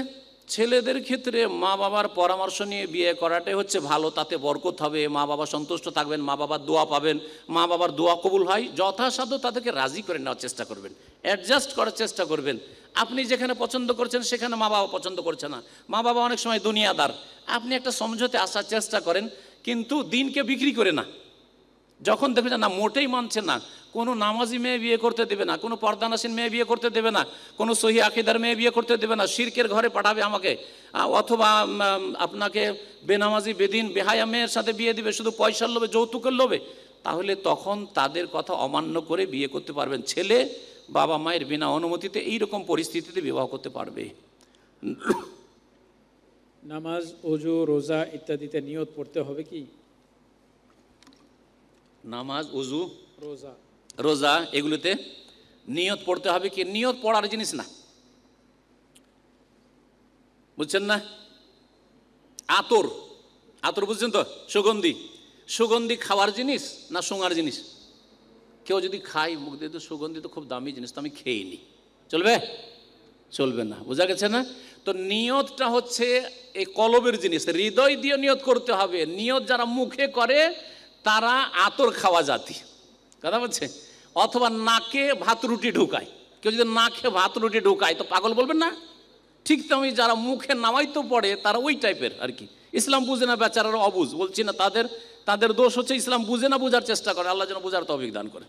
ছেলেদের ক্ষেত্রে মা বাবার পরামর্শ নিয়ে বিয়ে করাটাই হচ্ছে ভালো তাতে বরকত হবে মা বাবা সন্তুষ্ট থাকবেন মা বাবার দোয়া পাবেন মা বাবার দোয়া কবুল হয় যথাসাধ্য তাদেরকে রাজি করে নেওয়ার চেষ্টা করবেন অ্যাডজাস্ট করার চেষ্টা করবেন আপনি যেখানে পছন্দ করছেন সেখানে মা বাবা পছন্দ করছে না মা বাবা অনেক সময় দুনিয়াদার আপনি একটা সমঝোতে আসার চেষ্টা করেন কিন্তু দিনকে বিক্রি করে না যখন দেখবে না মোটেই মানছে না কোনো নামাজি মেয়ে বিয়ে করতে দেবে না কোনো পর্দানাসীন মেয়ে বিয়ে করতে দেবে না কোনো সহি আকিদার মেয়ে বিয়ে করতে দেবে না শিরকের ঘরে পাঠাবে আমাকে অথবা আপনাকে বেনামাজি বেদিন বেহায়া মেয়ের সাথে বিয়ে দিবে শুধু পয়সার লোভে যৌতুকের লোভে তাহলে তখন তাদের কথা অমান্য করে বিয়ে করতে পারবেন ছেলে বাবা মায়ের বিনা অনুমতিতে এইরকম পরিস্থিতিতে বিবাহ করতে পারবে নামাজ অজু রোজা ইত্যাদিতে নিয়ত পড়তে হবে কি নামাজ অজু রোজা রোজা এগুলোতে নিয়ত পড়তে হবে কি নিয়ত পড়ার জিনিস না বুঝছেন না আতর আতর বুঝছেন তো সুগন্ধি সুগন্ধি খাওয়ার জিনিস না শোঙার জিনিস কেউ যদি খাই মুখ দিয়ে তো সুগন্ধি তো খুব দামি জিনিস তো আমি খেয়ে নি চলবে চলবে না বোঝা গেছে না তো নিয়তটা হচ্ছে এই কলবের জিনিস হৃদয় দিয়ে নিয়ত করতে হবে নিয়ত যারা মুখে করে তারা আতর খাওয়া জাতি কথা বলছে অথবা নাকে ভাত রুটি ঢুকায় কেউ যদি নাকে ভাত রুটি ঢুকায় তো পাগল বলবেন না ঠিক তেমনি যারা মুখে নামাইতে পড়ে তারা ওই টাইপের আর কি ইসলাম বুঝে না বেচারারা অবুজ বলছি না তাদের তাদের দোষ হচ্ছে ইসলাম বুঝে না বোঝার চেষ্টা করে আল্লাহ যেন বোঝার তো অভিজ্ঞান করে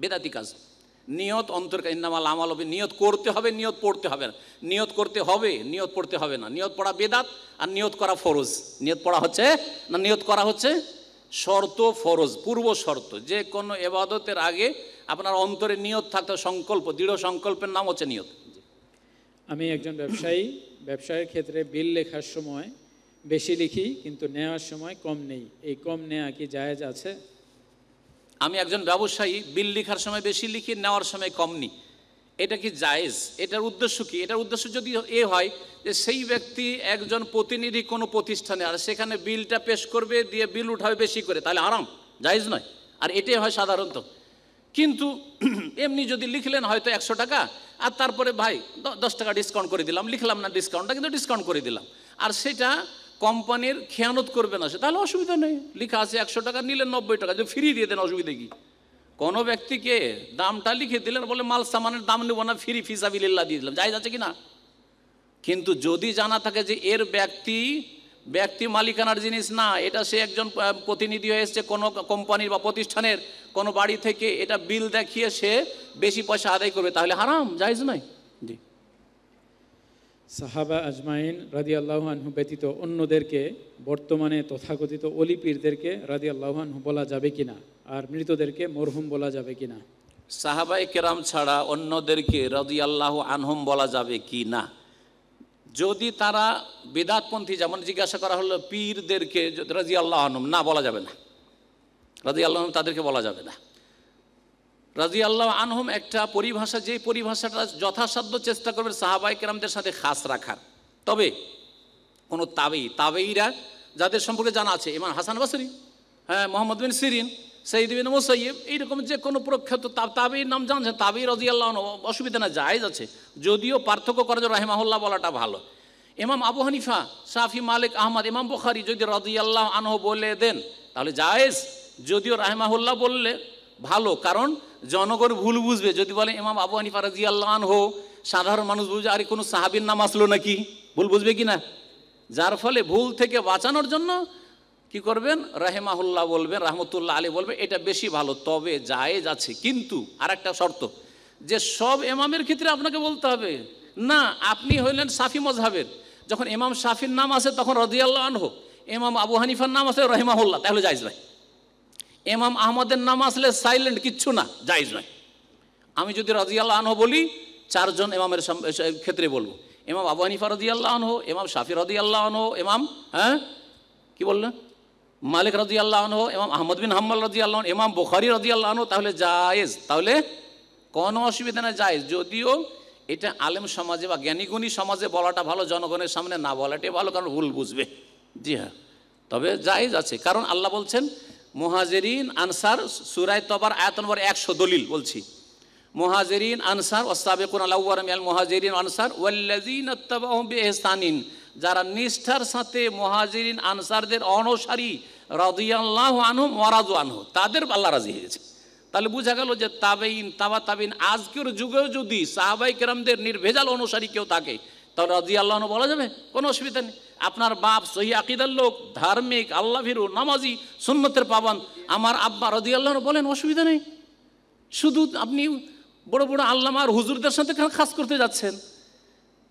বেদাতি কাজ নিয়ত অন্তর ইন্নামাল আমাল হবে নিয়ত করতে হবে নিয়ত পড়তে হবে না নিয়ত করতে হবে নিয়ত পড়তে হবে না নিয়ত পড়া বেদাত আর নিয়ত করা ফরজ নিয়ত পড়া হচ্ছে না নিয়ত করা হচ্ছে শর্ত ফরজ পূর্ব শর্ত যে কোনো এবাদতের আগে আপনার অন্তরে নিয়ত থাকতে সংকল্প দৃঢ় সংকল্পের নাম হচ্ছে নিয়ত আমি একজন ব্যবসায়ী ব্যবসায়ের ক্ষেত্রে বিল লেখার সময় বেশি লিখি কিন্তু নেওয়ার সময় কম নেই এই কম নেওয়া কি জায়েজ আছে আমি একজন ব্যবসায়ী বিল লিখার সময় বেশি লিখি নেওয়ার সময় কম নিই এটা কি জায়েজ এটার উদ্দেশ্য কি এটার উদ্দেশ্য যদি এ হয় যে সেই ব্যক্তি একজন প্রতিনিধি কোনো প্রতিষ্ঠানে আর সেখানে বিলটা পেশ করবে দিয়ে বিল উঠাবে বেশি করে তাহলে আরাম জায়েজ নয় আর এটাই হয় সাধারণত কিন্তু <clears throat> এমনি যদি লিখলেন হয়তো একশো টাকা আর তারপরে ভাই দশ টাকা ডিসকাউন্ট করে দিলাম লিখলাম না ডিসকাউন্টটা কিন্তু ডিসকাউন্ট করে দিলাম আর সেটা কোম্পানির খেয়ানত করবে না সে তাহলে অসুবিধা নেই লিখা আছে একশো টাকা নিলেন নব্বই টাকা যদি ফ্রি দিয়ে দেন অসুবিধা কি কোনো ব্যক্তিকে দামটা লিখে দিলেন বলে মাল সামানের দাম নেবো না ফ্রি লিল্লা দিয়ে দিলাম যাই যাচ্ছে কি না কিন্তু যদি জানা থাকে যে এর ব্যক্তি ব্যক্তি মালিকানার জিনিস না এটা সে একজন প্রতিনিধি হয়ে এসছে কোনো কোম্পানির বা প্রতিষ্ঠানের কোনো বাড়ি থেকে এটা বিল দেখিয়ে সে বেশি পয়সা আদায় করবে তাহলে হারাম যাইজ নয় জি সাহাবা আজমাইন রাদি আল্লাহানহু ব্যতীত অন্যদেরকে বর্তমানে তথাকথিত অলিপীরদেরকে রাদি আল্লাহানহু বলা যাবে কিনা আর মৃতদেরকে মরহুম বলা যাবে কিনা সাহাবাই কেরাম ছাড়া অন্যদেরকে রাজি আল্লাহ আনহম বলা যাবে কি না যদি তারা বেদাতপন্থী যেমন জিজ্ঞাসা করা হলো পীরদেরকে রাজি আল্লাহ আনহম না বলা যাবে না রাজি আল্লাহ তাদেরকে বলা যাবে না রাজি আল্লাহ আনহম একটা পরিভাষা যে পরিভাষাটা যথাসাধ্য চেষ্টা করবেন সাহাবাই কেরামদের সাথে খাস রাখার তবে কোনো তাবেই তাবেইরা যাদের সম্পর্কে জানা আছে ইমান হাসান বাসরি হ্যাঁ মোহাম্মদ বিন সিরিন সঈদ বিন মুসাইব এইরকম যে কোনো প্রখ্যাত তাবির নাম জানছেন তাবির রাজি আল্লাহ অসুবিধা না জায়েজ আছে যদিও পার্থক্য করা যায় রাহেমাহুল্লাহ বলাটা ভালো ইমাম আবু হানিফা সাফি মালিক আহমদ ইমাম বুখারি যদি রাজি আল্লাহ আনহ বলে দেন তাহলে জায়েজ যদিও রাহেমাহুল্লাহ বললে ভালো কারণ জনগণ ভুল বুঝবে যদি বলে ইমাম আবু হানিফা রাজি আল্লাহন হো সাধারণ মানুষ বুঝবে আরে কোনো সাহাবির নাম আসলো নাকি ভুল বুঝবে কি না যার ফলে ভুল থেকে বাঁচানোর জন্য কি করবেন রাহেমাহুল্লাহ বলবেন রাহমতুল্লাহ আলী বলবে এটা বেশি ভালো তবে জায়েজ আছে কিন্তু আর একটা শর্ত যে সব এমামের ক্ষেত্রে আপনাকে বলতে হবে না আপনি হইলেন সাফি মজহাবের যখন এমাম সাফির নাম আছে তখন রদিয়াল্লাহ আনহো এমাম আবু হানিফার নাম আছে রহেমাহুল্লাহ তাহলে যাইজ ভাই এমাম আহমদের নাম আসলে সাইলেন্ট কিচ্ছু না জায়জ নয় আমি যদি রাজিয়াল্লাহ আনহ বলি চারজন এমামের ক্ষেত্রে বলবো এমাম আবু হানিফা রাজিয়াল্লাহ আনহ এমাম শাফি রাজিয়াল্লাহ হো এমাম হ্যাঁ কি বললেন মালিক রাজি আল্লাহ আনহ এমাম আহমদ বিন হাম্মাল রাজি আল্লাহ এমাম বোখারি রাজি আল্লাহ আনহ তাহলে জায়েজ তাহলে কোনো অসুবিধা না জায়েজ যদিও এটা আলেম সমাজে বা জ্ঞানীগুণী সমাজে বলাটা ভালো জনগণের সামনে না বলাটাই ভালো কারণ ভুল বুঝবে জি হ্যাঁ তবে জায়েজ আছে কারণ আল্লাহ বলছেন মোহাজেরিন আনসার সুরায় তবার আয়ত নম্বর একশো দলিল বলছি মোহাজেরিন আনসার ওস্তাবেকুন আলাউরমিয়াল মহাজেরিন আনসার ওয়াল্লাজিন যারা নিষ্ঠার সাথে মহাজেরিন আনসারদের অনসারী রদিয়াল্লাহ আনহু মরাদু আনহু তাদের আল্লাহ রাজি হয়েছে তাহলে বোঝা গেল যে তাবেইন তাবা তাবিন আজকের যুগেও যদি সাহাবাই কেরামদের নির্ভেজাল অনুসারী কেউ থাকে তাহলে রাজি আল্লাহন বলা যাবে কোনো অসুবিধা নেই আপনার বাপ সহি আকিদার লোক ধার্মিক আল্লাহ ভিরু নামাজি সুন্নতের পাবান আমার আব্বা রদি আল্লাহ বলেন অসুবিধা নেই শুধু আপনি বড় বড় আর হুজুরদের সাথে খাস করতে যাচ্ছেন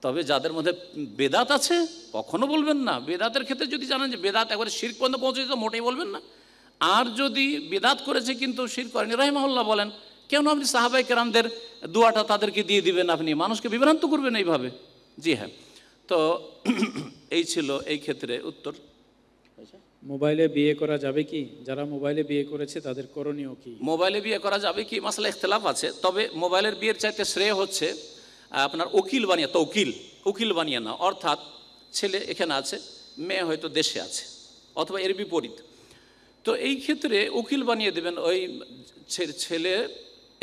তবে যাদের মধ্যে বেদাত আছে কখনো বলবেন না বেদাতের ক্ষেত্রে যদি জানেন যে বেদাত একবারে শির পর্যন্ত পৌঁছে যেত মোটেই বলবেন না আর যদি বেদাত করেছে কিন্তু শির করেনি রহিমাহুল্লাহ বলেন কেন আপনি সাহাবাই কেরামদের দোয়াটা তাদেরকে দিয়ে দিবেন আপনি মানুষকে বিভ্রান্ত করবেন এইভাবে জি হ্যাঁ তো এই ছিল এই ক্ষেত্রে উত্তর মোবাইলে বিয়ে করা যাবে কি যারা মোবাইলে বিয়ে করেছে তাদের করণীয় কি মোবাইলে বিয়ে করা যাবে কি মাসলা ইখতলাফ আছে তবে মোবাইলের বিয়ের চাইতে শ্রেয় হচ্ছে আপনার উকিল বানিয়ে তৌকিল উকিল বানিয়ে না অর্থাৎ ছেলে এখানে আছে মেয়ে হয়তো দেশে আছে অথবা এর বিপরীত তো এই ক্ষেত্রে উকিল বানিয়ে দেবেন ওই ছেলে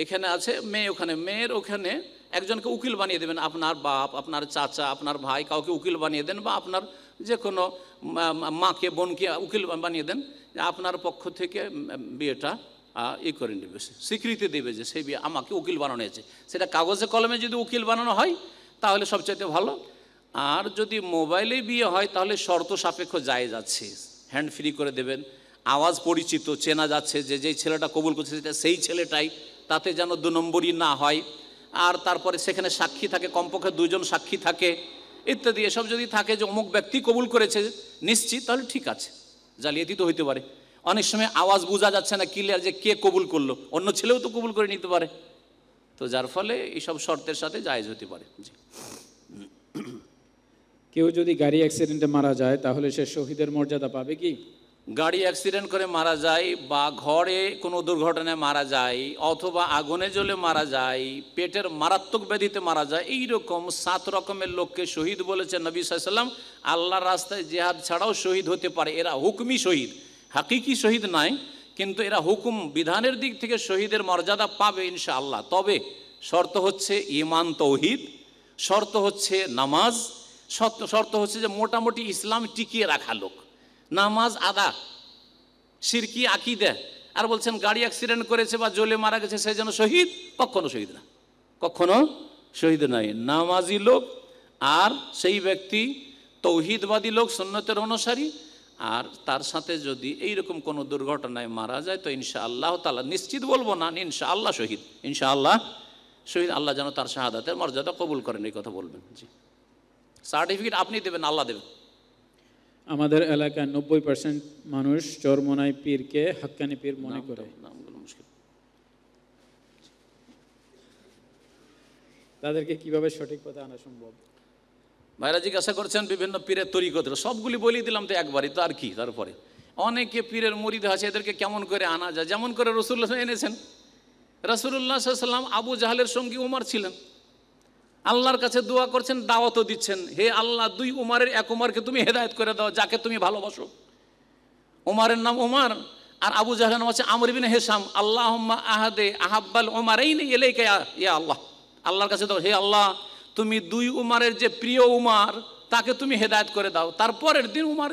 এখানে আছে মেয়ে ওখানে মেয়ের ওখানে একজনকে উকিল বানিয়ে দেবেন আপনার বাপ আপনার চাচা আপনার ভাই কাউকে উকিল বানিয়ে দেন বা আপনার যে কোনো মাকে বোনকে উকিল বানিয়ে দেন আপনার পক্ষ থেকে বিয়েটা ই করে নেবে স্বীকৃতি দেবে যে সেই বিয়ে আমাকে উকিল বানানো হয়েছে সেটা কাগজে কলমে যদি উকিল বানানো হয় তাহলে সবচাইতে ভালো আর যদি মোবাইলে বিয়ে হয় তাহলে শর্ত সাপেক্ষ যায় যাচ্ছে হ্যান্ড ফ্রি করে দেবেন আওয়াজ পরিচিত চেনা যাচ্ছে যে যেই ছেলেটা কবুল করছে সেটা সেই ছেলেটাই তাতে যেন দু নম্বরই না হয় আর তারপরে সেখানে সাক্ষী থাকে কমপক্ষে দুজন সাক্ষী থাকে ইত্যাদি এসব যদি থাকে যে অমুক ব্যক্তি কবুল করেছে নিশ্চিত তাহলে ঠিক আছে জালিয়াতি তো হইতে পারে অনেক সময় আওয়াজ বোঝা যাচ্ছে না ক্লিয়ার যে কে কবুল করলো অন্য ছেলেও তো কবুল করে নিতে পারে তো যার ফলে এইসব শর্তের সাথে জায়েজ হতে পারে কেউ যদি গাড়ি অ্যাক্সিডেন্টে মারা যায় তাহলে সে শহীদের মর্যাদা পাবে কি গাড়ি অ্যাক্সিডেন্ট করে মারা যায় বা ঘরে কোনো দুর্ঘটনায় মারা যায় অথবা আগুনে জ্বলে মারা যায় পেটের মারাত্মক ব্যাধিতে মারা যায় এই রকম সাত রকমের লোককে শহীদ বলেছেন নবী সাইসাল্লাম আল্লাহর রাস্তায় জেহাদ ছাড়াও শহীদ হতে পারে এরা হুকুমি শহীদ হাকিকি শহীদ নাই কিন্তু এরা হুকুম বিধানের দিক থেকে শহীদের মর্যাদা পাবে ইনশাআল্লাহ তবে শর্ত হচ্ছে ইমান তৌহিদ শর্ত হচ্ছে নামাজ শর্ত হচ্ছে যে মোটামুটি ইসলাম টিকিয়ে রাখা লোক নামাজ আদা সিরকি দেয় আর বলছেন গাড়ি অ্যাক্সিডেন্ট করেছে বা জ্বলে মারা গেছে সে যেন শহীদ কখনো শহীদ না কখনো শহীদ নাই নামাজি লোক আর সেই ব্যক্তি তৌহিদবাদী লোক সন্ন্যতের অনুসারী আর তার সাথে যদি এইরকম কোনো দুর্ঘটনায় মারা যায় তো ইনশা আল্লাহ তালা নিশ্চিত বলবো না ইনশা আল্লাহ শহীদ ইনশা আল্লাহ শহীদ আল্লাহ যেন তার শাহাদাতের মর্যাদা কবুল করেন এই কথা বলবেন জি সার্টিফিকেট আপনি দেবেন আল্লাহ দেবেন আমাদের এলাকায় নব্বই পার্সেন্ট মানুষ চরমোনাই পীরকে হাক্কানি পীর মনে করে তাদেরকে কিভাবে সঠিক পথে আনা সম্ভব ভাইরা জিজ্ঞাসা করছেন বিভিন্ন পীরের তৈরি করতে সবগুলি বলি দিলাম তো একবারই তো আর কি তারপরে অনেকে পীরের মরিদ আছে এদেরকে কেমন করে আনা যায় যেমন করে রসুল্লাহ এনেছেন রসুল্লাহ সাল্লাম আবু জাহালের সঙ্গী উমার ছিলেন আল্লাহর কাছে দোয়া করছেন দাওয়াতও দিচ্ছেন হে আল্লাহ দুই উমারের এক উমারকে তুমি হেদায়ত করে দাও যাকে তুমি ভালোবাসো উমারের নাম উমার আর আবু জাহালের নাম আছে আমরবিন হেসাম আল্লাহ আহাদে আহাব্বাল উমার এই নেই এলেই ইয়া আল্লাহ আল্লাহর কাছে দাও হে আল্লাহ তুমি দুই উমারের যে প্রিয় উমার তাকে তুমি হেদায়ত করে দাও তারপরের দিন উমার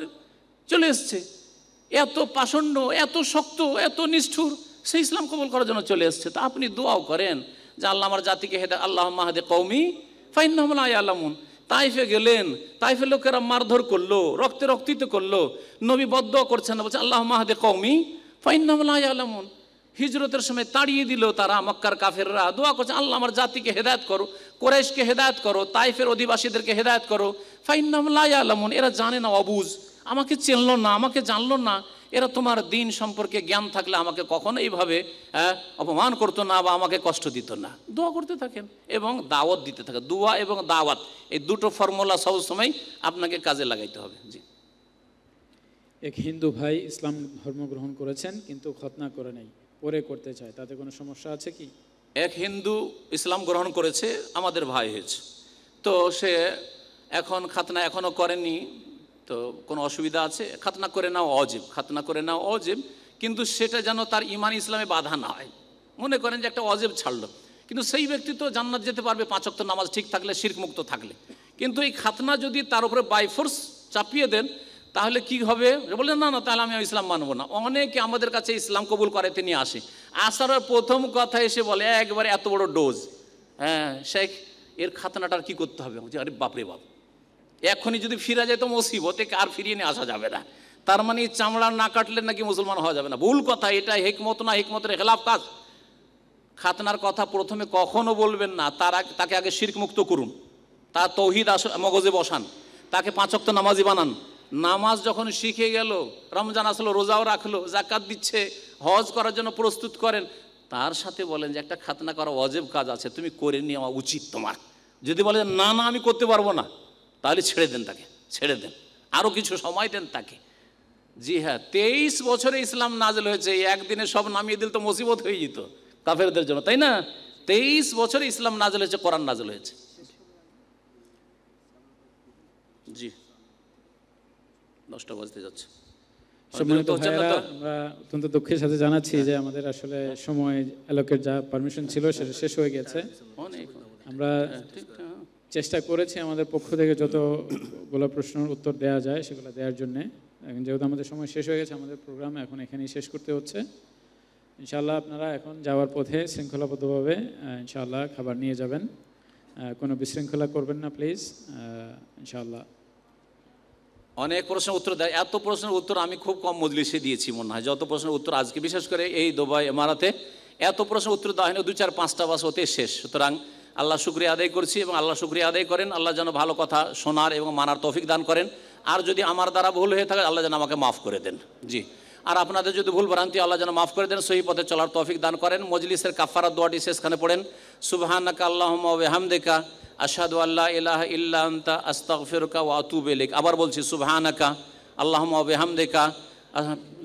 চলে এসছে এত পাষণ্ড এত শক্ত এত নিষ্ঠুর সে ইসলাম কবল করার জন্য চলে এসছে তা আপনি দোয়াও করেন যে আল্লাহ আমার জাতিকে হেদা আল্লাহ মাহাদে কৌমি ফাইনামুল আলামুন তাইফে গেলেন তাইফে লোকেরা মারধর করলো রক্তে রক্তিত করলো নবী বদ্ধ করছেন বলছে আল্লাহ মাহাদে কৌমি ফাইনামুল আলামুন হিজরতের সময় তাড়িয়ে দিল তারা মক্কার কাফেররা দোয়া করছে আল্লাহ আমার জাতিকে হেদায়ত করো কোরাইশকে হেদায়ত করো তাইফের অধিবাসীদেরকে হেদায়ত করো ফাইন লাই আলমন এরা জানে না অবুজ আমাকে চেনলো না আমাকে জানলো না এরা তোমার দিন সম্পর্কে জ্ঞান থাকলে আমাকে কখনো এইভাবে হ্যাঁ, অপমান করতো না বা আমাকে কষ্ট দিত না দোয়া করতে থাকেন এবং দাওয়াত দিতে থাকে দোয়া এবং দাওয়াত এই দুটো ফর্মুলা সবসময় আপনাকে কাজে লাগাইতে হবে জি এক হিন্দু ভাই ইসলাম ধর্ম গ্রহণ করেছেন কিন্তু খতনা করে নেই পরে করতে চায় তাতে কোনো সমস্যা আছে কি এক হিন্দু ইসলাম গ্রহণ করেছে আমাদের ভাই হয়েছে তো সে এখন খাতনা এখনও করেনি তো কোনো অসুবিধা আছে খাতনা করে নাও অজেব খাতনা করে নাও অজেব কিন্তু সেটা যেন তার ইমান ইসলামে বাধা না হয় মনে করেন যে একটা অজেব ছাড়লো কিন্তু সেই ব্যক্তি তো জান্নাত যেতে পারবে পাঁচক্ত নামাজ ঠিক থাকলে শির্ক মুক্ত থাকলে কিন্তু এই খাতনা যদি তার উপরে বাইফোর্স চাপিয়ে দেন তাহলে কি হবে বললেন না না তাহলে আমি ইসলাম মানবো না অনেকে আমাদের কাছে ইসলাম কবুল করে তিনি আসে আসার প্রথম কথা এসে বলে একবারে এত বড় ডোজ হ্যাঁ শেখ এর খাতনাটার কি করতে হবে আরে বাপরে বাপ এখনই যদি ফিরা যায় তো মসিবতে আর ফিরিয়ে নিয়ে আসা যাবে না তার মানে চামড়া না কাটলে নাকি মুসলমান হওয়া যাবে না ভুল কথা এটা হেকমত না হেকমতের খেলাফ কাজ খাতনার কথা প্রথমে কখনো বলবেন না তার তাকে আগে শির্ক মুক্ত করুন তার তৌহিদ আস মগজে বসান তাকে পাঁচক্ত নামাজি বানান নামাজ যখন শিখে গেল রমজান আসলো রোজাও রাখলো জাকাত দিচ্ছে হজ করার জন্য প্রস্তুত করেন তার সাথে বলেন যে একটা খাতনা করা অজেব কাজ আছে তুমি করে নেওয়া উচিত তোমার যদি বলে না না আমি করতে পারবো না তাহলে ছেড়ে দেন তাকে ছেড়ে দেন আরও কিছু সময় দেন তাকে জি হ্যাঁ তেইশ বছরে ইসলাম নাজল হয়েছে একদিনে সব নামিয়ে দিল তো মুসিবত হয়ে যেত কাফেরদের জন্য তাই না তেইশ বছরে ইসলাম নাজল হয়েছে কোরআন নাজল হয়েছে জি দশটা বাজতে যাচ্ছে অত্যন্ত দুঃখের সাথে জানাচ্ছি যে আমাদের আসলে সময় আলোকের যা পারমিশন ছিল সেটা শেষ হয়ে গেছে আমরা হ্যাঁ, চেষ্টা করেছি আমাদের পক্ষ থেকে যতগুলো প্রশ্নের উত্তর দেওয়া যায় সেগুলো দেওয়ার জন্যে এখন যেহেতু আমাদের সময় শেষ হয়ে গেছে আমাদের প্রোগ্রাম এখন এখানেই শেষ করতে হচ্ছে ইনশাল্লাহ আপনারা এখন যাওয়ার পথে শৃঙ্খলাবদ্ধভাবে ইনশাল্লাহ খাবার নিয়ে যাবেন কোনো বিশৃঙ্খলা করবেন না প্লিজ ইনশাল্লাহ অনেক প্রশ্নের উত্তর দেয় এত প্রশ্নের উত্তর আমি খুব কম মজলিসে দিয়েছি মনে হয় যত প্রশ্নের উত্তর আজকে বিশেষ করে এই দুবাই এমারাতে এত প্রশ্নের উত্তর দেওয়া হয়নি দু চার পাঁচটা বাস হতে শেষ সুতরাং আল্লাহ শুক্রিয়া আদায় করছি এবং আল্লাহ শুক্রিয়া আদায় করেন আল্লাহ যেন ভালো কথা শোনার এবং মানার তৌফিক দান করেন আর যদি আমার দ্বারা ভুল হয়ে থাকে আল্লাহ যেন আমাকে মাফ করে দেন জি আর আপনাদের যদি ভুল ভ্রান্তি আল্লাহ যেন মাফ করে দেন সেই পথে চলার তৌফিক দান করেন মজলিসের কাফারা দোয়াটি শেষখানে পড়েন সুবাহানাকা আল্লাহমদেকা আসাদু আল্লাহ ইলাহ ইল্লান্তা আস্তাকফিরকা ওয়া আতুবেলিক আবার বলছি সুবাহানাকা আল্লাহমদেকা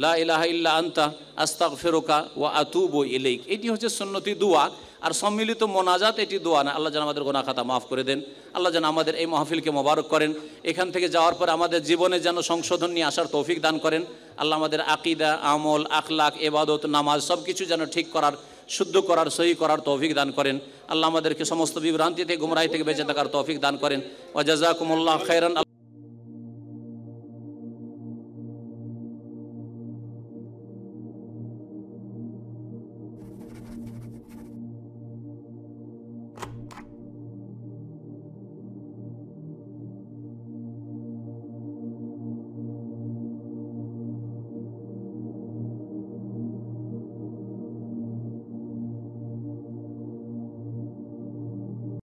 লা ইলাহা ইল্লা আন্তা আস্তাক ফেরোকা ওয়া আতুব ইলেক এটি হচ্ছে সন্নতি দুয়া আর সম্মিলিত মোনাজাত এটি দোয়া না আল্লাহ যেন আমাদের গোনা খাতা মাফ করে দেন আল্লাহ যেন আমাদের এই মাহফিলকে মোবারক করেন এখান থেকে যাওয়ার পর আমাদের জীবনে যেন সংশোধন নিয়ে আসার তৌফিক দান করেন আল্লাহ আমাদের আকিদা আমল আখলাক এবাদত নামাজ সব কিছু যেন ঠিক করার শুদ্ধ করার সহি করার তৌফিক দান করেন আল্লাহ আমাদেরকে সমস্ত বিভ্রান্তি থেকে গুমরাই থেকে বেঁচে থাকার তৌফিক দান করেন ওয়াজাকুমুল্লাহ খৈরান